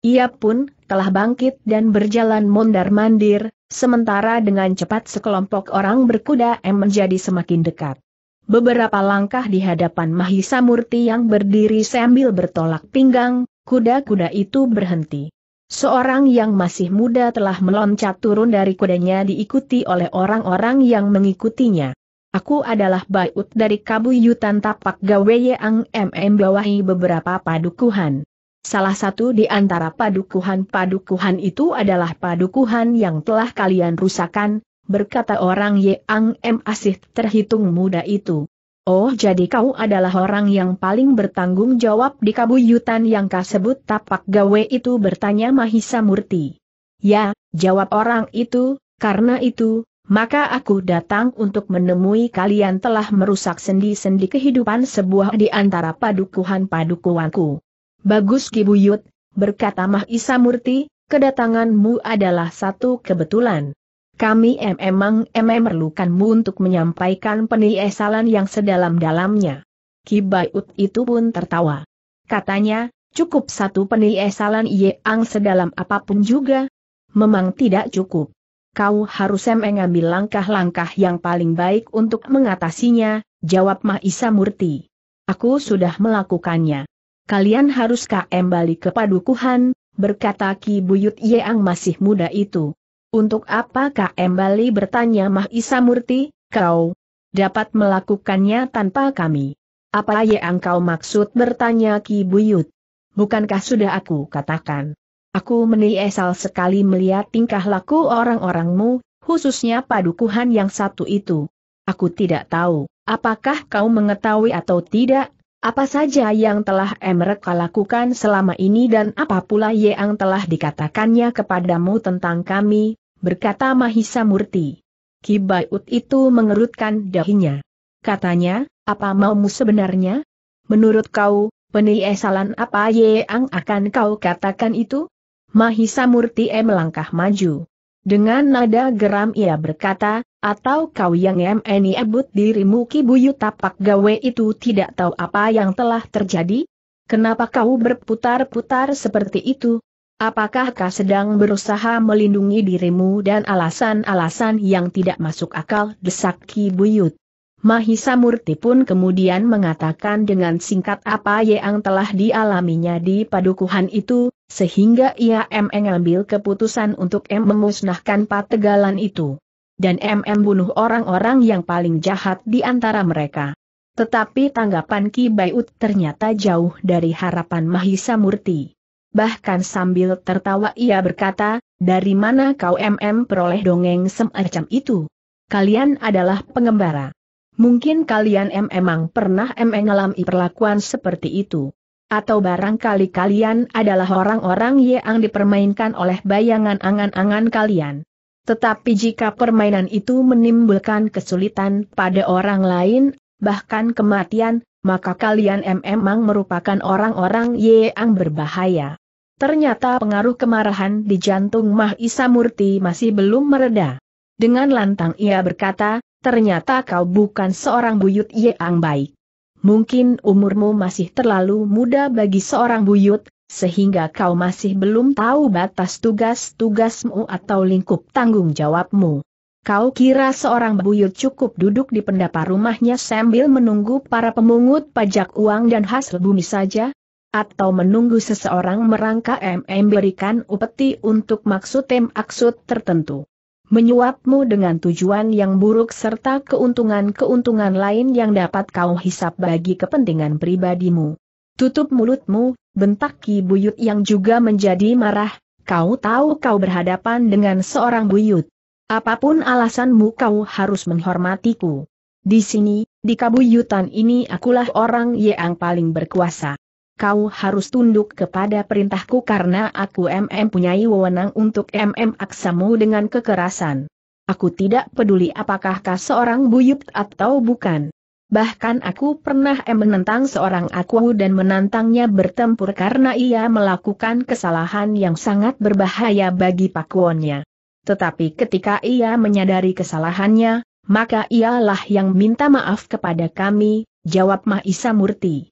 Ia pun telah bangkit dan berjalan mondar-mandir, sementara dengan cepat sekelompok orang berkuda M menjadi semakin dekat. Beberapa langkah di hadapan Mahisa Murti yang berdiri sambil bertolak pinggang, kuda-kuda itu berhenti. Seorang yang masih muda telah meloncat turun dari kudanya diikuti oleh orang-orang yang mengikutinya. Aku adalah Baiut dari Kabuyutan Tapak Gawe Yang MM bawahi beberapa padukuhan. Salah satu di antara padukuhan-padukuhan itu adalah padukuhan yang telah kalian rusakan, berkata orang Yang M. Asih terhitung muda itu. Oh jadi kau adalah orang yang paling bertanggung jawab di kabuyutan yang kasebut tapak gawe itu bertanya Mahisa Murti. Ya, jawab orang itu, karena itu, maka aku datang untuk menemui kalian telah merusak sendi-sendi kehidupan sebuah di antara padukuhan-padukuanku. Bagus Ki Buyut, berkata Mahisa Murti, kedatanganmu adalah satu kebetulan. Kami memang memerlukanmu untuk menyampaikan peniesalan yang sedalam-dalamnya. Ki Buyut itu pun tertawa. Katanya, cukup satu peniesalan Ang sedalam apapun juga. Memang tidak cukup kau harus mengambil langkah-langkah yang paling baik untuk mengatasinya, jawab Mahisa Murti. Aku sudah melakukannya kalian harus kembali ke padukuhan, berkata Ki Buyut Yeang masih muda itu. Untuk apa kembali bertanya Mah Murti. kau dapat melakukannya tanpa kami. Apa Yeang kau maksud bertanya Ki Buyut? Bukankah sudah aku katakan? Aku meniesal sekali melihat tingkah laku orang-orangmu, khususnya padukuhan yang satu itu. Aku tidak tahu, apakah kau mengetahui atau tidak, apa saja yang telah Emrek lakukan selama ini dan apa pula yang telah dikatakannya kepadamu tentang kami, berkata Mahisa Murti. Kibayut itu mengerutkan dahinya. Katanya, apa maumu sebenarnya? Menurut kau, penyesalan apa yang akan kau katakan itu? Mahisa Murti melangkah maju. Dengan nada geram ia berkata, atau kau yang MNI eh, ebut dirimu kibuyu tapak gawe itu tidak tahu apa yang telah terjadi? Kenapa kau berputar-putar seperti itu? Apakah kau sedang berusaha melindungi dirimu dan alasan-alasan yang tidak masuk akal desak Ki Buyut? Mahisa Murti pun kemudian mengatakan dengan singkat apa yang telah dialaminya di padukuhan itu, sehingga ia mengambil eh keputusan untuk M memusnahkan pategalan itu dan MM bunuh orang-orang yang paling jahat di antara mereka. Tetapi tanggapan Ki Baiut ternyata jauh dari harapan Mahisa Murti. Bahkan sambil tertawa ia berkata, dari mana kau MM peroleh dongeng semacam itu? Kalian adalah pengembara. Mungkin kalian MM emang pernah mengalami perlakuan seperti itu. Atau barangkali kalian adalah orang-orang yang dipermainkan oleh bayangan angan-angan kalian. Tetapi jika permainan itu menimbulkan kesulitan pada orang lain, bahkan kematian, maka kalian memang merupakan orang-orang yang berbahaya. Ternyata pengaruh kemarahan di jantung Mahisa Murti masih belum mereda. Dengan lantang ia berkata, ternyata kau bukan seorang buyut yang baik. Mungkin umurmu masih terlalu muda bagi seorang buyut, sehingga kau masih belum tahu batas tugas-tugasmu atau lingkup tanggung jawabmu. Kau kira seorang buyut cukup duduk di pendapa rumahnya sambil menunggu para pemungut pajak uang dan hasil bumi saja? Atau menunggu seseorang merangka MM berikan upeti untuk maksud tem-aksud tertentu? Menyuapmu dengan tujuan yang buruk serta keuntungan-keuntungan lain yang dapat kau hisap bagi kepentingan pribadimu. Tutup mulutmu, bentak Ki Buyut yang juga menjadi marah, kau tahu kau berhadapan dengan seorang Buyut. Apapun alasanmu kau harus menghormatiku. Di sini, di kabuyutan ini akulah orang yang paling berkuasa. Kau harus tunduk kepada perintahku karena aku MM punyai wewenang untuk MM aksamu dengan kekerasan. Aku tidak peduli apakah kau seorang buyut atau bukan. Bahkan aku pernah menentang seorang aku dan menantangnya bertempur karena ia melakukan kesalahan yang sangat berbahaya bagi pakuannya. Tetapi ketika ia menyadari kesalahannya, maka ialah yang minta maaf kepada kami, jawab Mahisa Murti.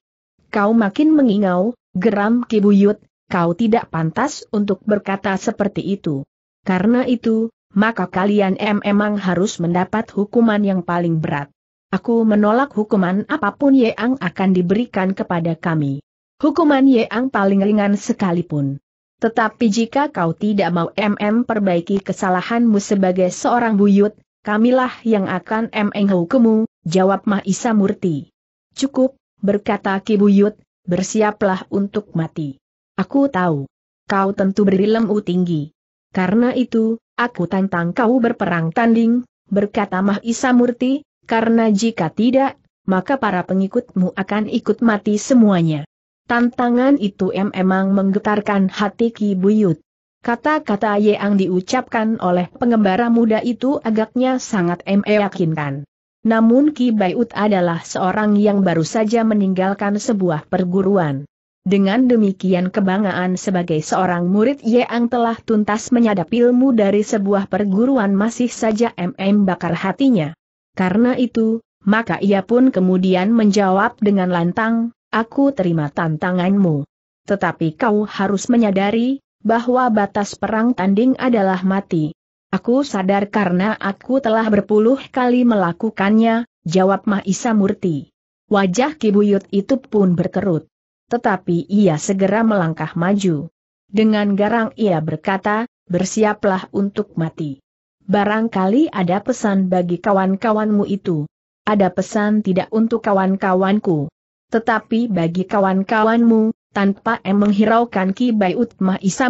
Kau makin mengingau, geram Kibuyut, kau tidak pantas untuk berkata seperti itu. Karena itu, maka kalian em emang harus mendapat hukuman yang paling berat. Aku menolak hukuman apapun yang akan diberikan kepada kami. Hukuman yang paling ringan sekalipun. Tetapi jika kau tidak mau MM perbaiki kesalahanmu sebagai seorang buyut, kamilah yang akan MM hukumu, jawab Mahisa Murti. Cukup, berkata Ki Buyut, bersiaplah untuk mati. Aku tahu. Kau tentu berilmu tinggi. Karena itu, aku tantang kau berperang tanding, berkata Mahisa Murti, karena jika tidak, maka para pengikutmu akan ikut mati semuanya. Tantangan itu emang menggetarkan hati Ki Buyut. Kata-kata Yeang diucapkan oleh pengembara muda itu agaknya sangat meyakinkan. Namun Ki Buyut adalah seorang yang baru saja meninggalkan sebuah perguruan. Dengan demikian kebanggaan sebagai seorang murid Yeang telah tuntas menyadap ilmu dari sebuah perguruan masih saja MM bakar hatinya. Karena itu, maka ia pun kemudian menjawab dengan lantang, aku terima tantanganmu. Tetapi kau harus menyadari, bahwa batas perang tanding adalah mati. Aku sadar karena aku telah berpuluh kali melakukannya, jawab Mahisa Murti. Wajah Kibuyut itu pun berkerut. Tetapi ia segera melangkah maju. Dengan garang ia berkata, bersiaplah untuk mati. Barangkali ada pesan bagi kawan-kawanmu itu. Ada pesan tidak untuk kawan-kawanku. Tetapi bagi kawan-kawanmu, tanpa em menghiraukan Ki Baiut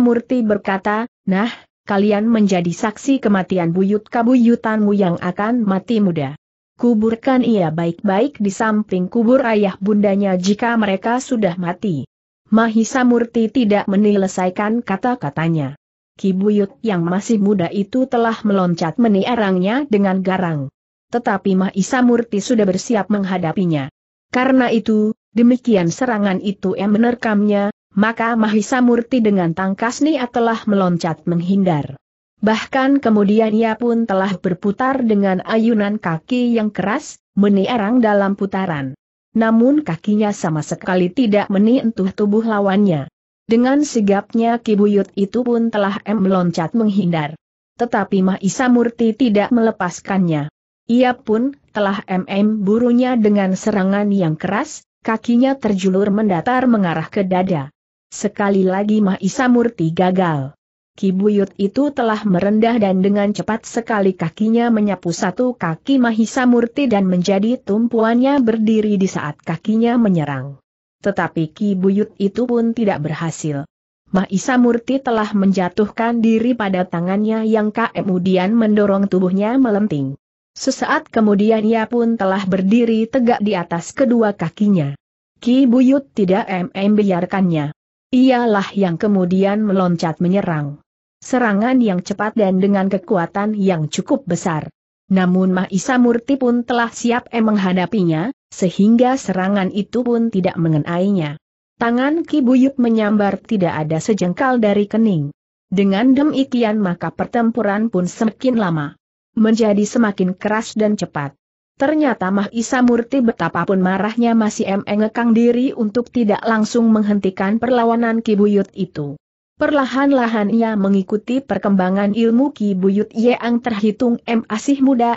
Murti berkata, nah, kalian menjadi saksi kematian buyut kabuyutanmu yang akan mati muda. Kuburkan ia baik-baik di samping kubur ayah bundanya jika mereka sudah mati. Mahisa Murti tidak menyelesaikan kata-katanya. Kibuyut yang masih muda itu telah meloncat meniarangnya dengan garang. Tetapi Mahisa Murti sudah bersiap menghadapinya. Karena itu, demikian serangan itu yang menerkamnya, maka Mahisa Murti dengan tangkas niat telah meloncat menghindar. Bahkan kemudian ia pun telah berputar dengan ayunan kaki yang keras, meniarang dalam putaran. Namun kakinya sama sekali tidak menentuh tubuh lawannya. Dengan sigapnya Kibuyut itu pun telah meloncat menghindar. Tetapi Mahisa Murti tidak melepaskannya. Ia pun telah MM burunya dengan serangan yang keras, kakinya terjulur mendatar mengarah ke dada. Sekali lagi Mahisa Murti gagal. Kibuyut itu telah merendah dan dengan cepat sekali kakinya menyapu satu kaki Mahisa Murti dan menjadi tumpuannya berdiri di saat kakinya menyerang tetapi Ki Buyut itu pun tidak berhasil. Mahisa Murti telah menjatuhkan diri pada tangannya yang kemudian mendorong tubuhnya melenting. Sesaat kemudian ia pun telah berdiri tegak di atas kedua kakinya. Ki Buyut tidak mm biarkannya. Ialah yang kemudian meloncat menyerang. Serangan yang cepat dan dengan kekuatan yang cukup besar. Namun Mahisa Murti pun telah siap menghadapinya, sehingga serangan itu pun tidak mengenainya. Tangan Kibuyut menyambar tidak ada sejengkal dari kening. Dengan demikian maka pertempuran pun semakin lama. Menjadi semakin keras dan cepat. Ternyata Mah Isa Murti betapapun marahnya masih mengekang diri untuk tidak langsung menghentikan perlawanan Kibuyut itu. Perlahan-lahan ia mengikuti perkembangan ilmu Ki Buyut Yeang terhitung M asih muda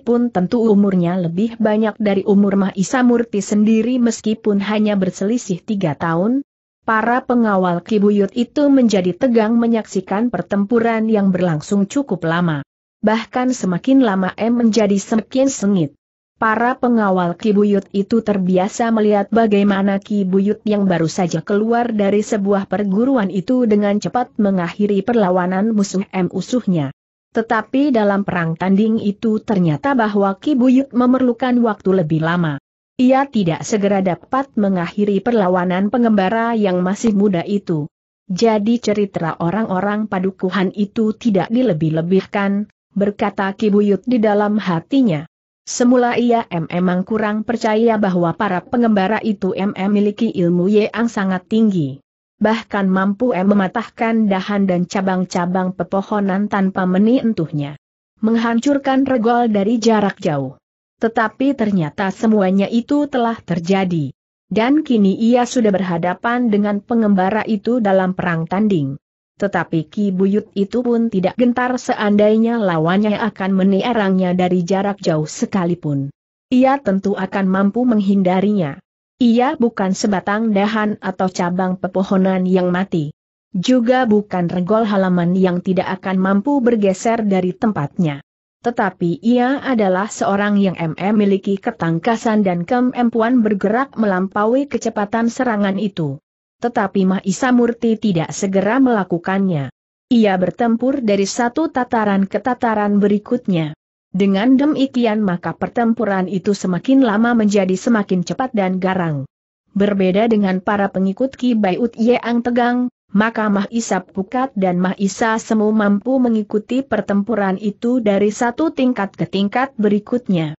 pun tentu umurnya lebih banyak dari umur Mahisa Murti sendiri meskipun hanya berselisih tiga tahun. Para pengawal Ki Buyut itu menjadi tegang menyaksikan pertempuran yang berlangsung cukup lama. Bahkan semakin lama M menjadi semakin sengit. Para pengawal Kibuyut itu terbiasa melihat bagaimana Kibuyut yang baru saja keluar dari sebuah perguruan itu dengan cepat mengakhiri perlawanan musuh M. Usuhnya. Tetapi dalam perang tanding itu ternyata bahwa Kibuyut memerlukan waktu lebih lama. Ia tidak segera dapat mengakhiri perlawanan pengembara yang masih muda itu. Jadi cerita orang-orang padukuhan itu tidak dilebih-lebihkan, berkata Kibuyut di dalam hatinya. Semula ia memang kurang percaya bahwa para pengembara itu memiliki ilmu yang sangat tinggi. Bahkan mampu mematahkan dahan dan cabang-cabang pepohonan tanpa menientuhnya. Menghancurkan regol dari jarak jauh. Tetapi ternyata semuanya itu telah terjadi. Dan kini ia sudah berhadapan dengan pengembara itu dalam perang tanding. Tetapi Ki Buyut itu pun tidak gentar seandainya lawannya akan menierangnya dari jarak jauh sekalipun. Ia tentu akan mampu menghindarinya. Ia bukan sebatang dahan atau cabang pepohonan yang mati. Juga bukan regol halaman yang tidak akan mampu bergeser dari tempatnya. Tetapi ia adalah seorang yang memiliki ketangkasan dan kemampuan bergerak melampaui kecepatan serangan itu tetapi Mahisa Murti tidak segera melakukannya. Ia bertempur dari satu tataran ke tataran berikutnya. Dengan demikian maka pertempuran itu semakin lama menjadi semakin cepat dan garang. Berbeda dengan para pengikut Ki Baiut Yeang tegang, maka Mahisa Pukat dan Mahisa Semu mampu mengikuti pertempuran itu dari satu tingkat ke tingkat berikutnya.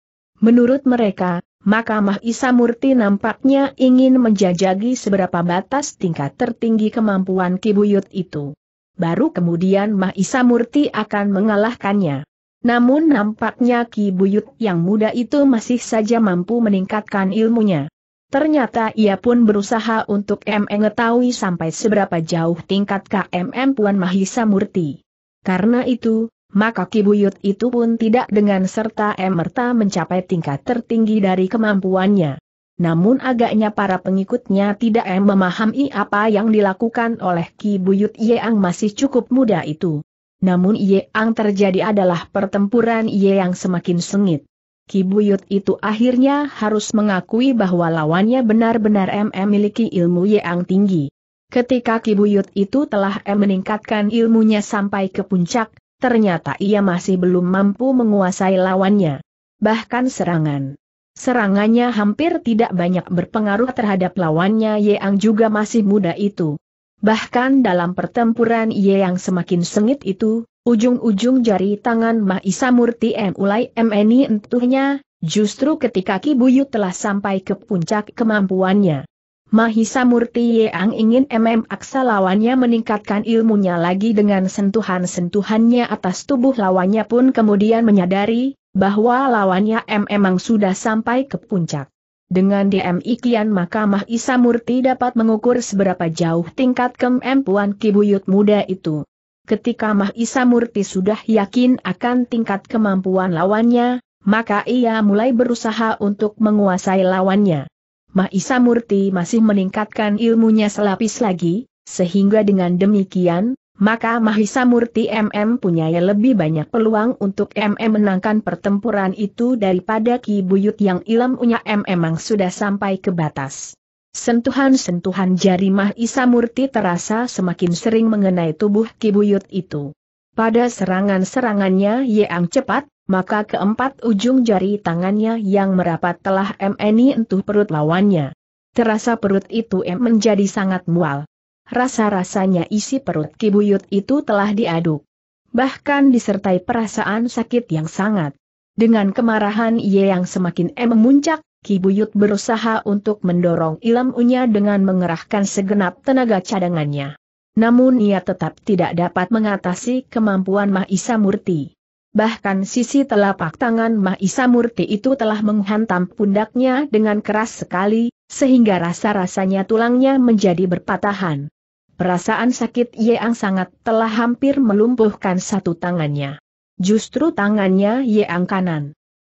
Menurut mereka, maka Mahisa Murti nampaknya ingin menjajagi seberapa batas tingkat tertinggi kemampuan Kibuyut itu. Baru kemudian Mahisa Murti akan mengalahkannya. Namun nampaknya Ki Buyut yang muda itu masih saja mampu meningkatkan ilmunya. Ternyata ia pun berusaha untuk mengetahui sampai seberapa jauh tingkat KMM Puan Mahisa Murti. Karena itu, maka kibuyut itu pun tidak dengan serta emerta mencapai tingkat tertinggi dari kemampuannya. Namun agaknya para pengikutnya tidak memahami apa yang dilakukan oleh kibuyut Buyut Yeang masih cukup muda itu. Namun Yeang terjadi adalah pertempuran Yeang semakin sengit. Kibuyut itu akhirnya harus mengakui bahwa lawannya benar-benar memiliki ilmu Yeang tinggi. Ketika kibuyut itu telah meningkatkan ilmunya sampai ke puncak, ternyata ia masih belum mampu menguasai lawannya. Bahkan serangan. Serangannya hampir tidak banyak berpengaruh terhadap lawannya Yeang juga masih muda itu. Bahkan dalam pertempuran Yang semakin sengit itu, ujung-ujung jari tangan Mahisa Murti M. Ulai MNI entuhnya, justru ketika Kibuyu telah sampai ke puncak kemampuannya. Mahisa Murti Yeang ingin MM Aksa lawannya meningkatkan ilmunya lagi dengan sentuhan-sentuhannya atas tubuh lawannya pun kemudian menyadari, bahwa lawannya M sudah sampai ke puncak. Dengan DM Ikian maka Mahisa Murti dapat mengukur seberapa jauh tingkat kemampuan kibuyut muda itu. Ketika Mahisa Murti sudah yakin akan tingkat kemampuan lawannya, maka ia mulai berusaha untuk menguasai lawannya. Mahisa Murti masih meningkatkan ilmunya selapis lagi, sehingga dengan demikian, maka Mahisa Murti MM punya lebih banyak peluang untuk MM menangkan pertempuran itu daripada Ki Buyut yang ilmunya MM memang sudah sampai ke batas. Sentuhan-sentuhan jari Mahisa Murti terasa semakin sering mengenai tubuh Ki Buyut itu. Pada serangan-serangannya yang cepat, maka keempat ujung jari tangannya yang merapat telah MNI entuh perut lawannya. Terasa perut itu M menjadi sangat mual. Rasa-rasanya isi perut kibuyut itu telah diaduk. Bahkan disertai perasaan sakit yang sangat. Dengan kemarahan ia yang semakin M memuncak, Kibuyut berusaha untuk mendorong ilmunya dengan mengerahkan segenap tenaga cadangannya. Namun ia tetap tidak dapat mengatasi kemampuan Mahisa Murti bahkan sisi telapak tangan Mahisa Murti itu telah menghantam pundaknya dengan keras sekali, sehingga rasa-rasanya tulangnya menjadi berpatahan. Perasaan sakit Yeang sangat telah hampir melumpuhkan satu tangannya. Justru tangannya Yeang kanan.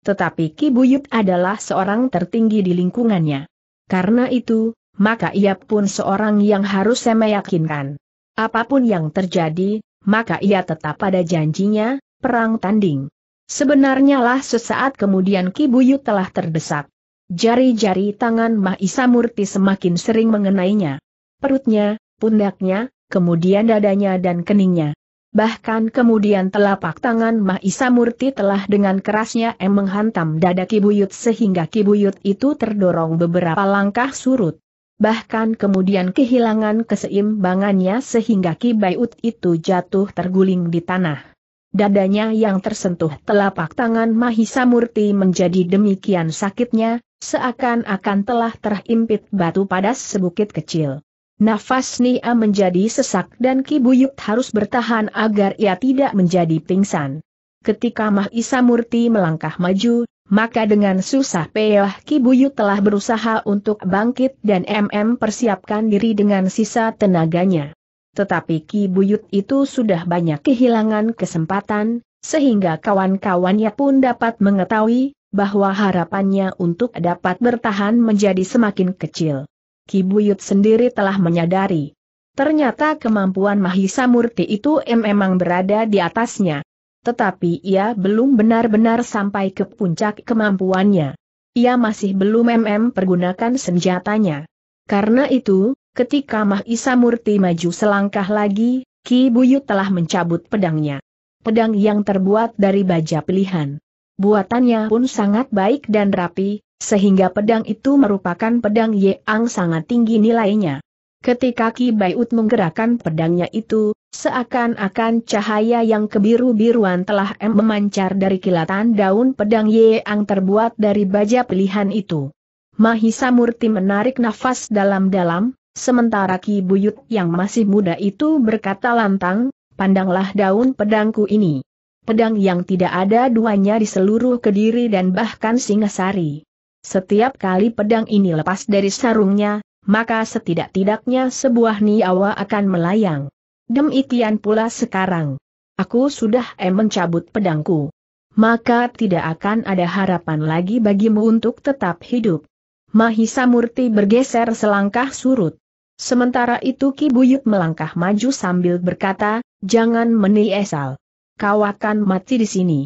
Tetapi Ki Buyut adalah seorang tertinggi di lingkungannya. Karena itu, maka ia pun seorang yang harus saya meyakinkan. Apapun yang terjadi, maka ia tetap pada janjinya, perang tanding. Sebenarnya lah sesaat kemudian Ki Buyu telah terdesak. Jari-jari tangan Mahisa Murti semakin sering mengenainya. Perutnya, pundaknya, kemudian dadanya dan keningnya. Bahkan kemudian telapak tangan Mahisa Murti telah dengan kerasnya em menghantam dada Kibuyut sehingga Kibuyut itu terdorong beberapa langkah surut. Bahkan kemudian kehilangan keseimbangannya sehingga Kibayut itu jatuh terguling di tanah. Dadanya yang tersentuh telapak tangan Mahisa Murti menjadi demikian sakitnya, seakan-akan telah terhimpit batu padas sebukit kecil. Nafas Nia menjadi sesak dan Kibuyut harus bertahan agar ia tidak menjadi pingsan. Ketika Mahisa Murti melangkah maju, maka dengan susah payah Kibuyut telah berusaha untuk bangkit dan MM persiapkan diri dengan sisa tenaganya tetapi Ki Buyut itu sudah banyak kehilangan kesempatan, sehingga kawan-kawannya pun dapat mengetahui bahwa harapannya untuk dapat bertahan menjadi semakin kecil. Ki Buyut sendiri telah menyadari. Ternyata kemampuan Mahisa Murti itu memang berada di atasnya. Tetapi ia belum benar-benar sampai ke puncak kemampuannya. Ia masih belum MM pergunakan senjatanya. Karena itu, Ketika Mahisa Murti maju selangkah lagi, Ki Buyut telah mencabut pedangnya. Pedang yang terbuat dari baja pilihan. Buatannya pun sangat baik dan rapi, sehingga pedang itu merupakan pedang yang sangat tinggi nilainya. Ketika Ki Baiut menggerakkan pedangnya itu, seakan-akan cahaya yang kebiru-biruan telah memancar dari kilatan daun pedang yang terbuat dari baja pilihan itu. Mahisa Murti menarik nafas dalam-dalam, Sementara Ki Buyut yang masih muda itu berkata lantang, pandanglah daun pedangku ini. Pedang yang tidak ada duanya di seluruh Kediri dan bahkan Singasari. Setiap kali pedang ini lepas dari sarungnya, maka setidak-tidaknya sebuah niawa akan melayang. Demikian pula sekarang. Aku sudah em mencabut pedangku. Maka tidak akan ada harapan lagi bagimu untuk tetap hidup. Mahisa Murti bergeser selangkah surut. Sementara itu Ki Buyut melangkah maju sambil berkata, jangan meniesal. Kau akan mati di sini.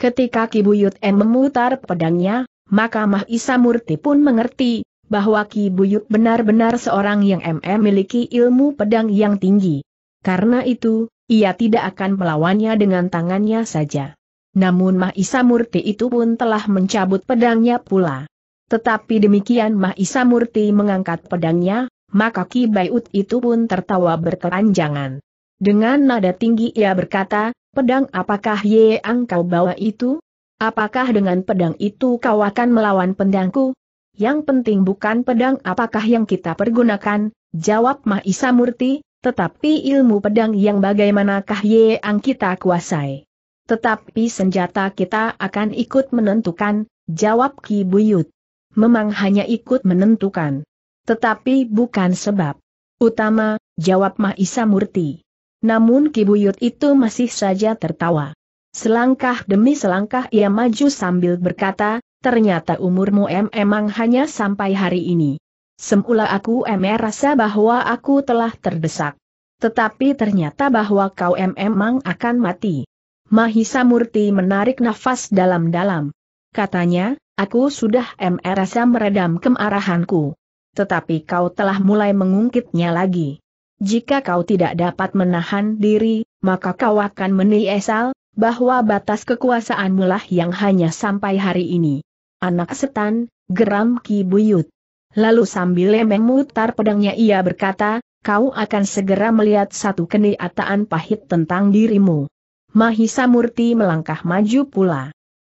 Ketika Ki Buyut M memutar pedangnya, maka Mah Isamurti pun mengerti, bahwa Ki Buyut benar-benar seorang yang MM memiliki ilmu pedang yang tinggi. Karena itu, ia tidak akan melawannya dengan tangannya saja. Namun Mah Isamurti itu pun telah mencabut pedangnya pula. Tetapi demikian Mah Isamurti mengangkat pedangnya, maka Ki Baiut itu pun tertawa berteranjangan. Dengan nada tinggi ia berkata, pedang apakah ye kau bawa itu? Apakah dengan pedang itu kau akan melawan pendangku? Yang penting bukan pedang apakah yang kita pergunakan, jawab Mahisa Murti, tetapi ilmu pedang yang bagaimanakah ye ang kita kuasai. Tetapi senjata kita akan ikut menentukan, jawab Ki Buyut. Memang hanya ikut menentukan. Tetapi bukan sebab utama, jawab Mahisa Murti. Namun Kibuyut itu masih saja tertawa. Selangkah demi selangkah ia maju sambil berkata, ternyata umurmu em emang hanya sampai hari ini. Semula aku em rasa bahwa aku telah terdesak. Tetapi ternyata bahwa kau em emang akan mati. Mahisa Murti menarik nafas dalam-dalam. Katanya, aku sudah em rasa meredam kemarahanku tetapi kau telah mulai mengungkitnya lagi. Jika kau tidak dapat menahan diri, maka kau akan meniesal, bahwa batas kekuasaanmu lah yang hanya sampai hari ini. Anak setan, geram Ki Buyut. Lalu sambil lemeng mutar pedangnya ia berkata, kau akan segera melihat satu kenyataan pahit tentang dirimu. Mahisa Murti melangkah maju pula.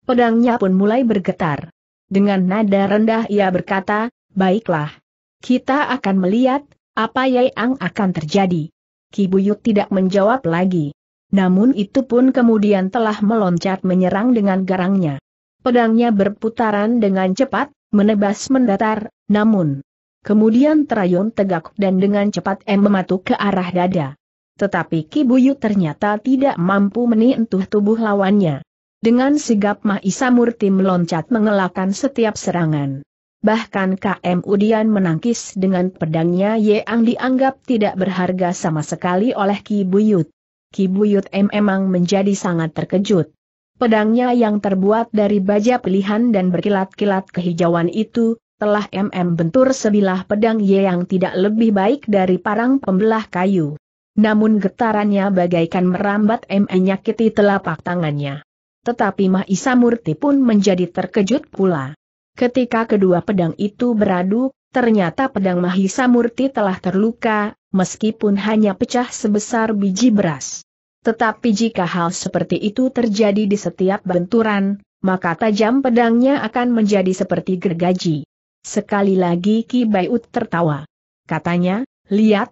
Pedangnya pun mulai bergetar. Dengan nada rendah ia berkata, baiklah, kita akan melihat, apa yang akan terjadi. Kibuyut tidak menjawab lagi. Namun itu pun kemudian telah meloncat menyerang dengan garangnya. Pedangnya berputaran dengan cepat, menebas mendatar, namun. Kemudian terayun tegak dan dengan cepat M mematuk ke arah dada. Tetapi Kibuyut ternyata tidak mampu menentuh tubuh lawannya. Dengan sigap Mahisa Murti meloncat mengelakkan setiap serangan. Bahkan KM Udian menangkis dengan pedangnya Ye Ang dianggap tidak berharga sama sekali oleh Ki Buyut. Ki Buyut M memang menjadi sangat terkejut. Pedangnya yang terbuat dari baja pilihan dan berkilat-kilat kehijauan itu, telah MM bentur sebilah pedang Ye Ang tidak lebih baik dari parang pembelah kayu. Namun getarannya bagaikan merambat M menyakiti telapak tangannya. Tetapi Mahisa Murti pun menjadi terkejut pula. Ketika kedua pedang itu beradu, ternyata pedang Mahisa Murti telah terluka, meskipun hanya pecah sebesar biji beras. Tetapi jika hal seperti itu terjadi di setiap benturan, maka tajam pedangnya akan menjadi seperti gergaji. Sekali lagi Ki Bayut tertawa. Katanya, lihat,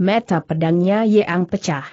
meta pedangnya yang pecah.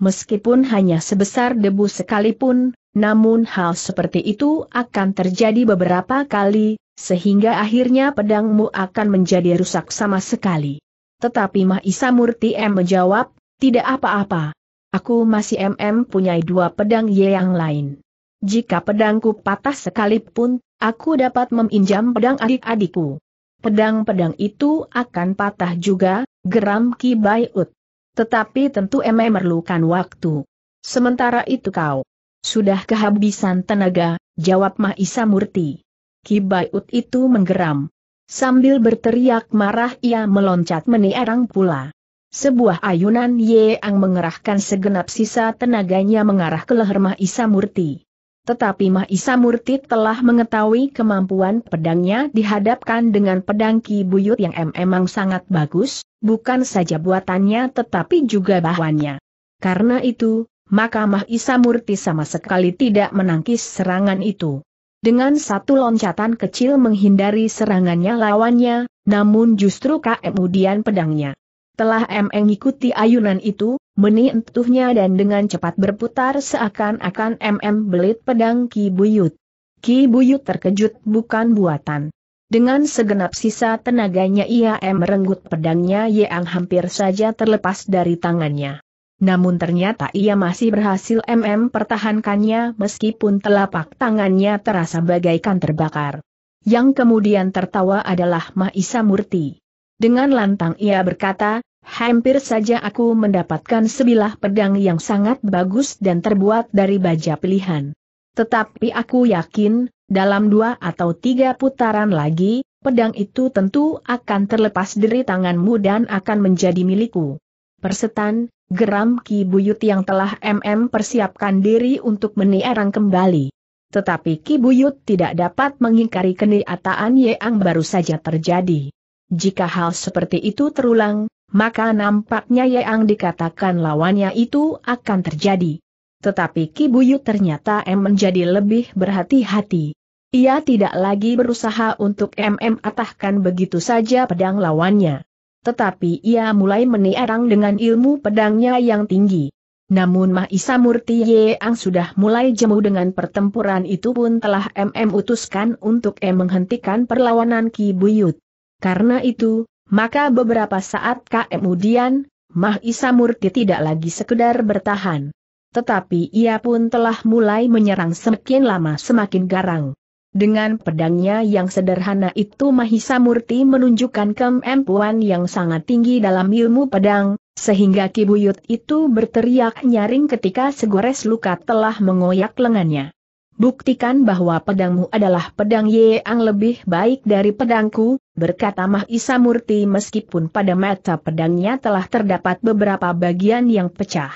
Meskipun hanya sebesar debu sekalipun, namun hal seperti itu akan terjadi beberapa kali, sehingga akhirnya pedangmu akan menjadi rusak sama sekali. Tetapi Mahisa Murti M menjawab, tidak apa-apa. Aku masih MM punya dua pedang Y yang lain. Jika pedangku patah sekalipun, aku dapat meminjam pedang adik-adikku. Pedang-pedang itu akan patah juga, geram Ki Bayut. Tetapi tentu MM memerlukan waktu. Sementara itu kau sudah kehabisan tenaga, jawab Mahisa Murti. Kibaiut itu menggeram. Sambil berteriak marah ia meloncat menierang pula. Sebuah ayunan Yeang mengerahkan segenap sisa tenaganya mengarah ke leher Mahisa Murti. Tetapi Mahisa Murti telah mengetahui kemampuan pedangnya dihadapkan dengan pedang Ki Buyut yang memang sangat bagus, bukan saja buatannya tetapi juga bahannya. Karena itu, maka Mahisa Murti sama sekali tidak menangkis serangan itu. Dengan satu loncatan kecil menghindari serangannya lawannya, namun justru kemudian pedangnya. Telah Meng ikuti ayunan itu, menentuhnya dan dengan cepat berputar seakan-akan MM belit pedang Ki Buyut. Ki Buyut terkejut bukan buatan. Dengan segenap sisa tenaganya ia merenggut pedangnya yang hampir saja terlepas dari tangannya. Namun ternyata ia masih berhasil MM pertahankannya meskipun telapak tangannya terasa bagaikan terbakar. Yang kemudian tertawa adalah Mahisa Murti. Dengan lantang ia berkata, hampir saja aku mendapatkan sebilah pedang yang sangat bagus dan terbuat dari baja pilihan. Tetapi aku yakin, dalam dua atau tiga putaran lagi, pedang itu tentu akan terlepas dari tanganmu dan akan menjadi milikku. Persetan, geram Ki Buyut yang telah MM persiapkan diri untuk menierang kembali. Tetapi Ki Buyut tidak dapat mengingkari kenyataan yang baru saja terjadi. Jika hal seperti itu terulang, maka nampaknya yang dikatakan lawannya itu akan terjadi. Tetapi Ki Buyut ternyata M menjadi lebih berhati-hati. Ia tidak lagi berusaha untuk MM atahkan begitu saja pedang lawannya. Tetapi ia mulai meniarang dengan ilmu pedangnya yang tinggi. Namun Mahisa Murti Yeang sudah mulai jemu dengan pertempuran itu pun telah MM utuskan untuk M menghentikan perlawanan Ki Buyut. Karena itu, maka beberapa saat kemudian, Mahisa Murti tidak lagi sekedar bertahan. Tetapi ia pun telah mulai menyerang semakin lama semakin garang. Dengan pedangnya yang sederhana itu Mahisa Murti menunjukkan kemampuan yang sangat tinggi dalam ilmu pedang, sehingga Kibuyut itu berteriak nyaring ketika segores luka telah mengoyak lengannya. Buktikan bahwa pedangmu adalah pedang yang lebih baik dari pedangku, berkata Mahisa Murti meskipun pada mata pedangnya telah terdapat beberapa bagian yang pecah.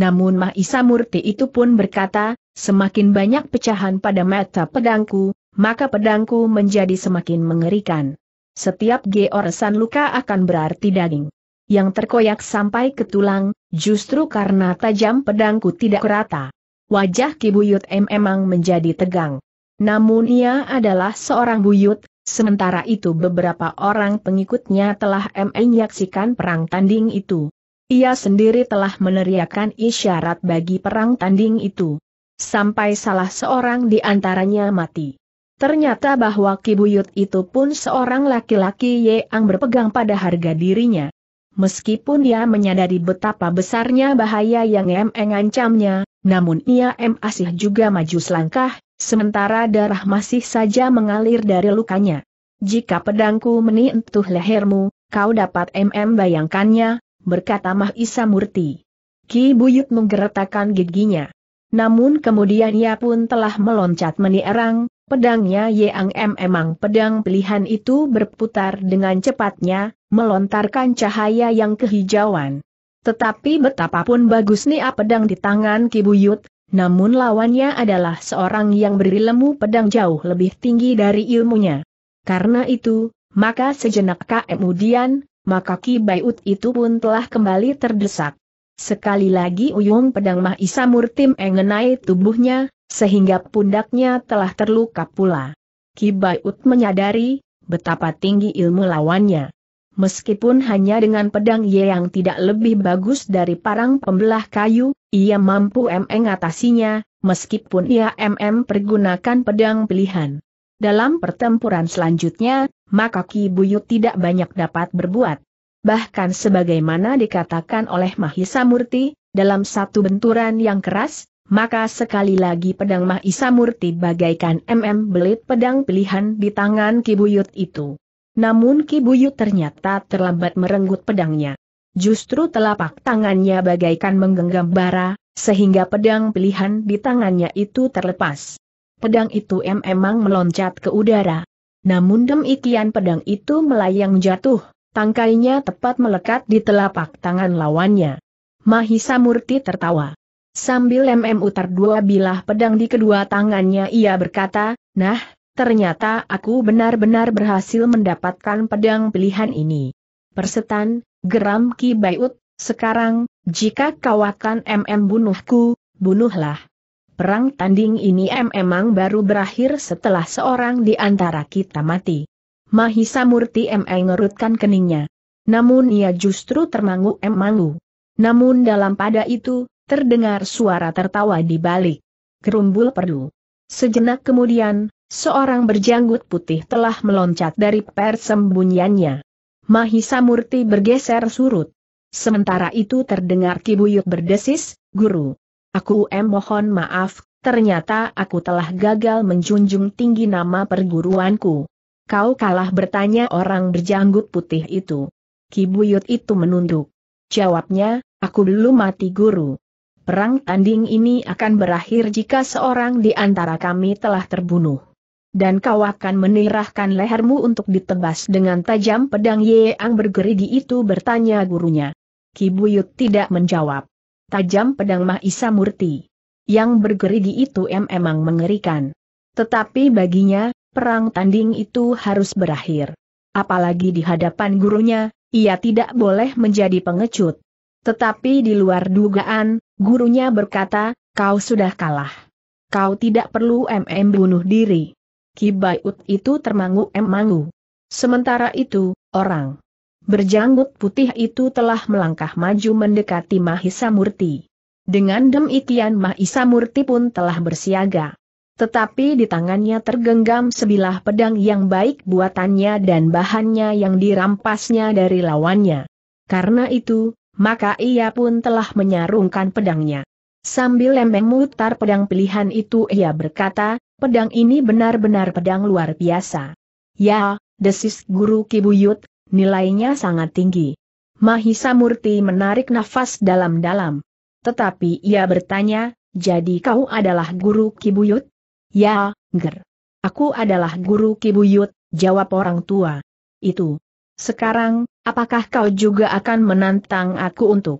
Namun Mahisa Murti itu pun berkata, Semakin banyak pecahan pada mata pedangku, maka pedangku menjadi semakin mengerikan. Setiap georesan luka akan berarti daging. Yang terkoyak sampai ke tulang, justru karena tajam pedangku tidak rata. Wajah kibuyut M memang menjadi tegang. Namun ia adalah seorang buyut, sementara itu beberapa orang pengikutnya telah M menyaksikan perang tanding itu. Ia sendiri telah meneriakkan isyarat bagi perang tanding itu sampai salah seorang di antaranya mati. Ternyata bahwa Kibuyut itu pun seorang laki-laki yang berpegang pada harga dirinya. Meskipun dia menyadari betapa besarnya bahaya yang em mengancamnya, namun ia em asih juga maju selangkah, sementara darah masih saja mengalir dari lukanya. Jika pedangku menyentuh lehermu, kau dapat mm bayangkannya, berkata Mahisa Murti. Ki Buyut menggeretakkan giginya. Namun kemudian ia pun telah meloncat menierang, pedangnya Yang M memang pedang pilihan itu berputar dengan cepatnya, melontarkan cahaya yang kehijauan. Tetapi betapapun bagus Nia pedang di tangan Kibuyut, namun lawannya adalah seorang yang berilmu pedang jauh lebih tinggi dari ilmunya. Karena itu, maka sejenak kemudian, maka Kibayut itu pun telah kembali terdesak. Sekali lagi Uyung Pedang Mahisa Murtim mengenai tubuhnya, sehingga pundaknya telah terluka pula. Kibayut menyadari betapa tinggi ilmu lawannya. Meskipun hanya dengan pedang Ye yang tidak lebih bagus dari parang pembelah kayu, ia mampu mengatasinya, meskipun ia MM pergunakan pedang pilihan. Dalam pertempuran selanjutnya, maka Ki Buyut tidak banyak dapat berbuat bahkan sebagaimana dikatakan oleh Mahisa Murti, dalam satu benturan yang keras, maka sekali lagi pedang Mahisa Murti bagaikan MM belit pedang pilihan di tangan Kibuyut itu. Namun Kibuyut ternyata terlambat merenggut pedangnya. Justru telapak tangannya bagaikan menggenggam bara, sehingga pedang pilihan di tangannya itu terlepas. Pedang itu memang meloncat ke udara. Namun demikian pedang itu melayang jatuh, tangkainya tepat melekat di telapak tangan lawannya. Mahisa Murti tertawa. Sambil MM utar dua bilah pedang di kedua tangannya ia berkata, Nah, ternyata aku benar-benar berhasil mendapatkan pedang pilihan ini. Persetan, geram Ki Baiut, sekarang, jika kau akan MM bunuhku, bunuhlah. Perang tanding ini memang baru berakhir setelah seorang di antara kita mati. Mahisa Murti M.E. ngerutkan keningnya. Namun ia justru termangu-emangu. Namun dalam pada itu, terdengar suara tertawa di balik. Gerumbul perdu. Sejenak kemudian, seorang berjanggut putih telah meloncat dari persembunyiannya. Mahisa Murti bergeser surut. Sementara itu terdengar kibuyuk berdesis, Guru. Aku em mohon maaf, ternyata aku telah gagal menjunjung tinggi nama perguruanku. Kau kalah bertanya orang berjanggut putih itu. Kibuyut itu menunduk. Jawabnya, aku belum mati guru. Perang tanding ini akan berakhir jika seorang di antara kami telah terbunuh. Dan kau akan menirahkan lehermu untuk ditebas dengan tajam pedang Yeang bergerigi itu bertanya gurunya. Kibuyut tidak menjawab. Tajam pedang Mahisa Murti. Yang bergerigi itu em memang mengerikan. Tetapi baginya, perang tanding itu harus berakhir. Apalagi di hadapan gurunya, ia tidak boleh menjadi pengecut. Tetapi di luar dugaan, gurunya berkata, kau sudah kalah. Kau tidak perlu MM bunuh diri. Kibayut itu termangu-emangu. Sementara itu, orang berjanggut putih itu telah melangkah maju mendekati Mahisa Murti. Dengan demikian Mahisa Murti pun telah bersiaga. Tetapi di tangannya tergenggam sebilah pedang yang baik buatannya dan bahannya yang dirampasnya dari lawannya. Karena itu, maka ia pun telah menyarungkan pedangnya. Sambil lembeng mutar pedang pilihan itu ia berkata, pedang ini benar-benar pedang luar biasa. Ya, desis guru Kibuyut, nilainya sangat tinggi. Mahisa Murti menarik nafas dalam-dalam. Tetapi ia bertanya, jadi kau adalah guru Kibuyut? Ya, Ger. Aku adalah guru Kibuyut, jawab orang tua. Itu. Sekarang, apakah kau juga akan menantang aku untuk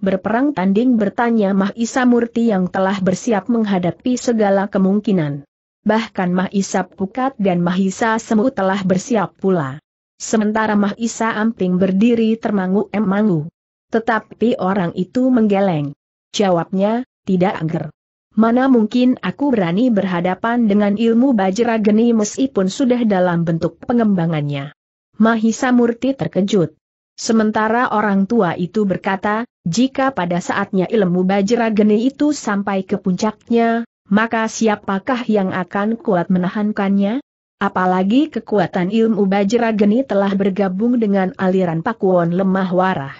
berperang tanding bertanya Mahisa Murti yang telah bersiap menghadapi segala kemungkinan. Bahkan Mah Isa Pukat dan Mahisa Semu telah bersiap pula. Sementara Mah Amping berdiri termangu-emangu. Tetapi orang itu menggeleng. Jawabnya, tidak ger. Mana mungkin aku berani berhadapan dengan ilmu bajra geni meskipun sudah dalam bentuk pengembangannya. Mahisa Murti terkejut. Sementara orang tua itu berkata, jika pada saatnya ilmu bajra geni itu sampai ke puncaknya, maka siapakah yang akan kuat menahankannya? Apalagi kekuatan ilmu bajra geni telah bergabung dengan aliran pakuan lemah warah.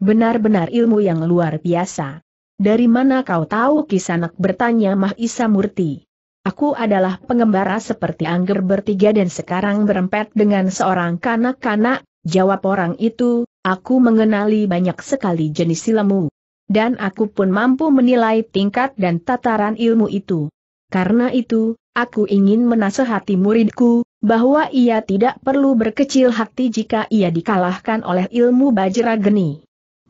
Benar-benar ilmu yang luar biasa. Dari mana kau tahu kisanak bertanya Mahisa Murti? Aku adalah pengembara seperti Angger bertiga dan sekarang berempat dengan seorang kanak-kanak, jawab orang itu, aku mengenali banyak sekali jenis ilmu. Dan aku pun mampu menilai tingkat dan tataran ilmu itu. Karena itu, aku ingin menasehati muridku, bahwa ia tidak perlu berkecil hati jika ia dikalahkan oleh ilmu bajra geni.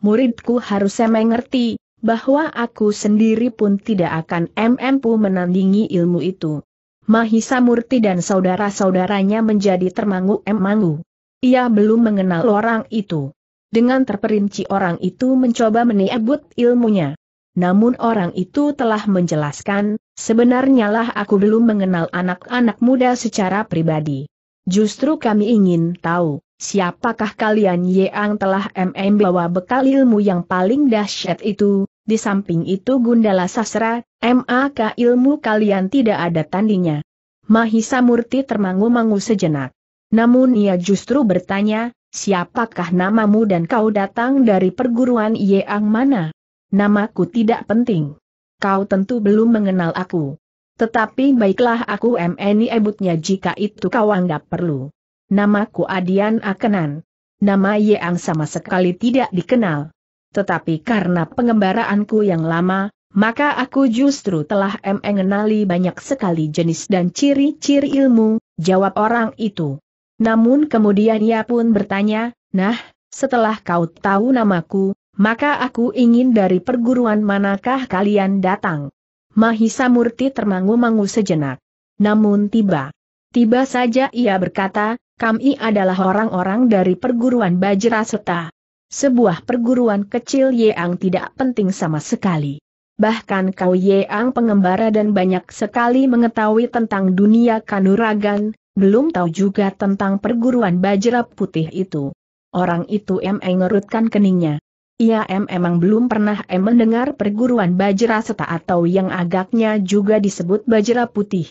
Muridku harusnya mengerti, bahwa aku sendiri pun tidak akan mampu menandingi ilmu itu. Mahisa Murti dan saudara-saudaranya menjadi termangu mangu Ia belum mengenal orang itu. Dengan terperinci orang itu mencoba meniabut ilmunya. Namun orang itu telah menjelaskan, sebenarnya lah aku belum mengenal anak-anak muda secara pribadi. Justru kami ingin tahu, siapakah kalian yang telah MM bawa bekal ilmu yang paling dahsyat itu, di samping itu Gundala Sasra, MAK ilmu kalian tidak ada tandingnya. Mahisa Murti termangu-mangu sejenak. Namun ia justru bertanya, siapakah namamu dan kau datang dari perguruan Yeang mana? Namaku tidak penting. Kau tentu belum mengenal aku. Tetapi baiklah aku MNI ebutnya jika itu kau anggap perlu. Namaku Adian Akenan. Nama Yeang sama sekali tidak dikenal tetapi karena pengembaraanku yang lama, maka aku justru telah mengenali banyak sekali jenis dan ciri-ciri ilmu, jawab orang itu. Namun kemudian ia pun bertanya, nah, setelah kau tahu namaku, maka aku ingin dari perguruan manakah kalian datang? Mahisa Murti termangu-mangu sejenak. Namun tiba. Tiba saja ia berkata, kami adalah orang-orang dari perguruan Bajra Seta sebuah perguruan kecil Yeang tidak penting sama sekali. Bahkan kau Yeang pengembara dan banyak sekali mengetahui tentang dunia kanuragan, belum tahu juga tentang perguruan bajra putih itu. Orang itu em e. ngerutkan keningnya. Ia em emang belum pernah em mendengar perguruan bajra seta atau yang agaknya juga disebut bajra putih.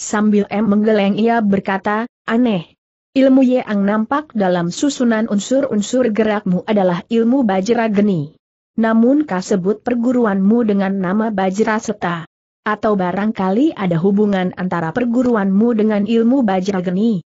Sambil em menggeleng ia berkata, aneh, Ilmu yang nampak dalam susunan unsur-unsur gerakmu adalah ilmu Bajra Geni. Namun kasebut perguruanmu dengan nama Bajra Seta. Atau barangkali ada hubungan antara perguruanmu dengan ilmu Bajra Geni.